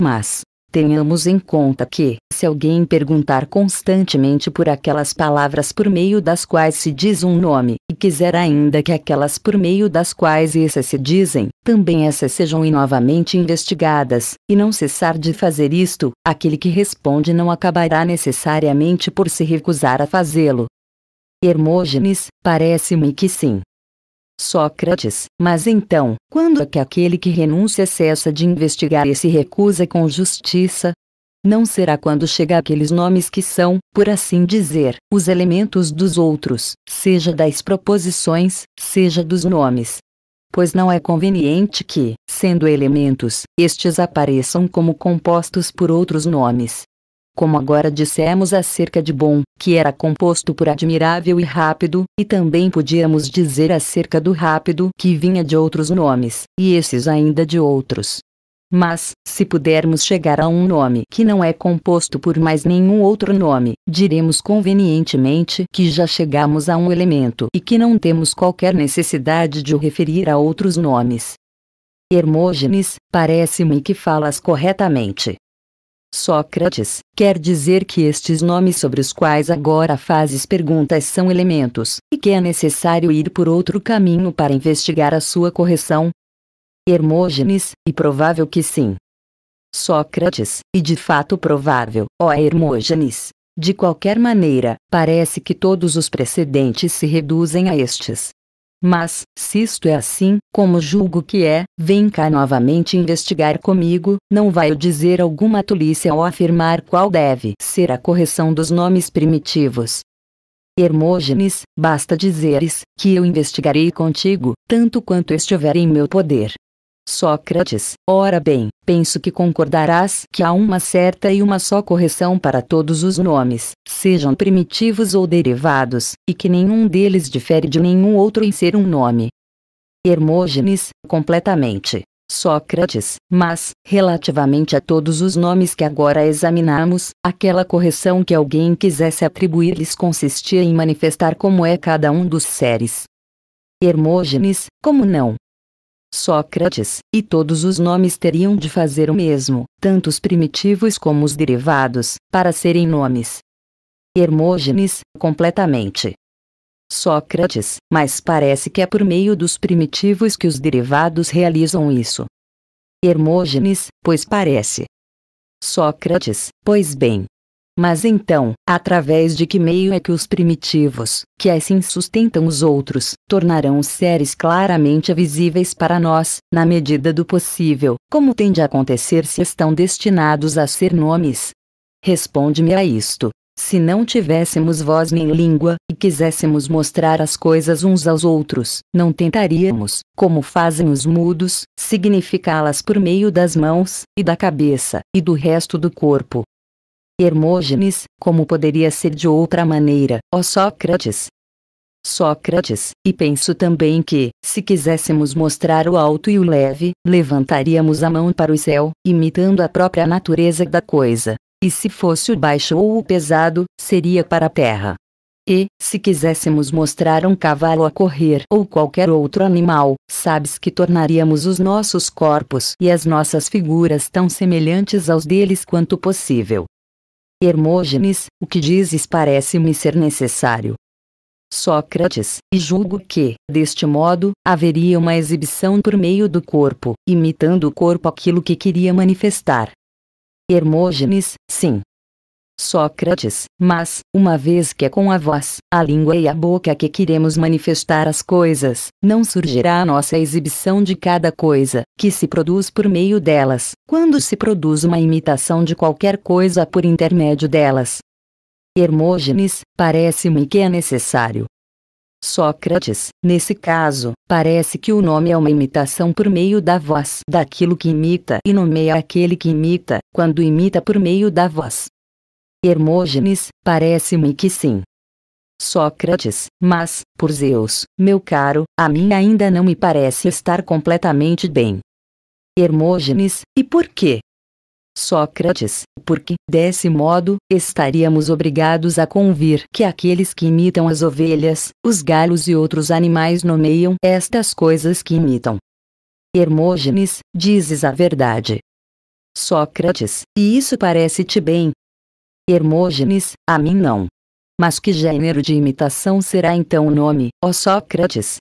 Mas, Tenhamos em conta que, se alguém perguntar constantemente por aquelas palavras por meio das quais se diz um nome, e quiser ainda que aquelas por meio das quais essas se dizem, também essas sejam e novamente investigadas, e não cessar de fazer isto, aquele que responde não acabará necessariamente por se recusar a fazê-lo. Hermógenes, parece-me que sim. Sócrates, mas então, quando é que aquele que renuncia cessa de investigar e se recusa com justiça? Não será quando chega aqueles nomes que são, por assim dizer, os elementos dos outros, seja das proposições, seja dos nomes. Pois não é conveniente que, sendo elementos, estes apareçam como compostos por outros nomes, como agora dissemos acerca de bom, que era composto por admirável e rápido, e também podíamos dizer acerca do rápido que vinha de outros nomes, e esses ainda de outros. Mas, se pudermos chegar a um nome que não é composto por mais nenhum outro nome, diremos convenientemente que já chegamos a um elemento e que não temos qualquer necessidade de o referir a outros nomes. Hermógenes, parece-me que falas corretamente. Sócrates, quer dizer que estes nomes sobre os quais agora fazes perguntas são elementos, e que é necessário ir por outro caminho para investigar a sua correção? Hermógenes, e provável que sim. Sócrates, e de fato provável, ó Hermógenes. De qualquer maneira, parece que todos os precedentes se reduzem a estes. Mas, se isto é assim, como julgo que é, vem cá novamente investigar comigo, não vai eu dizer alguma tolice ao afirmar qual deve ser a correção dos nomes primitivos. Hermógenes, basta dizeres, que eu investigarei contigo, tanto quanto estiver em meu poder, Sócrates, ora bem, penso que concordarás que há uma certa e uma só correção para todos os nomes, sejam primitivos ou derivados, e que nenhum deles difere de nenhum outro em ser um nome. Hermógenes, completamente. Sócrates, mas, relativamente a todos os nomes que agora examinamos, aquela correção que alguém quisesse atribuir-lhes consistia em manifestar como é cada um dos seres. Hermógenes, como não? Sócrates, e todos os nomes teriam de fazer o mesmo, tanto os primitivos como os derivados, para serem nomes. Hermógenes, completamente. Sócrates, mas parece que é por meio dos primitivos que os derivados realizam isso. Hermógenes, pois parece. Sócrates, pois bem, mas então, através de que meio é que os primitivos, que assim sustentam os outros, tornarão os seres claramente visíveis para nós, na medida do possível, como tem de acontecer se estão destinados a ser nomes? Responde-me a isto. Se não tivéssemos voz nem língua, e quiséssemos mostrar as coisas uns aos outros, não tentaríamos, como fazem os mudos, significá-las por meio das mãos, e da cabeça, e do resto do corpo, Hermógenes, como poderia ser de outra maneira, ó Sócrates? Sócrates, e penso também que, se quiséssemos mostrar o alto e o leve, levantaríamos a mão para o céu, imitando a própria natureza da coisa. E se fosse o baixo ou o pesado, seria para a terra. E, se quiséssemos mostrar um cavalo a correr ou qualquer outro animal, sabes que tornaríamos os nossos corpos e as nossas figuras tão semelhantes aos deles quanto possível. Hermógenes, o que dizes parece-me ser necessário. Sócrates, e julgo que, deste modo, haveria uma exibição por meio do corpo, imitando o corpo aquilo que queria manifestar. Hermógenes, sim, Sócrates, mas, uma vez que é com a voz, a língua e a boca que queremos manifestar as coisas, não surgirá a nossa exibição de cada coisa, que se produz por meio delas, quando se produz uma imitação de qualquer coisa por intermédio delas. Hermógenes, parece-me que é necessário, Sócrates, nesse caso, parece que o nome é uma imitação por meio da voz daquilo que imita e nomeia aquele que imita, quando imita por meio da voz. Hermógenes, parece-me que sim. Sócrates, mas, por Zeus, meu caro, a mim ainda não me parece estar completamente bem. Hermógenes, e por quê? Sócrates, porque, desse modo, estaríamos obrigados a convir que aqueles que imitam as ovelhas, os galos e outros animais nomeiam estas coisas que imitam. Hermógenes, dizes a verdade. Sócrates, e isso parece-te bem, Hermógenes, a mim não. Mas que gênero de imitação será então o nome, ó Sócrates?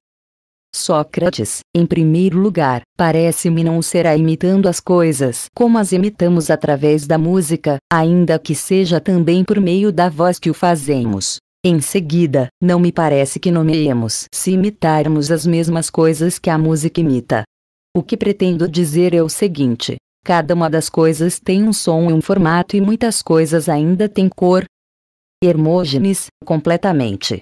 Sócrates, em primeiro lugar, parece-me não será imitando as coisas como as imitamos através da música, ainda que seja também por meio da voz que o fazemos. Em seguida, não me parece que nomeemos se imitarmos as mesmas coisas que a música imita. O que pretendo dizer é o seguinte: Cada uma das coisas tem um som e um formato e muitas coisas ainda têm cor. Hermógenes, completamente.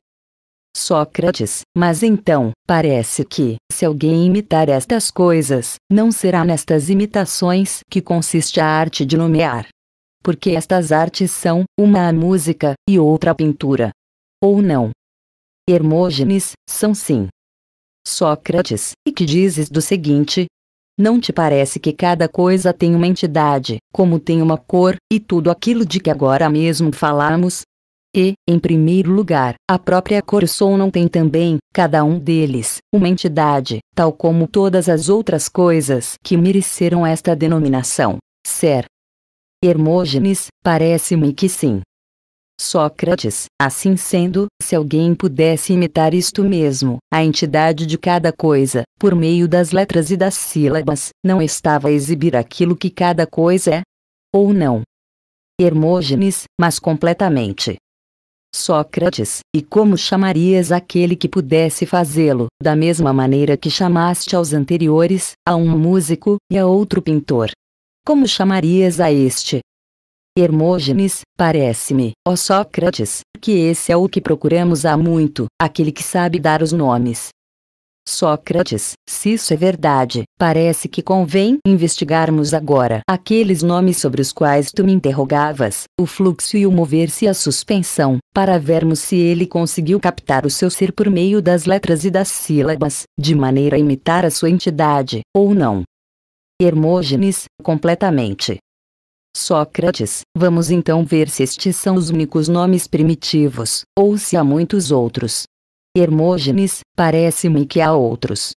Sócrates, mas então, parece que, se alguém imitar estas coisas, não será nestas imitações que consiste a arte de nomear. Porque estas artes são, uma a música, e outra a pintura. Ou não. Hermógenes, são sim. Sócrates, e que dizes do seguinte, não te parece que cada coisa tem uma entidade, como tem uma cor, e tudo aquilo de que agora mesmo falamos? E, em primeiro lugar, a própria cor som não tem também, cada um deles, uma entidade, tal como todas as outras coisas que mereceram esta denominação, ser. Hermógenes, parece-me que sim, Sócrates, assim sendo, se alguém pudesse imitar isto mesmo, a entidade de cada coisa, por meio das letras e das sílabas, não estava a exibir aquilo que cada coisa é? Ou não? Hermógenes, mas completamente. Sócrates, e como chamarias aquele que pudesse fazê-lo, da mesma maneira que chamaste aos anteriores, a um músico, e a outro pintor? Como chamarias a este, Hermógenes, parece-me, ó Sócrates, que esse é o que procuramos há muito, aquele que sabe dar os nomes. Sócrates, se isso é verdade, parece que convém investigarmos agora aqueles nomes sobre os quais tu me interrogavas, o fluxo e o mover-se a suspensão, para vermos se ele conseguiu captar o seu ser por meio das letras e das sílabas, de maneira a imitar a sua entidade, ou não. Hermógenes, completamente. Sócrates, vamos então ver se estes são os únicos nomes primitivos, ou se há muitos outros. Hermógenes, parece-me que há outros.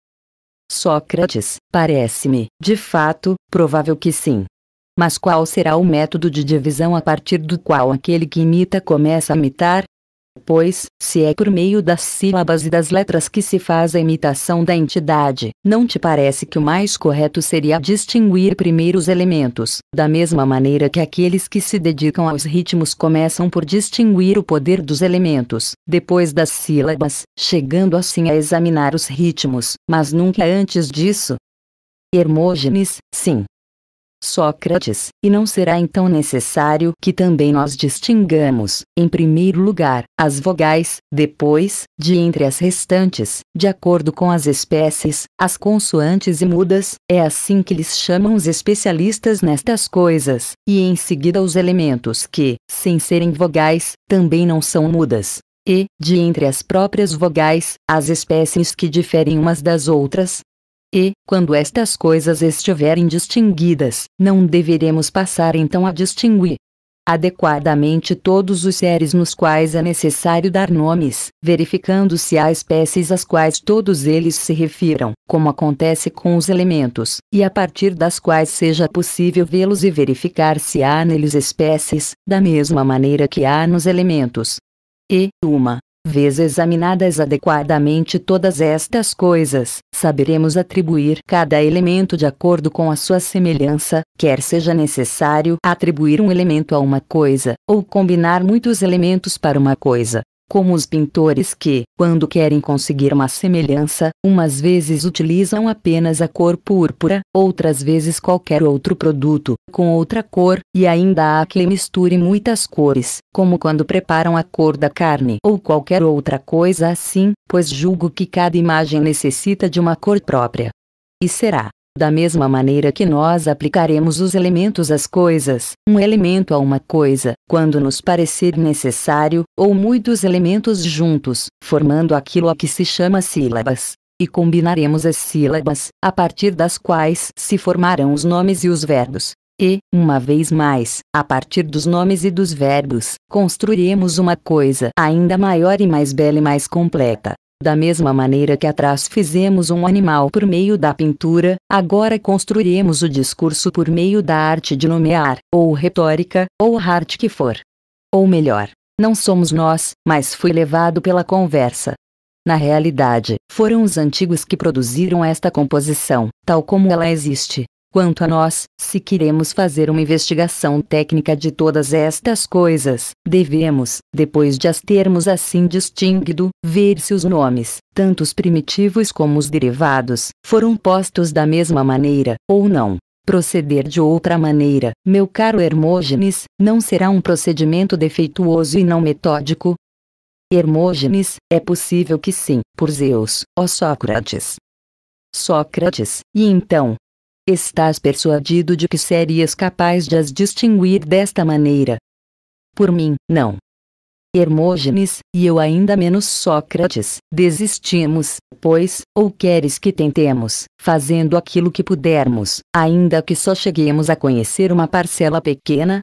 Sócrates, parece-me, de fato, provável que sim. Mas qual será o método de divisão a partir do qual aquele que imita começa a imitar, Pois, se é por meio das sílabas e das letras que se faz a imitação da entidade, não te parece que o mais correto seria distinguir primeiro os elementos, da mesma maneira que aqueles que se dedicam aos ritmos começam por distinguir o poder dos elementos, depois das sílabas, chegando assim a examinar os ritmos, mas nunca antes disso? Hermógenes, sim, Sócrates, e não será então necessário que também nós distingamos, em primeiro lugar, as vogais, depois, de entre as restantes, de acordo com as espécies, as consoantes e mudas, é assim que lhes chamam os especialistas nestas coisas, e em seguida os elementos que, sem serem vogais, também não são mudas e, de entre as próprias vogais, as espécies que diferem umas das outras, e, quando estas coisas estiverem distinguidas, não deveremos passar então a distinguir adequadamente todos os seres nos quais é necessário dar nomes, verificando se há espécies às quais todos eles se refiram, como acontece com os elementos, e a partir das quais seja possível vê-los e verificar se há neles espécies, da mesma maneira que há nos elementos. E, uma, Vez examinadas adequadamente todas estas coisas, saberemos atribuir cada elemento de acordo com a sua semelhança, quer seja necessário atribuir um elemento a uma coisa, ou combinar muitos elementos para uma coisa, como os pintores que, quando querem conseguir uma semelhança, umas vezes utilizam apenas a cor púrpura, outras vezes qualquer outro produto, com outra cor, e ainda há quem misture muitas cores, como quando preparam a cor da carne ou qualquer outra coisa assim, pois julgo que cada imagem necessita de uma cor própria. E será da mesma maneira que nós aplicaremos os elementos às coisas, um elemento a uma coisa, quando nos parecer necessário, ou muitos elementos juntos, formando aquilo a que se chama sílabas. E combinaremos as sílabas, a partir das quais se formarão os nomes e os verbos. E, uma vez mais, a partir dos nomes e dos verbos, construiremos uma coisa ainda maior e mais bela e mais completa, da mesma maneira que atrás fizemos um animal por meio da pintura, agora construiremos o discurso por meio da arte de nomear, ou retórica, ou arte que for. Ou melhor, não somos nós, mas fui levado pela conversa. Na realidade, foram os antigos que produziram esta composição, tal como ela existe, Quanto a nós, se queremos fazer uma investigação técnica de todas estas coisas, devemos, depois de as termos assim distinguido, ver se os nomes, tanto os primitivos como os derivados, foram postos da mesma maneira, ou não. Proceder de outra maneira, meu caro Hermógenes, não será um procedimento defeituoso e não metódico? Hermógenes, é possível que sim, por Zeus, ó Sócrates. Sócrates, e então, Estás persuadido de que serias capaz de as distinguir desta maneira? Por mim, não. Hermógenes, e eu ainda menos Sócrates, desistimos, pois, ou queres que tentemos, fazendo aquilo que pudermos, ainda que só cheguemos a conhecer uma parcela pequena?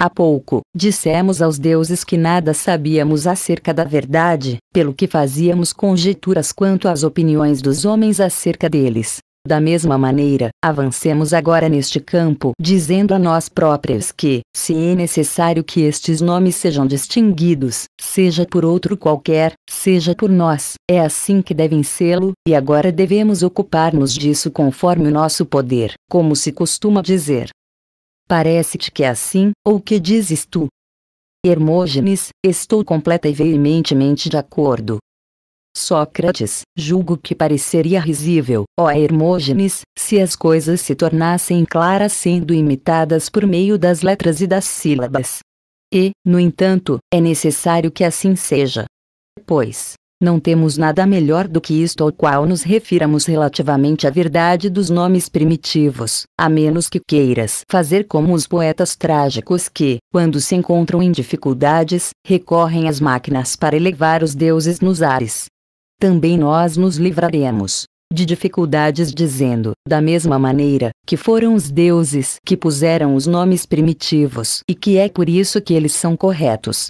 Há pouco, dissemos aos deuses que nada sabíamos acerca da verdade, pelo que fazíamos conjecturas quanto às opiniões dos homens acerca deles. Da mesma maneira, avancemos agora neste campo dizendo a nós próprios que, se é necessário que estes nomes sejam distinguidos, seja por outro qualquer, seja por nós, é assim que devem sê-lo, e agora devemos ocupar-nos disso conforme o nosso poder, como se costuma dizer. Parece-te que é assim, ou que dizes tu? Hermógenes, estou completa e veementemente de acordo. Sócrates, julgo que pareceria risível, ó Hermógenes, se as coisas se tornassem claras sendo imitadas por meio das letras e das sílabas. E, no entanto, é necessário que assim seja. Pois, não temos nada melhor do que isto ao qual nos refiramos relativamente à verdade dos nomes primitivos, a menos que queiras fazer como os poetas trágicos que, quando se encontram em dificuldades, recorrem às máquinas para elevar os deuses nos ares também nós nos livraremos de dificuldades dizendo, da mesma maneira, que foram os deuses que puseram os nomes primitivos e que é por isso que eles são corretos.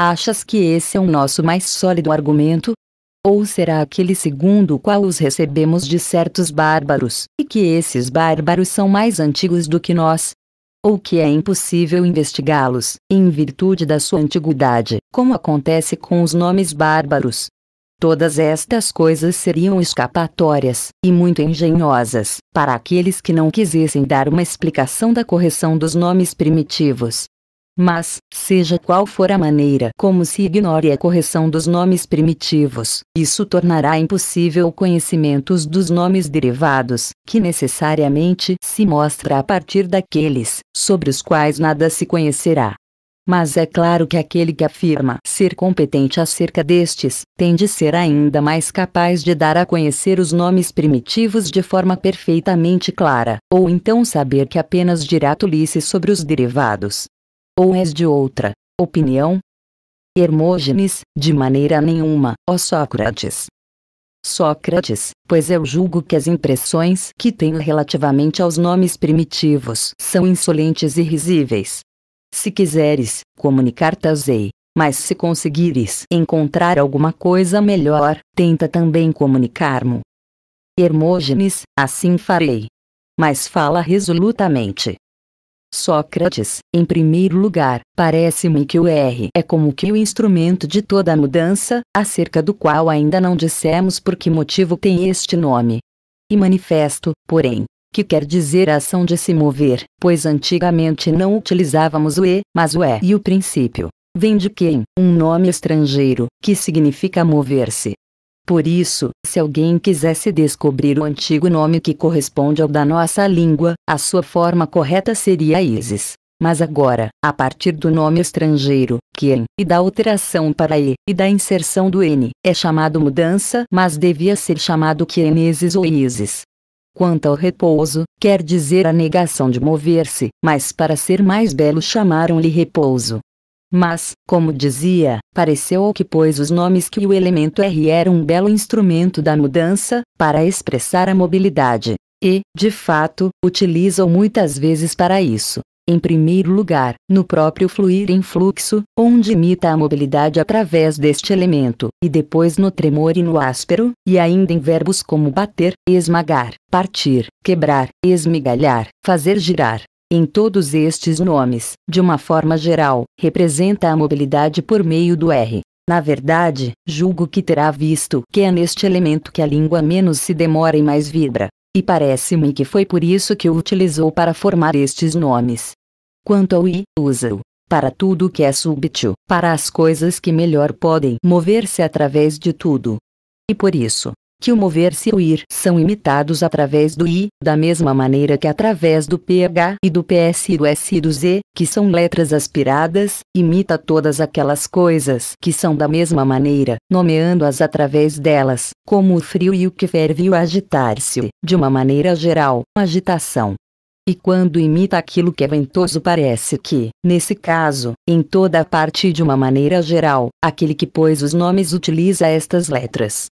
Achas que esse é o nosso mais sólido argumento? Ou será aquele segundo o qual os recebemos de certos bárbaros, e que esses bárbaros são mais antigos do que nós? Ou que é impossível investigá-los, em virtude da sua antiguidade, como acontece com os nomes bárbaros, Todas estas coisas seriam escapatórias, e muito engenhosas, para aqueles que não quisessem dar uma explicação da correção dos nomes primitivos. Mas, seja qual for a maneira como se ignore a correção dos nomes primitivos, isso tornará impossível o conhecimento dos nomes derivados, que necessariamente se mostra a partir daqueles, sobre os quais nada se conhecerá. Mas é claro que aquele que afirma ser competente acerca destes, tem de ser ainda mais capaz de dar a conhecer os nomes primitivos de forma perfeitamente clara, ou então saber que apenas dirá tolice sobre os derivados. Ou és de outra opinião? Hermógenes, de maneira nenhuma, ó Sócrates. Sócrates, pois eu julgo que as impressões que tenho relativamente aos nomes primitivos são insolentes e risíveis, se quiseres, comunicar-te-ei. Mas se conseguires encontrar alguma coisa melhor, tenta também comunicar-mo. Hermógenes, assim farei. Mas fala resolutamente. Sócrates, em primeiro lugar, parece-me que o R é como que o instrumento de toda a mudança, acerca do qual ainda não dissemos por que motivo tem este nome. E manifesto, porém, que quer dizer a ação de se mover, pois antigamente não utilizávamos o e, mas o é e o princípio. Vem de quem? Um nome estrangeiro, que significa mover-se. Por isso, se alguém quisesse descobrir o antigo nome que corresponde ao da nossa língua, a sua forma correta seria Isis. Mas agora, a partir do nome estrangeiro, quem, é, e da alteração para e, e da inserção do n, é chamado mudança, mas devia ser chamado quienesis é ou isis. Quanto ao repouso, quer dizer a negação de mover-se, mas para ser mais belo chamaram-lhe repouso. Mas, como dizia, pareceu que pôs os nomes que o elemento R era um belo instrumento da mudança, para expressar a mobilidade. E, de fato, utilizam muitas vezes para isso em primeiro lugar, no próprio fluir em fluxo, onde imita a mobilidade através deste elemento, e depois no tremor e no áspero, e ainda em verbos como bater, esmagar, partir, quebrar, esmigalhar, fazer girar. Em todos estes nomes, de uma forma geral, representa a mobilidade por meio do R. Na verdade, julgo que terá visto que é neste elemento que a língua menos se demora e mais vibra. E parece-me que foi por isso que o utilizou para formar estes nomes. Quanto ao I, usa-o para tudo que é súbito, para as coisas que melhor podem mover-se através de tudo. E por isso, que o mover-se e o ir são imitados através do I, da mesma maneira que através do PH e do PS e do S e do Z, que são letras aspiradas, imita todas aquelas coisas que são da mesma maneira, nomeando-as através delas, como o frio e o que ferve e o agitar-se, de uma maneira geral, agitação. E quando imita aquilo que é ventoso, parece que, nesse caso, em toda a parte de uma maneira geral, aquele que pôs os nomes utiliza estas letras.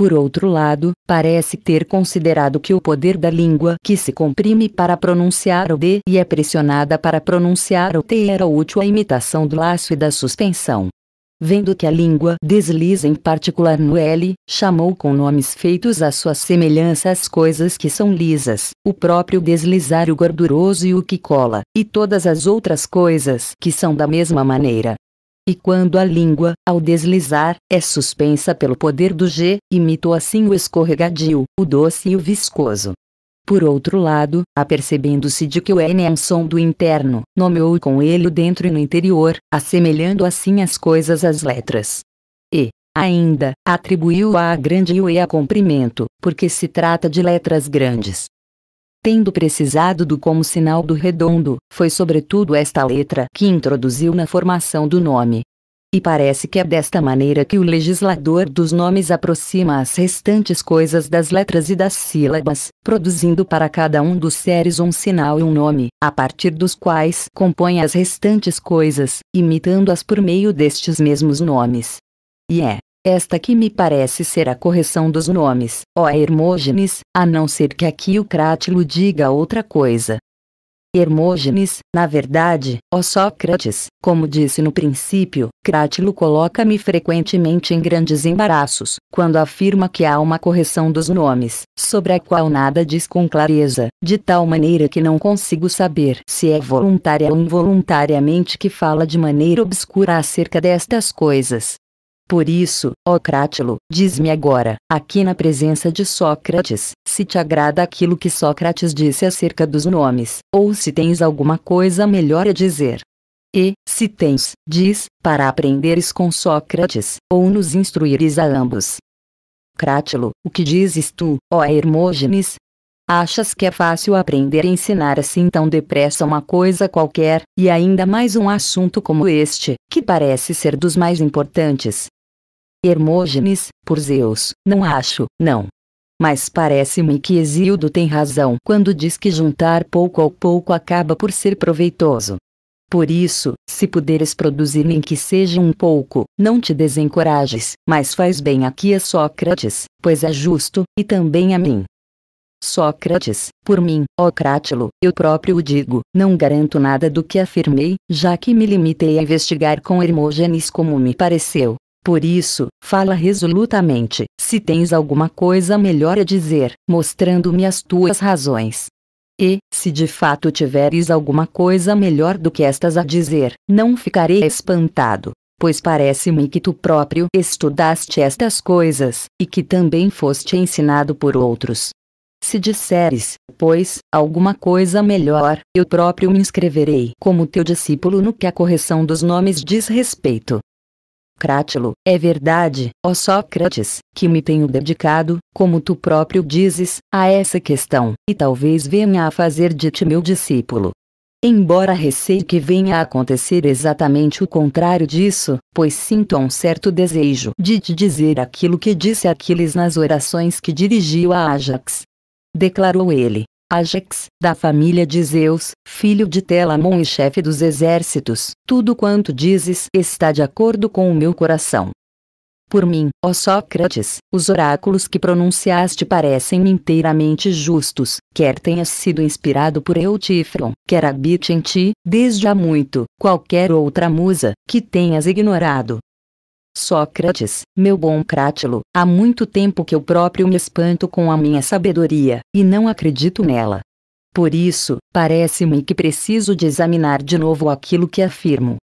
Por outro lado, parece ter considerado que o poder da língua que se comprime para pronunciar o D e é pressionada para pronunciar o T era útil à imitação do laço e da suspensão. Vendo que a língua desliza em particular no L, chamou com nomes feitos à sua semelhança as coisas que são lisas, o próprio deslizar o gorduroso e o que cola, e todas as outras coisas que são da mesma maneira e quando a língua, ao deslizar, é suspensa pelo poder do G, imitou assim o escorregadio, o doce e o viscoso. Por outro lado, apercebendo-se de que o N é um som do interno, nomeou com ele o dentro e no interior, assemelhando assim as coisas às letras. E, ainda, atribuiu a grande e o E a comprimento, porque se trata de letras grandes tendo precisado do como sinal do redondo, foi sobretudo esta letra que introduziu na formação do nome. E parece que é desta maneira que o legislador dos nomes aproxima as restantes coisas das letras e das sílabas, produzindo para cada um dos seres um sinal e um nome, a partir dos quais compõe as restantes coisas, imitando-as por meio destes mesmos nomes. E é, esta que me parece ser a correção dos nomes, ó Hermógenes, a não ser que aqui o Crátilo diga outra coisa. Hermógenes, na verdade, ó Sócrates, como disse no princípio, Crátilo coloca-me frequentemente em grandes embaraços, quando afirma que há uma correção dos nomes, sobre a qual nada diz com clareza, de tal maneira que não consigo saber se é voluntária ou involuntariamente que fala de maneira obscura acerca destas coisas. Por isso, ó Crátilo, diz-me agora, aqui na presença de Sócrates, se te agrada aquilo que Sócrates disse acerca dos nomes, ou se tens alguma coisa melhor a dizer. E, se tens, diz, para aprenderes com Sócrates, ou nos instruires a ambos. Crátilo, o que dizes tu, ó Hermógenes? Achas que é fácil aprender e ensinar assim tão depressa uma coisa qualquer, e ainda mais um assunto como este, que parece ser dos mais importantes, Hermógenes, por Zeus, não acho, não. Mas parece-me que Exildo tem razão quando diz que juntar pouco ao pouco acaba por ser proveitoso. Por isso, se puderes produzir nem que seja um pouco, não te desencorajes, mas faz bem aqui a Sócrates, pois é justo, e também a mim. Sócrates, por mim, ó Crátilo, eu próprio o digo, não garanto nada do que afirmei, já que me limitei a investigar com Hermógenes como me pareceu, por isso, fala resolutamente, se tens alguma coisa melhor a dizer, mostrando-me as tuas razões. E, se de fato tiveres alguma coisa melhor do que estas a dizer, não ficarei espantado, pois parece-me que tu próprio estudaste estas coisas, e que também foste ensinado por outros. Se disseres, pois, alguma coisa melhor, eu próprio me inscreverei como teu discípulo no que a correção dos nomes diz respeito. Crátilo, é verdade, ó Sócrates, que me tenho dedicado, como tu próprio dizes, a essa questão, e talvez venha a fazer de ti meu discípulo. Embora receio que venha a acontecer exatamente o contrário disso, pois sinto um certo desejo de te dizer aquilo que disse Aquiles nas orações que dirigiu a Ajax. Declarou ele, Ajax, da família de Zeus, filho de Telamon e chefe dos exércitos, tudo quanto dizes está de acordo com o meu coração. Por mim, ó Sócrates, os oráculos que pronunciaste parecem inteiramente justos, quer tenhas sido inspirado por Eutífron, quer habite em ti, desde há muito, qualquer outra musa, que tenhas ignorado, Sócrates, meu bom Crátilo, há muito tempo que eu próprio me espanto com a minha sabedoria, e não acredito nela. Por isso, parece-me que preciso de examinar de novo aquilo que afirmo.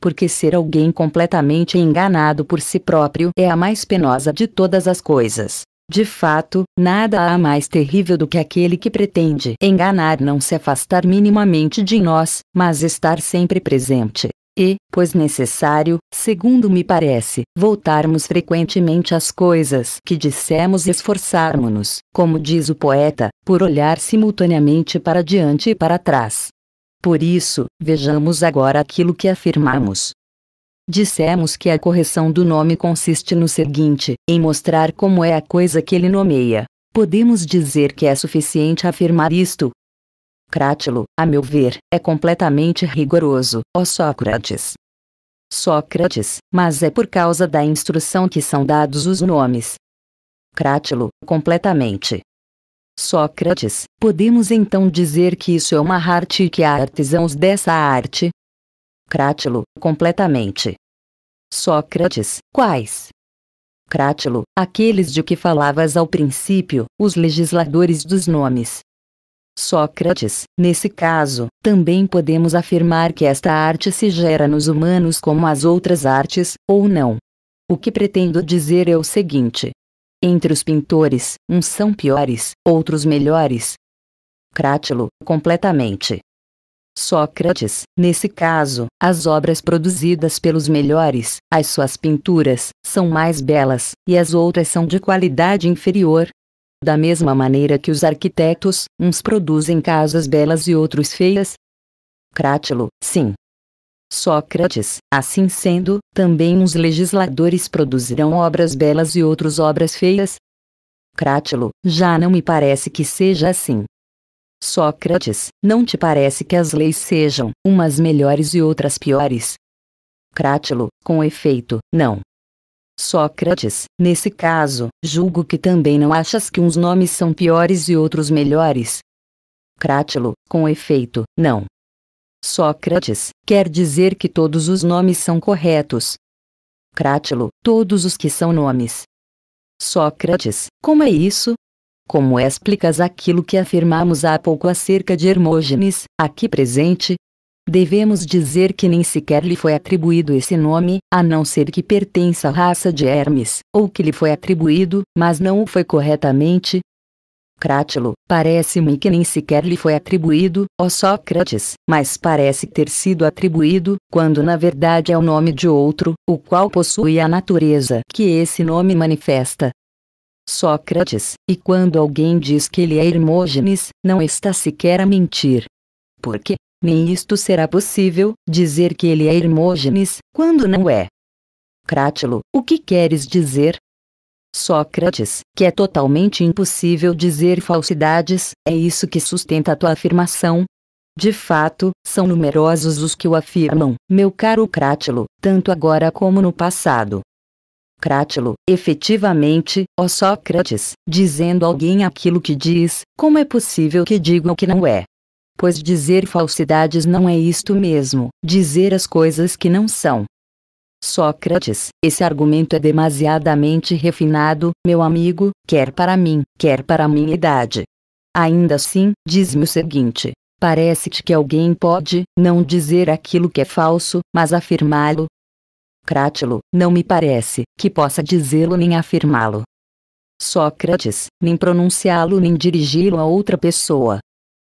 Porque ser alguém completamente enganado por si próprio é a mais penosa de todas as coisas. De fato, nada há mais terrível do que aquele que pretende enganar não se afastar minimamente de nós, mas estar sempre presente e, pois necessário, segundo me parece, voltarmos frequentemente às coisas que dissemos e esforçarmos-nos, como diz o poeta, por olhar simultaneamente para diante e para trás. Por isso, vejamos agora aquilo que afirmamos. Dissemos que a correção do nome consiste no seguinte: em mostrar como é a coisa que ele nomeia. Podemos dizer que é suficiente afirmar isto, Crátilo, a meu ver, é completamente rigoroso, ó Sócrates. Sócrates, mas é por causa da instrução que são dados os nomes. Crátilo, completamente. Sócrates, podemos então dizer que isso é uma arte e que há artesãos dessa arte? Crátilo, completamente. Sócrates, quais? Crátilo, aqueles de que falavas ao princípio, os legisladores dos nomes. Sócrates. Nesse caso, também podemos afirmar que esta arte se gera nos humanos como as outras artes, ou não. O que pretendo dizer é o seguinte: entre os pintores, uns são piores, outros melhores. Crátilo, completamente. Sócrates, nesse caso, as obras produzidas pelos melhores, as suas pinturas, são mais belas, e as outras são de qualidade inferior, da mesma maneira que os arquitetos, uns produzem casas belas e outros feias? Crátilo, sim. Sócrates, assim sendo, também uns legisladores produzirão obras belas e outros obras feias? Crátilo, já não me parece que seja assim. Sócrates, não te parece que as leis sejam umas melhores e outras piores? Crátilo, com efeito, não. Sócrates, nesse caso, julgo que também não achas que uns nomes são piores e outros melhores. Crátilo, com efeito, não. Sócrates, quer dizer que todos os nomes são corretos. Crátilo, todos os que são nomes. Sócrates, como é isso? Como explicas aquilo que afirmamos há pouco acerca de Hermógenes, aqui presente, devemos dizer que nem sequer lhe foi atribuído esse nome, a não ser que pertença à raça de Hermes, ou que lhe foi atribuído, mas não o foi corretamente. Crátilo, parece-me que nem sequer lhe foi atribuído, ó Sócrates, mas parece ter sido atribuído, quando na verdade é o nome de outro, o qual possui a natureza que esse nome manifesta. Sócrates, e quando alguém diz que ele é Hermógenes, não está sequer a mentir. Porque, nem isto será possível, dizer que ele é Hermógenes, quando não é. Crátilo, o que queres dizer? Sócrates, que é totalmente impossível dizer falsidades, é isso que sustenta a tua afirmação? De fato, são numerosos os que o afirmam, meu caro Crátilo, tanto agora como no passado. Crátilo, efetivamente, ó Sócrates, dizendo alguém aquilo que diz, como é possível que diga o que não é? pois dizer falsidades não é isto mesmo, dizer as coisas que não são. Sócrates, esse argumento é demasiadamente refinado, meu amigo, quer para mim, quer para a minha idade. Ainda assim, diz-me o seguinte: parece-te que alguém pode não dizer aquilo que é falso, mas afirmá-lo? Crátilo, não me parece que possa dizê-lo nem afirmá-lo. Sócrates, nem pronunciá-lo nem dirigi-lo a outra pessoa.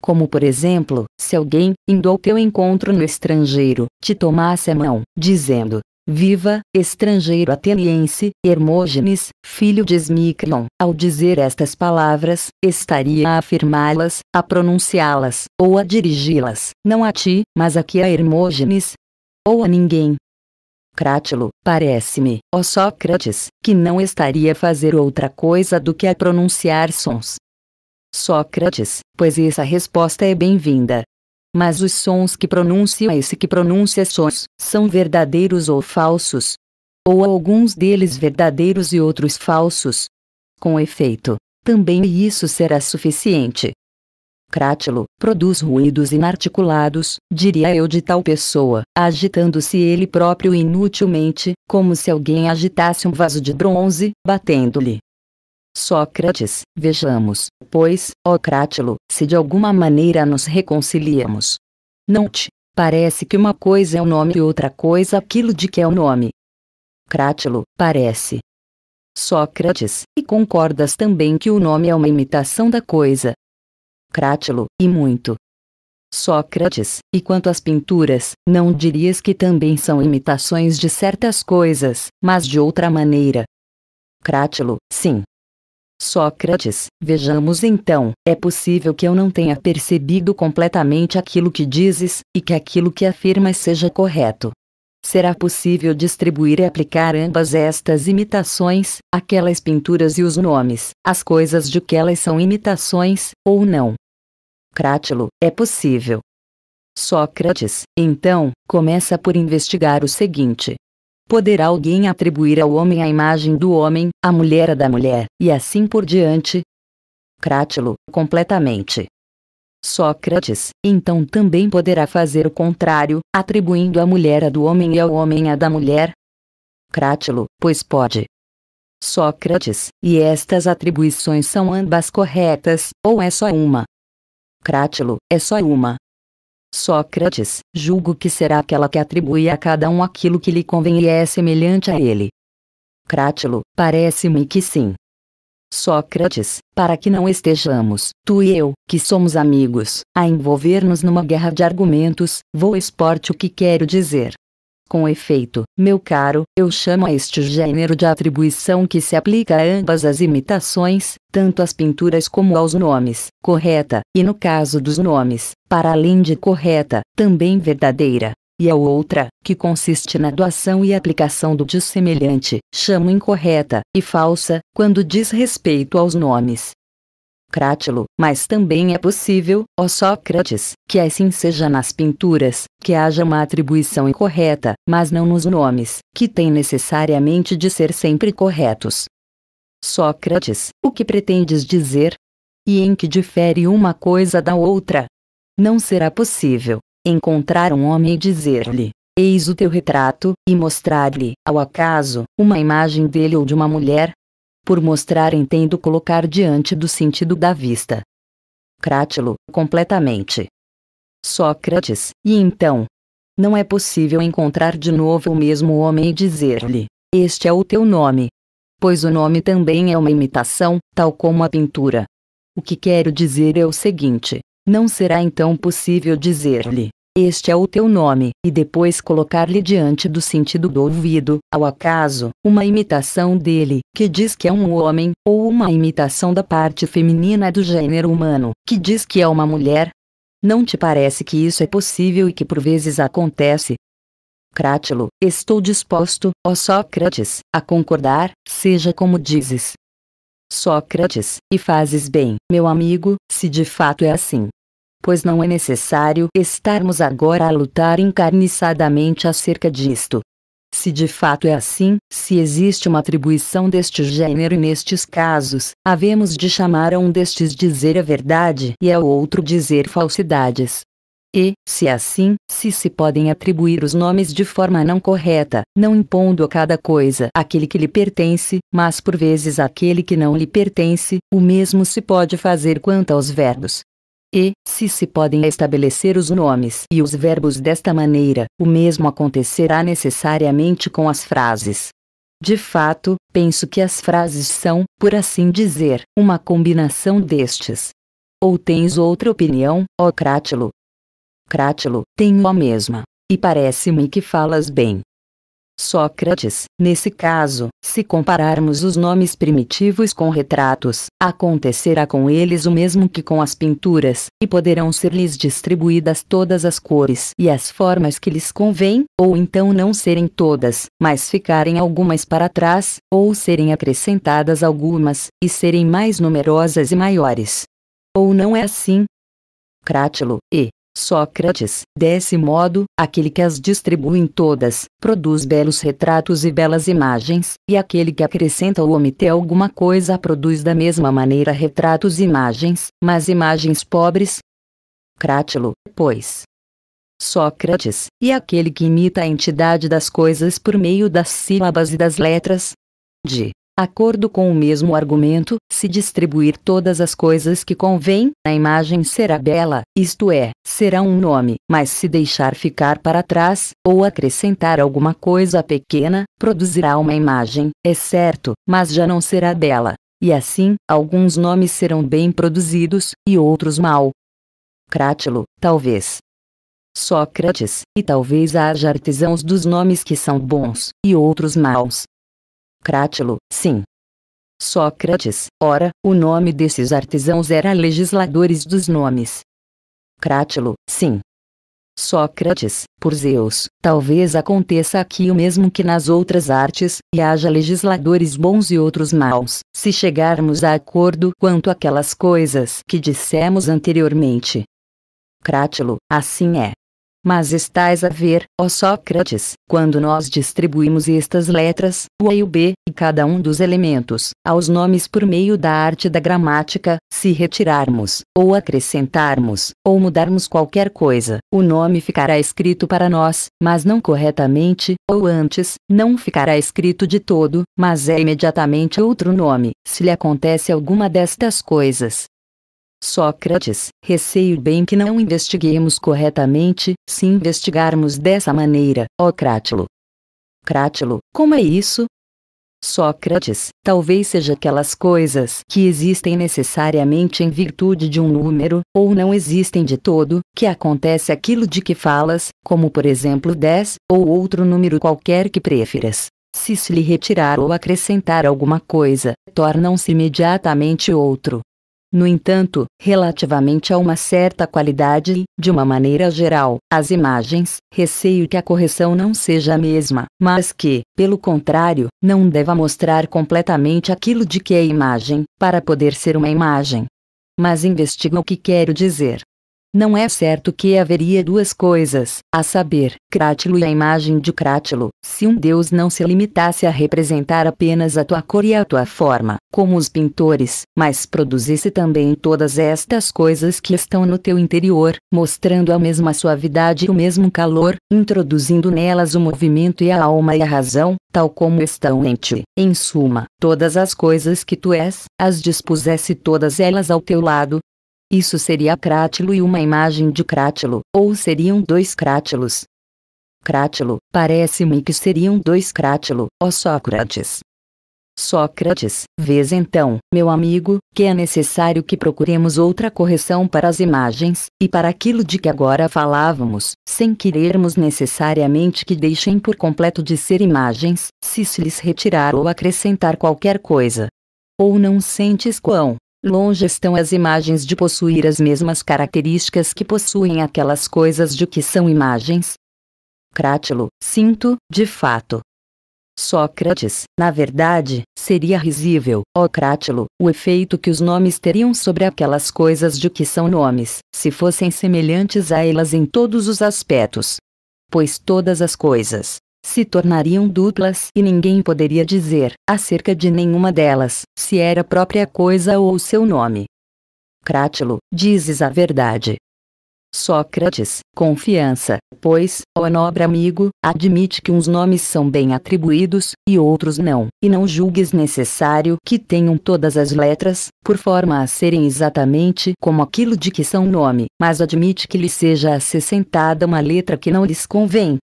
Como por exemplo, se alguém, indo ao teu encontro no estrangeiro, te tomasse a mão, dizendo, Viva, estrangeiro ateniense, Hermógenes, filho de Esmicron. Ao dizer estas palavras, estaria a afirmá-las, a pronunciá-las, ou a dirigi-las, não a ti, mas aqui a Hermógenes. Ou a ninguém. Crátilo, parece-me, ó Sócrates, que não estaria a fazer outra coisa do que a pronunciar sons, Sócrates, pois essa resposta é bem-vinda. Mas os sons que pronuncia esse que pronuncia sons, são verdadeiros ou falsos? Ou alguns deles verdadeiros e outros falsos? Com efeito, também isso será suficiente. Crátilo, produz ruídos inarticulados, diria eu de tal pessoa, agitando-se ele próprio inutilmente, como se alguém agitasse um vaso de bronze, batendo-lhe. Sócrates, vejamos, pois, ó Crátilo, se de alguma maneira nos reconciliamos. Não te parece que uma coisa é o nome e outra coisa aquilo de que é o nome? Crátilo, parece. Sócrates, e concordas também que o nome é uma imitação da coisa? Crátilo, e muito. Sócrates, e quanto às pinturas, não dirias que também são imitações de certas coisas, mas de outra maneira? Crátilo, sim. Sócrates, vejamos então, é possível que eu não tenha percebido completamente aquilo que dizes, e que aquilo que afirmas seja correto. Será possível distribuir e aplicar ambas estas imitações, aquelas pinturas e os nomes, as coisas de que elas são imitações, ou não? Crátilo, é possível. Sócrates, então, começa por investigar o seguinte: poderá alguém atribuir ao homem a imagem do homem, à mulher a da mulher, e assim por diante? Crátilo, completamente. Sócrates, então também poderá fazer o contrário, atribuindo à mulher a do homem e ao homem a da mulher? Crátilo, pois pode. Sócrates, e estas atribuições são ambas corretas, ou é só uma? Crátilo, é só uma. Sócrates, julgo que será aquela que atribui a cada um aquilo que lhe convém e é semelhante a ele. Crátilo, parece-me que sim. Sócrates, para que não estejamos, tu e eu, que somos amigos, a envolver-nos numa guerra de argumentos, vou expor-te o que quero dizer. Com efeito, meu caro, eu chamo a este gênero de atribuição que se aplica a ambas as imitações, tanto às pinturas como aos nomes, correta, e no caso dos nomes, para além de correta, também verdadeira. E a outra, que consiste na doação e aplicação do dissemelhante, chamo incorreta e falsa, quando diz respeito aos nomes, Crátilo, mas também é possível, ó Sócrates, que assim seja nas pinturas, que haja uma atribuição incorreta, mas não nos nomes, que têm necessariamente de ser sempre corretos. Sócrates, o que pretendes dizer? E em que difere uma coisa da outra? Não será possível encontrar um homem e dizer-lhe: Eis o teu retrato, e mostrar-lhe, ao acaso, uma imagem dele ou de uma mulher, por mostrar entendo colocar diante do sentido da vista. Crátilo, completamente. Sócrates, e então? Não é possível encontrar de novo o mesmo homem e dizer-lhe: Este é o teu nome. Pois o nome também é uma imitação, tal como a pintura. O que quero dizer é o seguinte: não será então possível dizer-lhe: este é o teu nome, e depois colocar-lhe diante do sentido do ouvido, ao acaso, uma imitação dele, que diz que é um homem, ou uma imitação da parte feminina do gênero humano, que diz que é uma mulher? Não te parece que isso é possível e que por vezes acontece? Crátilo, estou disposto, ó Sócrates, a concordar, seja como dizes. Sócrates, e fazes bem, meu amigo, se de fato é assim pois não é necessário estarmos agora a lutar encarniçadamente acerca disto. Se de fato é assim, se existe uma atribuição deste gênero nestes casos, havemos de chamar a um destes dizer a verdade e a outro dizer falsidades. E, se é assim, se se podem atribuir os nomes de forma não correta, não impondo a cada coisa aquele que lhe pertence, mas por vezes aquele que não lhe pertence, o mesmo se pode fazer quanto aos verbos, e, se se podem estabelecer os nomes e os verbos desta maneira, o mesmo acontecerá necessariamente com as frases. De fato, penso que as frases são, por assim dizer, uma combinação destes. Ou tens outra opinião, ó Crátilo? Crátilo, tenho a mesma. E parece-me que falas bem. Sócrates. Nesse caso, se compararmos os nomes primitivos com retratos, acontecerá com eles o mesmo que com as pinturas, e poderão ser-lhes distribuídas todas as cores e as formas que lhes convém, ou então não serem todas, mas ficarem algumas para trás, ou serem acrescentadas algumas, e serem mais numerosas e maiores. Ou não é assim? Crátilo, e Sócrates, desse modo, aquele que as distribui em todas, produz belos retratos e belas imagens, e aquele que acrescenta ou omite alguma coisa produz da mesma maneira retratos e imagens, mas imagens pobres. Crátilo, pois. Sócrates, e aquele que imita a entidade das coisas por meio das sílabas e das letras? De acordo com o mesmo argumento, se distribuir todas as coisas que convém, a imagem será bela, isto é, será um nome, mas se deixar ficar para trás, ou acrescentar alguma coisa pequena, produzirá uma imagem, é certo, mas já não será bela. E assim, alguns nomes serão bem produzidos, e outros mal. Crátilo, talvez. Sócrates, e talvez haja artesãos dos nomes que são bons, e outros maus, Crátilo, sim. Sócrates, ora, o nome desses artesãos era legisladores dos nomes. Crátilo, sim. Sócrates, por Zeus, talvez aconteça aqui o mesmo que nas outras artes, e haja legisladores bons e outros maus, se chegarmos a acordo quanto aquelas coisas que dissemos anteriormente. Crátilo, assim é. Mas estás a ver, ó Sócrates, quando nós distribuímos estas letras, o A e o B, e cada um dos elementos, aos nomes por meio da arte da gramática, se retirarmos, ou acrescentarmos, ou mudarmos qualquer coisa, o nome ficará escrito para nós, mas não corretamente, ou antes, não ficará escrito de todo, mas é imediatamente outro nome, se lhe acontece alguma destas coisas. Sócrates, receio bem que não investiguemos corretamente, se investigarmos dessa maneira, ó Crátilo. Crátilo, como é isso? Sócrates, talvez seja aquelas coisas que existem necessariamente em virtude de um número, ou não existem de todo, que acontece aquilo de que falas, como por exemplo 10, ou outro número qualquer que preferas. Se se lhe retirar ou acrescentar alguma coisa, tornam-se imediatamente outro. No entanto, relativamente a uma certa qualidade, de uma maneira geral, as imagens, receio que a correção não seja a mesma, mas que, pelo contrário, não deva mostrar completamente aquilo de que é imagem, para poder ser uma imagem. Mas investiga o que quero dizer. Não é certo que haveria duas coisas, a saber, Crátilo e a imagem de Crátilo, se um deus não se limitasse a representar apenas a tua cor e a tua forma, como os pintores, mas produzisse também todas estas coisas que estão no teu interior, mostrando a mesma suavidade e o mesmo calor, introduzindo nelas o movimento e a alma e a razão, tal como estão em ti. Em suma, todas as coisas que tu és, as dispusesse todas elas ao teu lado, isso seria crátilo e uma imagem de crátilo, ou seriam dois crátilos. Crátilo, parece-me que seriam dois crátilo, ó Sócrates. Sócrates, vês então, meu amigo, que é necessário que procuremos outra correção para as imagens, e para aquilo de que agora falávamos, sem querermos necessariamente que deixem por completo de ser imagens, se se lhes retirar ou acrescentar qualquer coisa. Ou não sentes quão Longe estão as imagens de possuir as mesmas características que possuem aquelas coisas de que são imagens. Crátilo, sinto, de fato. Sócrates, na verdade, seria risível, ó Crátilo, o efeito que os nomes teriam sobre aquelas coisas de que são nomes, se fossem semelhantes a elas em todos os aspectos. Pois todas as coisas, se tornariam duplas e ninguém poderia dizer, acerca de nenhuma delas, se era própria coisa ou seu nome. Crátilo, dizes a verdade. Sócrates, confiança, pois, ó nobre amigo, admite que uns nomes são bem atribuídos, e outros não, e não julgues necessário que tenham todas as letras, por forma a serem exatamente como aquilo de que são nome, mas admite que lhe seja acrescentada uma letra que não lhes convém,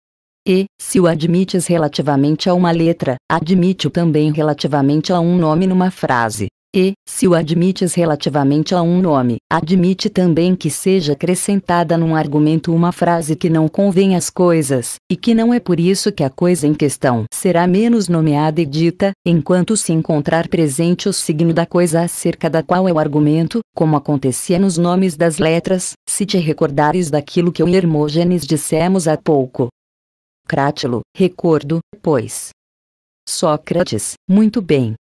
e, se o admites relativamente a uma letra, admite-o também relativamente a um nome numa frase. E, se o admites relativamente a um nome, admite também que seja acrescentada num argumento uma frase que não convém às coisas, e que não é por isso que a coisa em questão será menos nomeada e dita, enquanto se encontrar presente o signo da coisa acerca da qual é o argumento, como acontecia nos nomes das letras, se te recordares daquilo que o Hermógenes dissemos há pouco, Crátilo, recordo, pois. Sócrates, muito bem.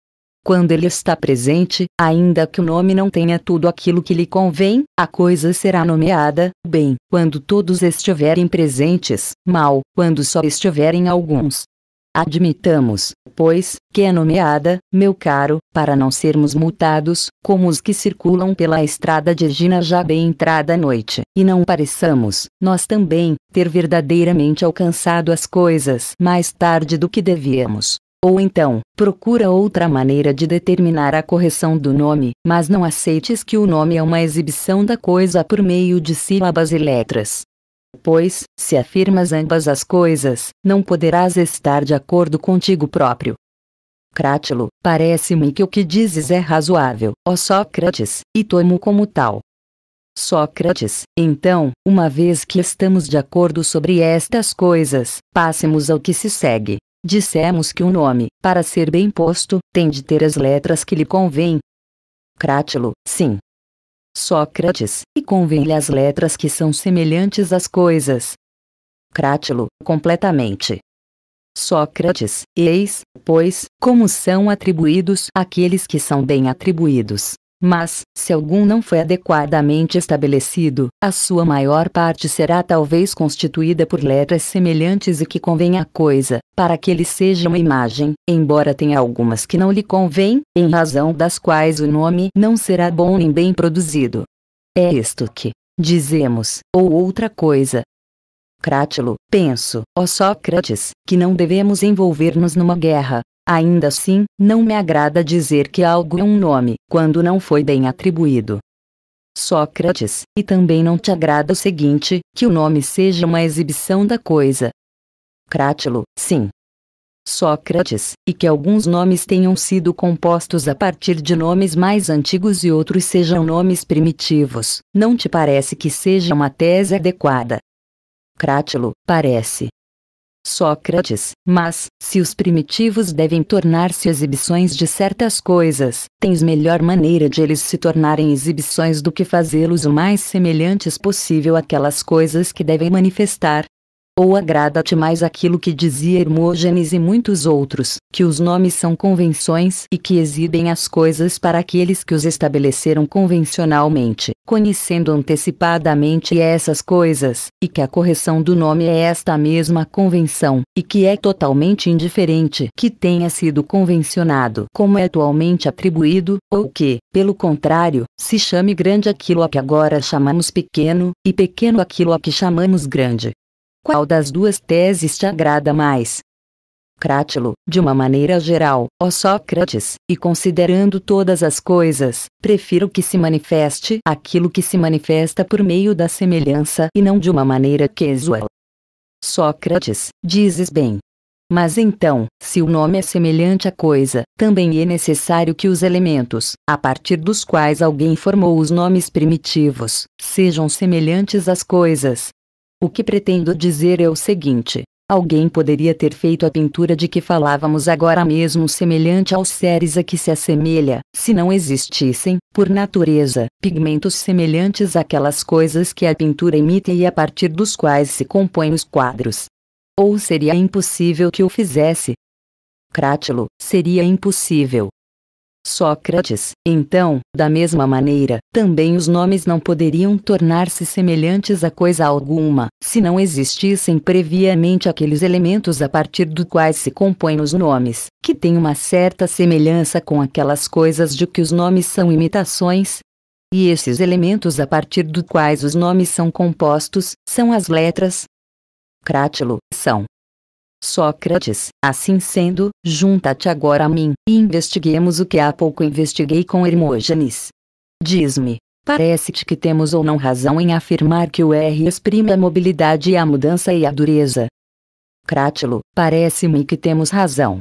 Quando ele está presente, ainda que o nome não tenha tudo aquilo que lhe convém, a coisa será nomeada, bem, quando todos estiverem presentes, mal, quando só estiverem alguns, Admitamos, pois, que é nomeada, meu caro, para não sermos multados, como os que circulam pela estrada de Gina já bem entrada a noite, e não pareçamos, nós também, ter verdadeiramente alcançado as coisas mais tarde do que devíamos. Ou então, procura outra maneira de determinar a correção do nome, mas não aceites que o nome é uma exibição da coisa por meio de sílabas e letras. Pois, se afirmas ambas as coisas, não poderás estar de acordo contigo próprio. Crátilo, parece-me que o que dizes é razoável, ó Sócrates, e tomo como tal. Sócrates, então, uma vez que estamos de acordo sobre estas coisas, passemos ao que se segue. Dissemos que um nome, para ser bem posto, tem de ter as letras que lhe convêm. Crátilo, sim, Sócrates, e convém-lhe as letras que são semelhantes às coisas. Crátilo, completamente. Sócrates, eis, pois, como são atribuídos aqueles que são bem atribuídos. Mas, se algum não foi adequadamente estabelecido, a sua maior parte será talvez constituída por letras semelhantes e que convém à coisa, para que ele seja uma imagem, embora tenha algumas que não lhe convém, em razão das quais o nome não será bom nem bem produzido. É isto que dizemos, ou outra coisa, Crátilo, penso, ó Sócrates, que não devemos envolver-nos numa guerra, Ainda assim, não me agrada dizer que algo é um nome, quando não foi bem atribuído. Sócrates, e também não te agrada o seguinte, que o nome seja uma exibição da coisa. Crátilo, sim. Sócrates, e que alguns nomes tenham sido compostos a partir de nomes mais antigos e outros sejam nomes primitivos, não te parece que seja uma tese adequada? Crátilo, parece. Sócrates, mas, se os primitivos devem tornar-se exibições de certas coisas, tens melhor maneira de eles se tornarem exibições do que fazê-los o mais semelhantes possível àquelas coisas que devem manifestar, ou agrada-te mais aquilo que dizia Hermógenes e muitos outros, que os nomes são convenções e que exibem as coisas para aqueles que os estabeleceram convencionalmente, conhecendo antecipadamente essas coisas, e que a correção do nome é esta mesma convenção, e que é totalmente indiferente que tenha sido convencionado como é atualmente atribuído, ou que, pelo contrário, se chame grande aquilo a que agora chamamos pequeno, e pequeno aquilo a que chamamos grande, qual das duas teses te agrada mais? Crátilo, de uma maneira geral, ó Sócrates, e considerando todas as coisas, prefiro que se manifeste aquilo que se manifesta por meio da semelhança e não de uma maneira casual. Sócrates, dizes bem. Mas então, se o nome é semelhante à coisa, também é necessário que os elementos, a partir dos quais alguém formou os nomes primitivos, sejam semelhantes às coisas, o que pretendo dizer é o seguinte: alguém poderia ter feito a pintura de que falávamos agora mesmo semelhante aos seres a que se assemelha, se não existissem, por natureza, pigmentos semelhantes àquelas coisas que a pintura imita e a partir dos quais se compõem os quadros. Ou seria impossível que o fizesse? Crátilo, seria impossível, Sócrates. Então, da mesma maneira, também os nomes não poderiam tornar-se semelhantes a coisa alguma, se não existissem previamente aqueles elementos a partir dos quais se compõem os nomes, que têm uma certa semelhança com aquelas coisas de que os nomes são imitações, e esses elementos a partir dos quais os nomes são compostos, são as letras. Crátilo, são, Sócrates, assim sendo, junta-te agora a mim, e investiguemos o que há pouco investiguei com Hermógenes. Diz-me, Parece-te que temos ou não razão em afirmar que o R exprime a mobilidade e a mudança e a dureza. Crátilo, parece-me que temos razão.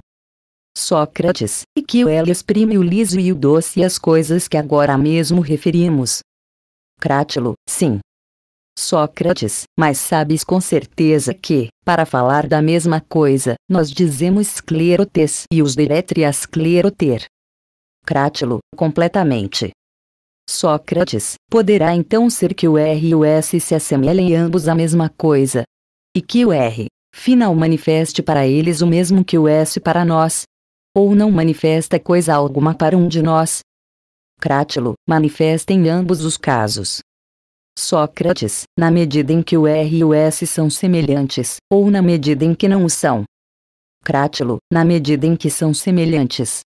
Sócrates, e que o L exprime o liso e o doce e as coisas que agora mesmo referimos. Crátilo, sim, Sócrates, mas sabes com certeza que, para falar da mesma coisa, nós dizemos esclerotes e os diretrias cleroter. Crátilo, completamente. Sócrates, poderá então ser que o R e o S se assemelhem ambos à mesma coisa? E que o R, final manifeste para eles o mesmo que o S para nós? Ou não manifesta coisa alguma para um de nós? Crátilo, manifesta em ambos os casos. Sócrates, na medida em que o R e o S são semelhantes, ou na medida em que não o são. Crátilo, na medida em que são semelhantes.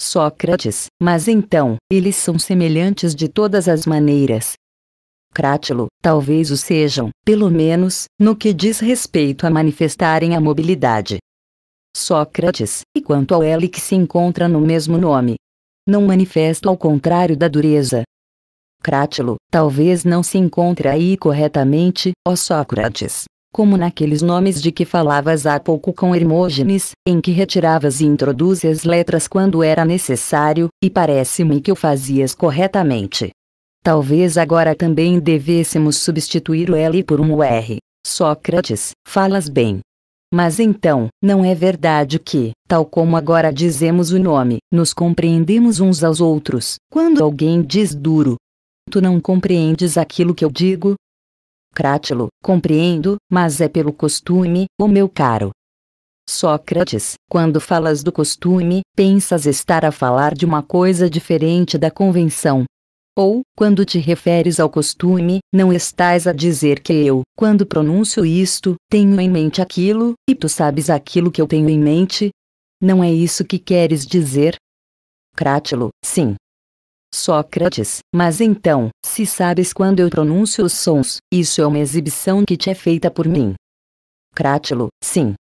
Sócrates, mas então, eles são semelhantes de todas as maneiras. Crátilo, talvez o sejam, pelo menos, no que diz respeito a manifestarem a mobilidade. Sócrates, e quanto ao L que se encontra no mesmo nome? Não manifesta ao contrário da dureza, Crátilo, talvez não se encontre aí corretamente, ó Sócrates. Como naqueles nomes de que falavas há pouco com Hermógenes, em que retiravas e introduzias letras quando era necessário, e parece-me que o fazias corretamente. Talvez agora também devêssemos substituir o L por um R. Sócrates, falas bem. Mas então, não é verdade que, tal como agora dizemos o nome, nos compreendemos uns aos outros, quando alguém diz duro, Tu não compreendes aquilo que eu digo? Crátilo, compreendo, mas é pelo costume, o meu caro. Sócrates, quando falas do costume, pensas estar a falar de uma coisa diferente da convenção. Ou, quando te referes ao costume, não estás a dizer que eu, quando pronuncio isto, tenho em mente aquilo, e tu sabes aquilo que eu tenho em mente? Não é isso que queres dizer? Crátilo, sim. Sócrates, mas então, se sabes quando eu pronuncio os sons, isso é uma exibição que te é feita por mim. Crátilo, sim.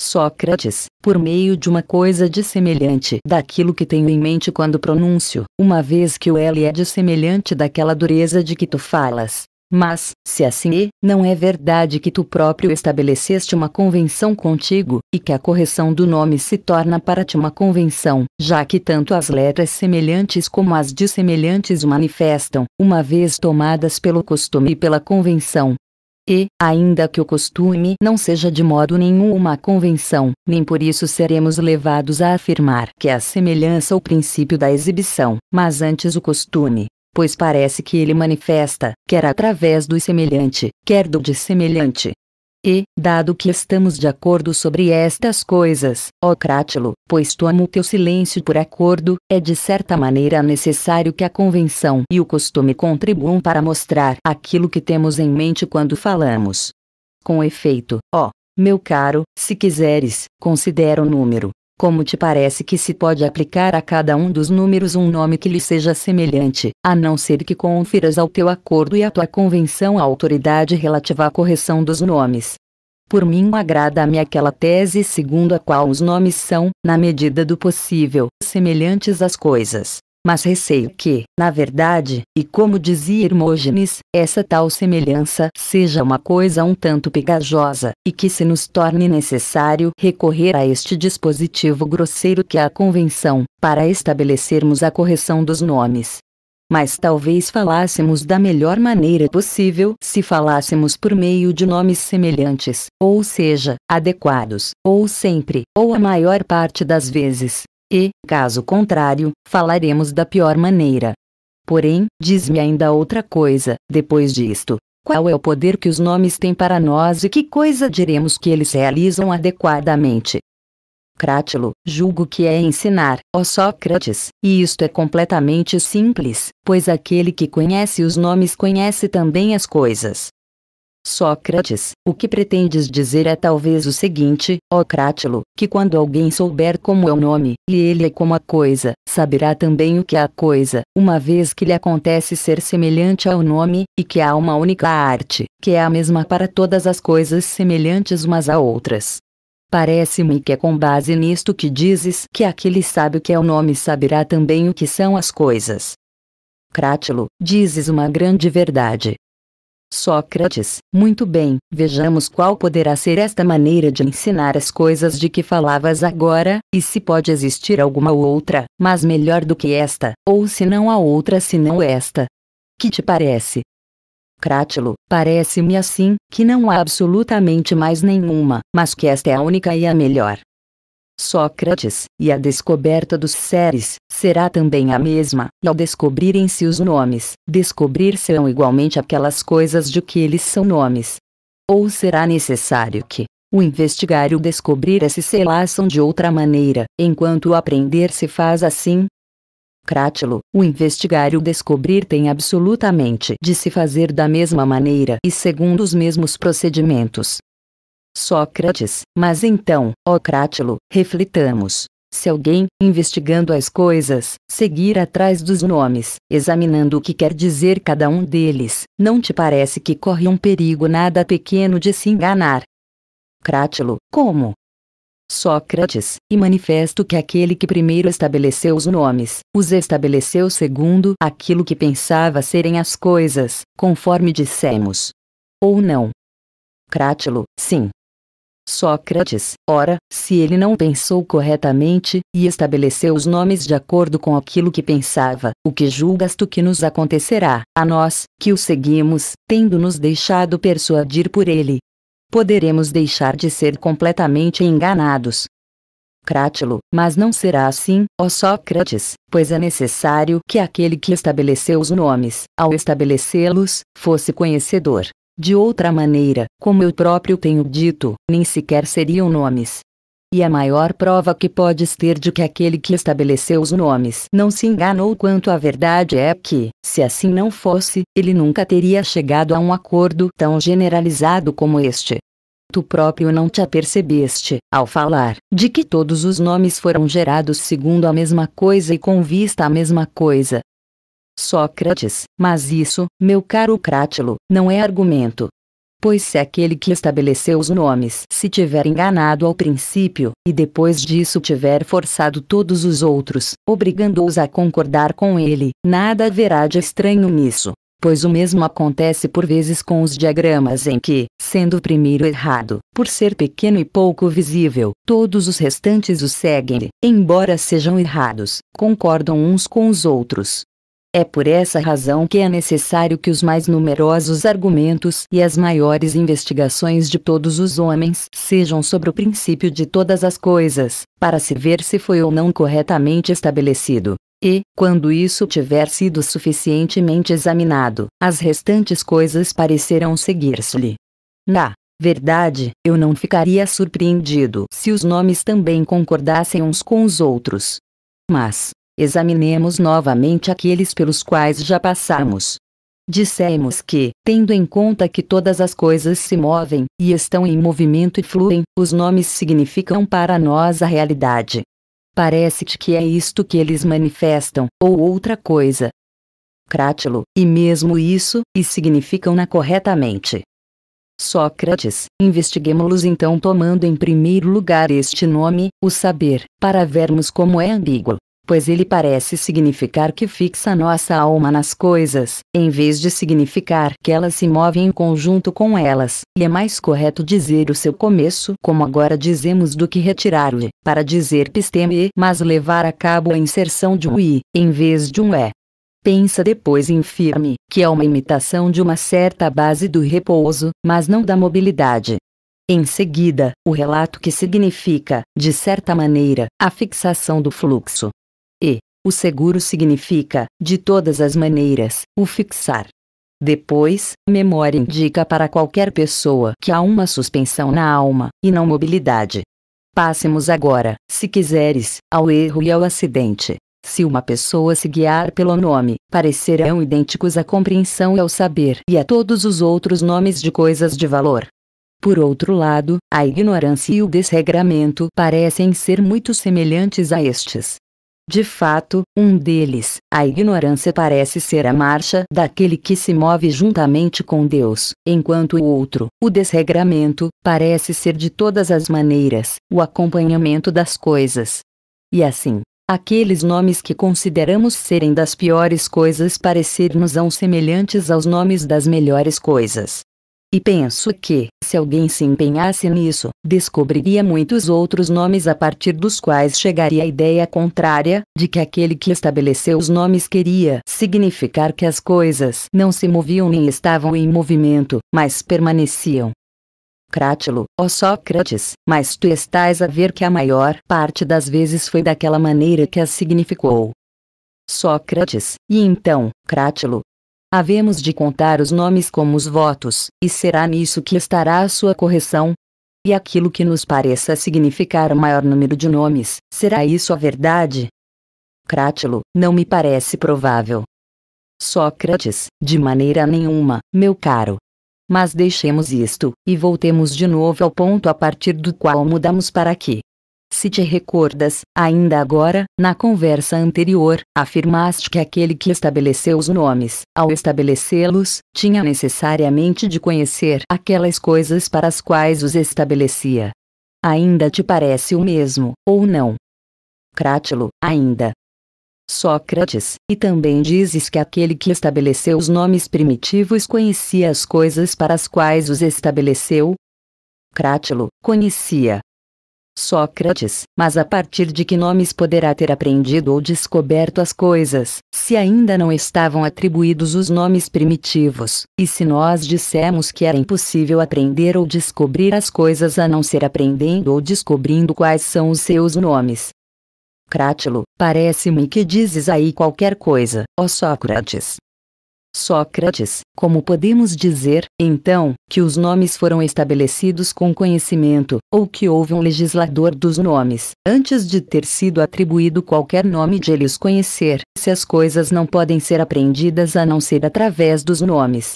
Sócrates, por meio de uma coisa dissemelhante daquilo que tenho em mente quando pronuncio, uma vez que o L é dissemelhante daquela dureza de que tu falas, mas, se é assim é, não é verdade que tu próprio estabeleceste uma convenção contigo, e que a correção do nome se torna para ti uma convenção, já que tanto as letras semelhantes como as dissemelhantes o manifestam, uma vez tomadas pelo costume e pela convenção. E, ainda que o costume não seja de modo nenhum uma convenção, nem por isso seremos levados a afirmar que é a semelhança o princípio da exibição, mas antes o costume, pois parece que ele manifesta, quer através do semelhante, quer do dissemelhante. E, dado que estamos de acordo sobre estas coisas, ó Crátilo, pois tomo teu silêncio por acordo, é de certa maneira necessário que a convenção e o costume contribuam para mostrar aquilo que temos em mente quando falamos. Com efeito, ó, meu caro, se quiseres, considera o número, como te parece que se pode aplicar a cada um dos números um nome que lhe seja semelhante, a não ser que confiras ao teu acordo e à tua convenção a autoridade relativa à correção dos nomes? Por mim agrada-me aquela tese segundo a qual os nomes são, na medida do possível, semelhantes às coisas, mas receio que, na verdade, e como dizia Hermógenes, essa tal semelhança seja uma coisa um tanto pegajosa, e que se nos torne necessário recorrer a este dispositivo grosseiro que é a convenção, para estabelecermos a correção dos nomes. Mas talvez falássemos da melhor maneira possível se falássemos por meio de nomes semelhantes, ou seja, adequados, ou sempre, ou a maior parte das vezes, e, caso contrário, falaremos da pior maneira. Porém, diz-me ainda outra coisa, depois disto. Qual é o poder que os nomes têm para nós e que coisa diremos que eles realizam adequadamente? Crátilo, julgo que é ensinar, ó Sócrates, e isto é completamente simples, pois aquele que conhece os nomes conhece também as coisas, Sócrates, o que pretendes dizer é talvez o seguinte, ó Crátilo, que quando alguém souber como é o nome, e ele é como a coisa, saberá também o que é a coisa, uma vez que lhe acontece ser semelhante ao nome, e que há uma única arte, que é a mesma para todas as coisas semelhantes umas a outras. Parece-me que é com base nisto que dizes que aquele sabe o que é o nome saberá também o que são as coisas. Crátilo, dizes uma grande verdade. Sócrates, muito bem, vejamos qual poderá ser esta maneira de ensinar as coisas de que falavas agora, e se pode existir alguma outra, mas melhor do que esta, ou se não há outra senão esta. Que te parece? Crátilo, parece-me assim, que não há absolutamente mais nenhuma, mas que esta é a única e a melhor. Sócrates, e a descoberta dos seres, será também a mesma, e ao descobrirem-se os nomes, descobrir-se-ão igualmente aquelas coisas de que eles são nomes. Ou será necessário que, o investigar e o descobrir se selaçam de outra maneira, enquanto o aprender se faz assim? Crátilo, o investigar e o descobrir tem absolutamente de se fazer da mesma maneira e segundo os mesmos procedimentos. Sócrates, mas então, ó Crátilo, reflitamos. Se alguém, investigando as coisas, seguir atrás dos nomes, examinando o que quer dizer cada um deles, não te parece que corre um perigo nada pequeno de se enganar? Crátilo, como? Sócrates, e manifesto que aquele que primeiro estabeleceu os nomes, os estabeleceu segundo aquilo que pensava serem as coisas, conforme dissemos. Ou não? Crátilo, sim, Sócrates, ora, se ele não pensou corretamente, e estabeleceu os nomes de acordo com aquilo que pensava, o que julgas tu que nos acontecerá, a nós, que o seguimos, tendo-nos deixado persuadir por ele? Poderemos deixar de ser completamente enganados, Crátilo, mas não será assim, ó Sócrates, pois é necessário que aquele que estabeleceu os nomes, ao estabelecê-los, fosse conhecedor de outra maneira, como eu próprio tenho dito, nem sequer seriam nomes. E a maior prova que podes ter de que aquele que estabeleceu os nomes não se enganou quanto à verdade é que, se assim não fosse, ele nunca teria chegado a um acordo tão generalizado como este. Tu próprio não te apercebeste, ao falar, de que todos os nomes foram gerados segundo a mesma coisa e com vista à mesma coisa, Sócrates, mas isso, meu caro Crátilo, não é argumento. Pois se aquele que estabeleceu os nomes se tiver enganado ao princípio, e depois disso tiver forçado todos os outros, obrigando-os a concordar com ele, nada haverá de estranho nisso pois o mesmo acontece por vezes com os diagramas em que, sendo o primeiro errado, por ser pequeno e pouco visível, todos os restantes o seguem, embora sejam errados, concordam uns com os outros, é por essa razão que é necessário que os mais numerosos argumentos e as maiores investigações de todos os homens sejam sobre o princípio de todas as coisas, para se ver se foi ou não corretamente estabelecido. E, quando isso tiver sido suficientemente examinado, as restantes coisas parecerão seguir-se-lhe. Na verdade, eu não ficaria surpreendido se os nomes também concordassem uns com os outros. Mas, examinemos novamente aqueles pelos quais já passamos. Dissemos que, tendo em conta que todas as coisas se movem, e estão em movimento e fluem, os nomes significam para nós a realidade. Parece-te que é isto que eles manifestam, ou outra coisa. Crátilo, e mesmo isso, e significam-na corretamente. Sócrates, investiguemos-los então tomando em primeiro lugar este nome, o saber, para vermos como é ambíguo pois ele parece significar que fixa nossa alma nas coisas, em vez de significar que ela se move em conjunto com elas, e é mais correto dizer o seu começo, como agora dizemos, do que retirar-lhe, para dizer pisteme, mas levar a cabo a inserção de um i, em vez de um é. Pensa depois em firme, que é uma imitação de uma certa base do repouso, mas não da mobilidade. Em seguida, o relato que significa, de certa maneira, a fixação do fluxo, o seguro significa, de todas as maneiras, o fixar. Depois, memória indica para qualquer pessoa que há uma suspensão na alma, e não mobilidade. Passemos agora, se quiseres, ao erro e ao acidente. Se uma pessoa se guiar pelo nome, parecerão idênticos à compreensão e ao saber e a todos os outros nomes de coisas de valor. Por outro lado, a ignorância e o desregramento parecem ser muito semelhantes a estes, de fato, um deles, a ignorância parece ser a marcha daquele que se move juntamente com Deus, enquanto o outro, o desregramento, parece ser de todas as maneiras, o acompanhamento das coisas. E assim, aqueles nomes que consideramos serem das piores coisas parecer-nos-ão semelhantes aos nomes das melhores coisas. E penso que, se alguém se empenhasse nisso, descobriria muitos outros nomes a partir dos quais chegaria a ideia contrária, de que aquele que estabeleceu os nomes queria significar que as coisas não se moviam nem estavam em movimento, mas permaneciam. Crátilo, ó Sócrates, mas tu estás a ver que a maior parte das vezes foi daquela maneira que as significou. Sócrates, e então, Crátilo, Havemos de contar os nomes como os votos, e será nisso que estará a sua correção. E aquilo que nos pareça significar o maior número de nomes, será isso a verdade? Crátilo, não me parece provável. Sócrates, de maneira nenhuma, meu caro. Mas deixemos isto, e voltemos de novo ao ponto a partir do qual mudamos para aqui. Se te recordas, ainda agora, na conversa anterior, afirmaste que aquele que estabeleceu os nomes, ao estabelecê-los, tinha necessariamente de conhecer aquelas coisas para as quais os estabelecia. Ainda te parece o mesmo, ou não? Crátilo, ainda. Sócrates, e também dizes que aquele que estabeleceu os nomes primitivos conhecia as coisas para as quais os estabeleceu? Crátilo, conhecia, Sócrates, mas a partir de que nomes poderá ter aprendido ou descoberto as coisas, se ainda não estavam atribuídos os nomes primitivos, e se nós dissemos que era impossível aprender ou descobrir as coisas a não ser aprendendo ou descobrindo quais são os seus nomes? Crátilo, parece-me que dizes aí qualquer coisa, ó Sócrates. Sócrates, como podemos dizer, então, que os nomes foram estabelecidos com conhecimento, ou que houve um legislador dos nomes, antes de ter sido atribuído qualquer nome de eles conhecer, se as coisas não podem ser aprendidas a não ser através dos nomes,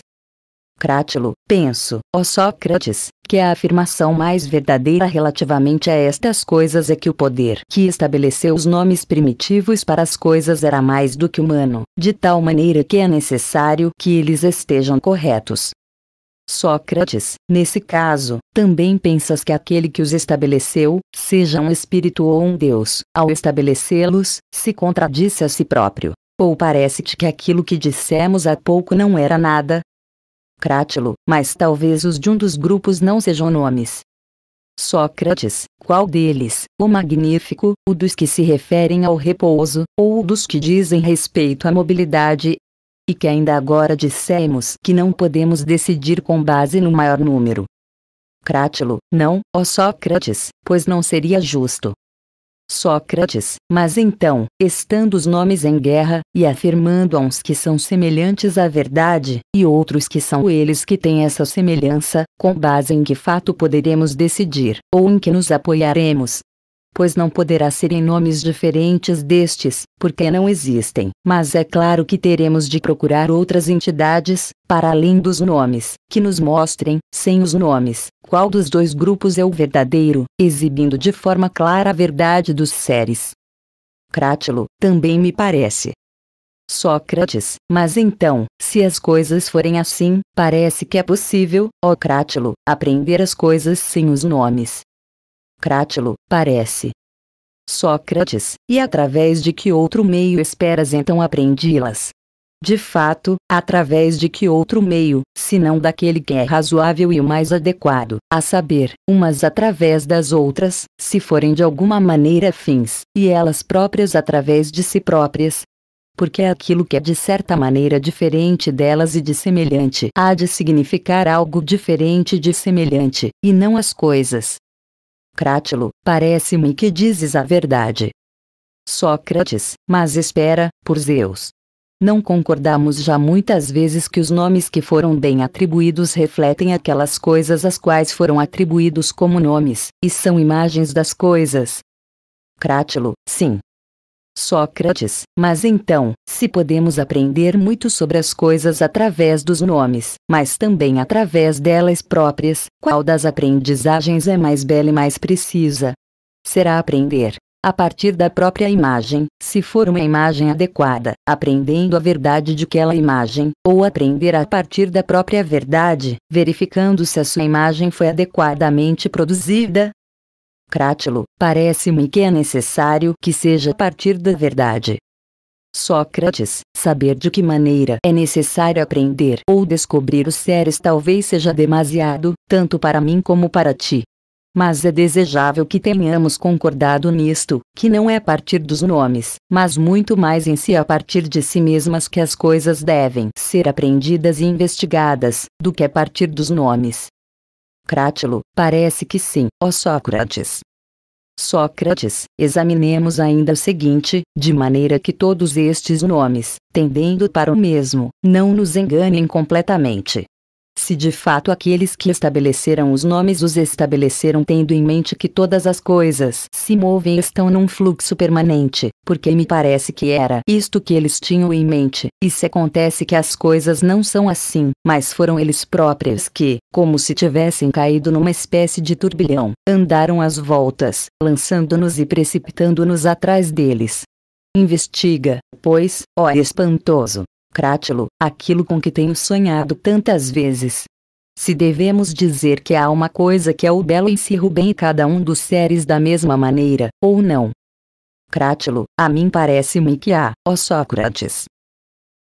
Crátilo, penso, ó Sócrates, que a afirmação mais verdadeira relativamente a estas coisas é que o poder que estabeleceu os nomes primitivos para as coisas era mais do que humano, de tal maneira que é necessário que eles estejam corretos. Sócrates, nesse caso, também pensas que aquele que os estabeleceu, seja um espírito ou um deus, ao estabelecê-los, se contradisse a si próprio. Ou parece-te que aquilo que dissemos há pouco não era nada, Crátilo, mas talvez os de um dos grupos não sejam nomes. Sócrates, qual deles, o magnífico, o dos que se referem ao repouso, ou o dos que dizem respeito à mobilidade? E que ainda agora dissemos que não podemos decidir com base no maior número. Crátilo, não, ó Sócrates, pois não seria justo, Sócrates, mas então, estando os nomes em guerra, e afirmando a uns que são semelhantes à verdade, e outros que são eles que têm essa semelhança, com base em que fato poderemos decidir, ou em que nos apoiaremos, pois não poderá ser em nomes diferentes destes, porque não existem. Mas é claro que teremos de procurar outras entidades, para além dos nomes, que nos mostrem, sem os nomes, qual dos dois grupos é o verdadeiro, exibindo de forma clara a verdade dos seres. Crátilo, também me parece. Sócrates, mas então, se as coisas forem assim, parece que é possível, ó Crátilo, aprender as coisas sem os nomes, Crátilo, parece. Sócrates, e através de que outro meio esperas então aprendi-las? De fato, através de que outro meio, senão daquele que é razoável e o mais adequado, a saber, umas através das outras, se forem de alguma maneira fins, e elas próprias através de si próprias. Porque aquilo que é de certa maneira diferente delas e de semelhante há de significar algo diferente de semelhante, e não as coisas, Crátilo, parece-me que dizes a verdade. Sócrates, mas espera, por Zeus. Não concordamos já muitas vezes que os nomes que foram bem atribuídos refletem aquelas coisas às quais foram atribuídos como nomes, e são imagens das coisas. Crátilo, sim, Sócrates, mas então, se podemos aprender muito sobre as coisas através dos nomes, mas também através delas próprias, qual das aprendizagens é mais bela e mais precisa? Será aprender a partir da própria imagem, se for uma imagem adequada, aprendendo a verdade de aquela imagem, ou aprender a partir da própria verdade, verificando se a sua imagem foi adequadamente produzida, Crátilo, parece-me que é necessário que seja a partir da verdade. Sócrates, saber de que maneira é necessário aprender ou descobrir os seres talvez seja demasiado, tanto para mim como para ti. Mas é desejável que tenhamos concordado nisto, que não é a partir dos nomes, mas muito mais em si a partir de si mesmas que as coisas devem ser aprendidas e investigadas, do que a partir dos nomes. Crátilo, parece que sim, ó Sócrates. Sócrates, examinemos ainda o seguinte, de maneira que todos estes nomes, tendendo para o mesmo, não nos enganem completamente se de fato aqueles que estabeleceram os nomes os estabeleceram tendo em mente que todas as coisas se movem e estão num fluxo permanente, porque me parece que era isto que eles tinham em mente, e se acontece que as coisas não são assim, mas foram eles próprios que, como se tivessem caído numa espécie de turbilhão, andaram às voltas, lançando-nos e precipitando-nos atrás deles. Investiga, pois, ó espantoso, Crátilo, aquilo com que tenho sonhado tantas vezes. Se devemos dizer que há uma coisa que é o belo em si Rubem e cada um dos seres da mesma maneira, ou não. Crátilo, a mim parece-me que há, ó Sócrates.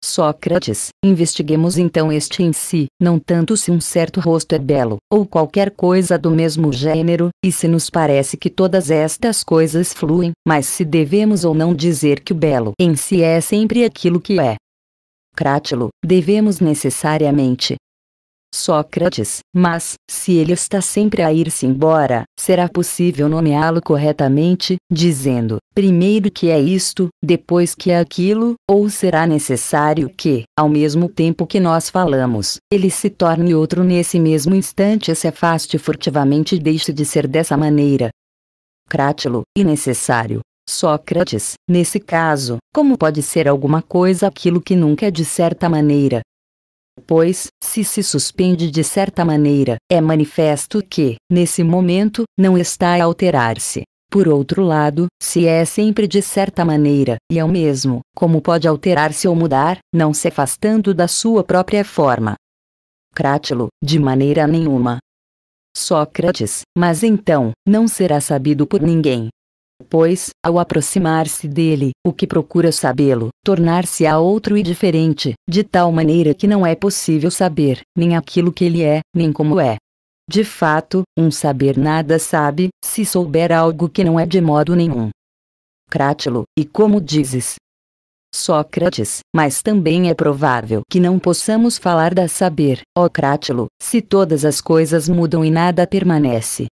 Sócrates, investiguemos então este em si, não tanto se um certo rosto é belo, ou qualquer coisa do mesmo gênero, e se nos parece que todas estas coisas fluem, mas se devemos ou não dizer que o belo em si é sempre aquilo que é. Crátilo, devemos necessariamente. Sócrates, mas, se ele está sempre a ir-se embora, será possível nomeá-lo corretamente, dizendo, primeiro que é isto, depois que é aquilo, ou será necessário que, ao mesmo tempo que nós falamos, ele se torne outro nesse mesmo instante e se afaste furtivamente e deixe de ser dessa maneira? Crátilo, e necessário, Sócrates, nesse caso, como pode ser alguma coisa aquilo que nunca é de certa maneira? Pois, se se suspende de certa maneira, é manifesto que, nesse momento, não está a alterar-se. Por outro lado, se é sempre de certa maneira, e é o mesmo, como pode alterar-se ou mudar, não se afastando da sua própria forma? Crátilo, de maneira nenhuma. Sócrates, mas então, não será sabido por ninguém, pois, ao aproximar-se dele, o que procura sabê-lo, tornar-se a outro e diferente, de tal maneira que não é possível saber, nem aquilo que ele é, nem como é. De fato, um saber nada sabe, se souber algo que não é de modo nenhum. Crátilo, e como dizes? Sócrates, mas também é provável que não possamos falar da saber, ó Crátilo, se todas as coisas mudam e nada permanece,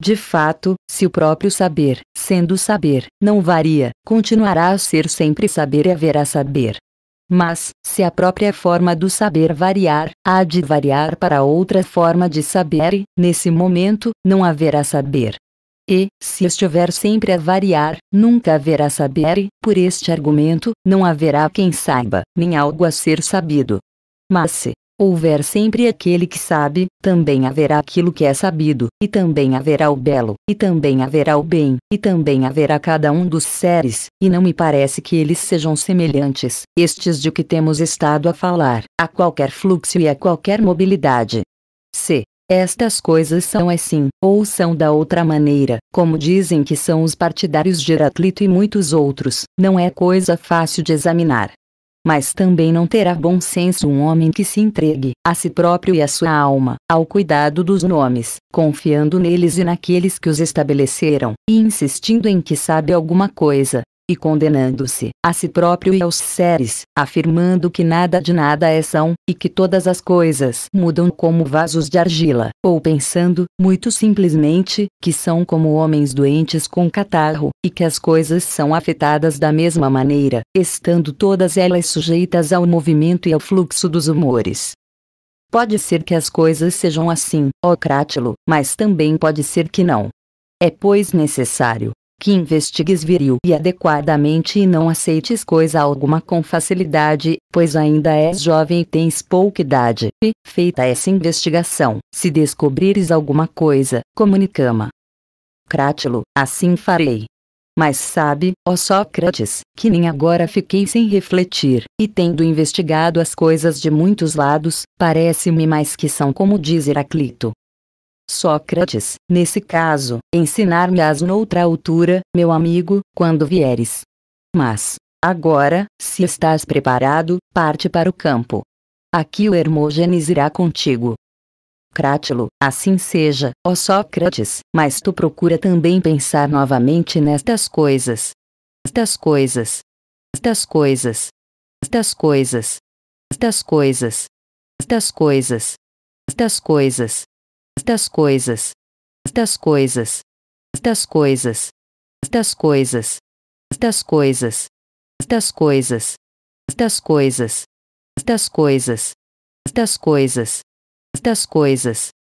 de fato, se o próprio saber, sendo saber, não varia, continuará a ser sempre saber e haverá saber. Mas, se a própria forma do saber variar, há de variar para outra forma de saber e, nesse momento, não haverá saber. E, se estiver sempre a variar, nunca haverá saber, e, por este argumento, não haverá quem saiba, nem algo a ser sabido. Mas se, Houver sempre aquele que sabe, também haverá aquilo que é sabido, e também haverá o belo, e também haverá o bem, e também haverá cada um dos seres, e não me parece que eles sejam semelhantes, estes de que temos estado a falar, a qualquer fluxo e a qualquer mobilidade. C. Estas coisas são assim, ou são da outra maneira, como dizem que são os partidários de Heraclito e muitos outros, não é coisa fácil de examinar mas também não terá bom senso um homem que se entregue a si próprio e à sua alma, ao cuidado dos nomes, confiando neles e naqueles que os estabeleceram, e insistindo em que sabe alguma coisa, e condenando-se a si próprio e aos seres, afirmando que nada de nada é são, e que todas as coisas mudam como vasos de argila, ou pensando, muito simplesmente, que são como homens doentes com catarro, e que as coisas são afetadas da mesma maneira, estando todas elas sujeitas ao movimento e ao fluxo dos humores. Pode ser que as coisas sejam assim, ó Crátilo, mas também pode ser que não. É pois necessário que investigues viril e adequadamente e não aceites coisa alguma com facilidade, pois ainda és jovem e tens pouca idade. E, feita essa investigação, se descobrires alguma coisa, comunicama. Crátilo, assim farei. Mas sabe, ó Sócrates, que nem agora fiquei sem refletir, e tendo investigado as coisas de muitos lados, parece-me mais que são como diz Heraclito, Sócrates, nesse caso, ensinar-me-ás noutra altura, meu amigo, quando vieres. Mas, agora, se estás preparado, parte para o campo. Aqui o Hermógenes irá contigo. Crátilo, assim seja, ó Sócrates, mas tu procura também pensar novamente nestas coisas. Estas coisas. Estas coisas. Estas coisas. Estas coisas. Estas coisas. Estas coisas das coisas, das coisas, das coisas, das coisas, das coisas, das coisas, das coisas, das coisas, das coisas, das coisas,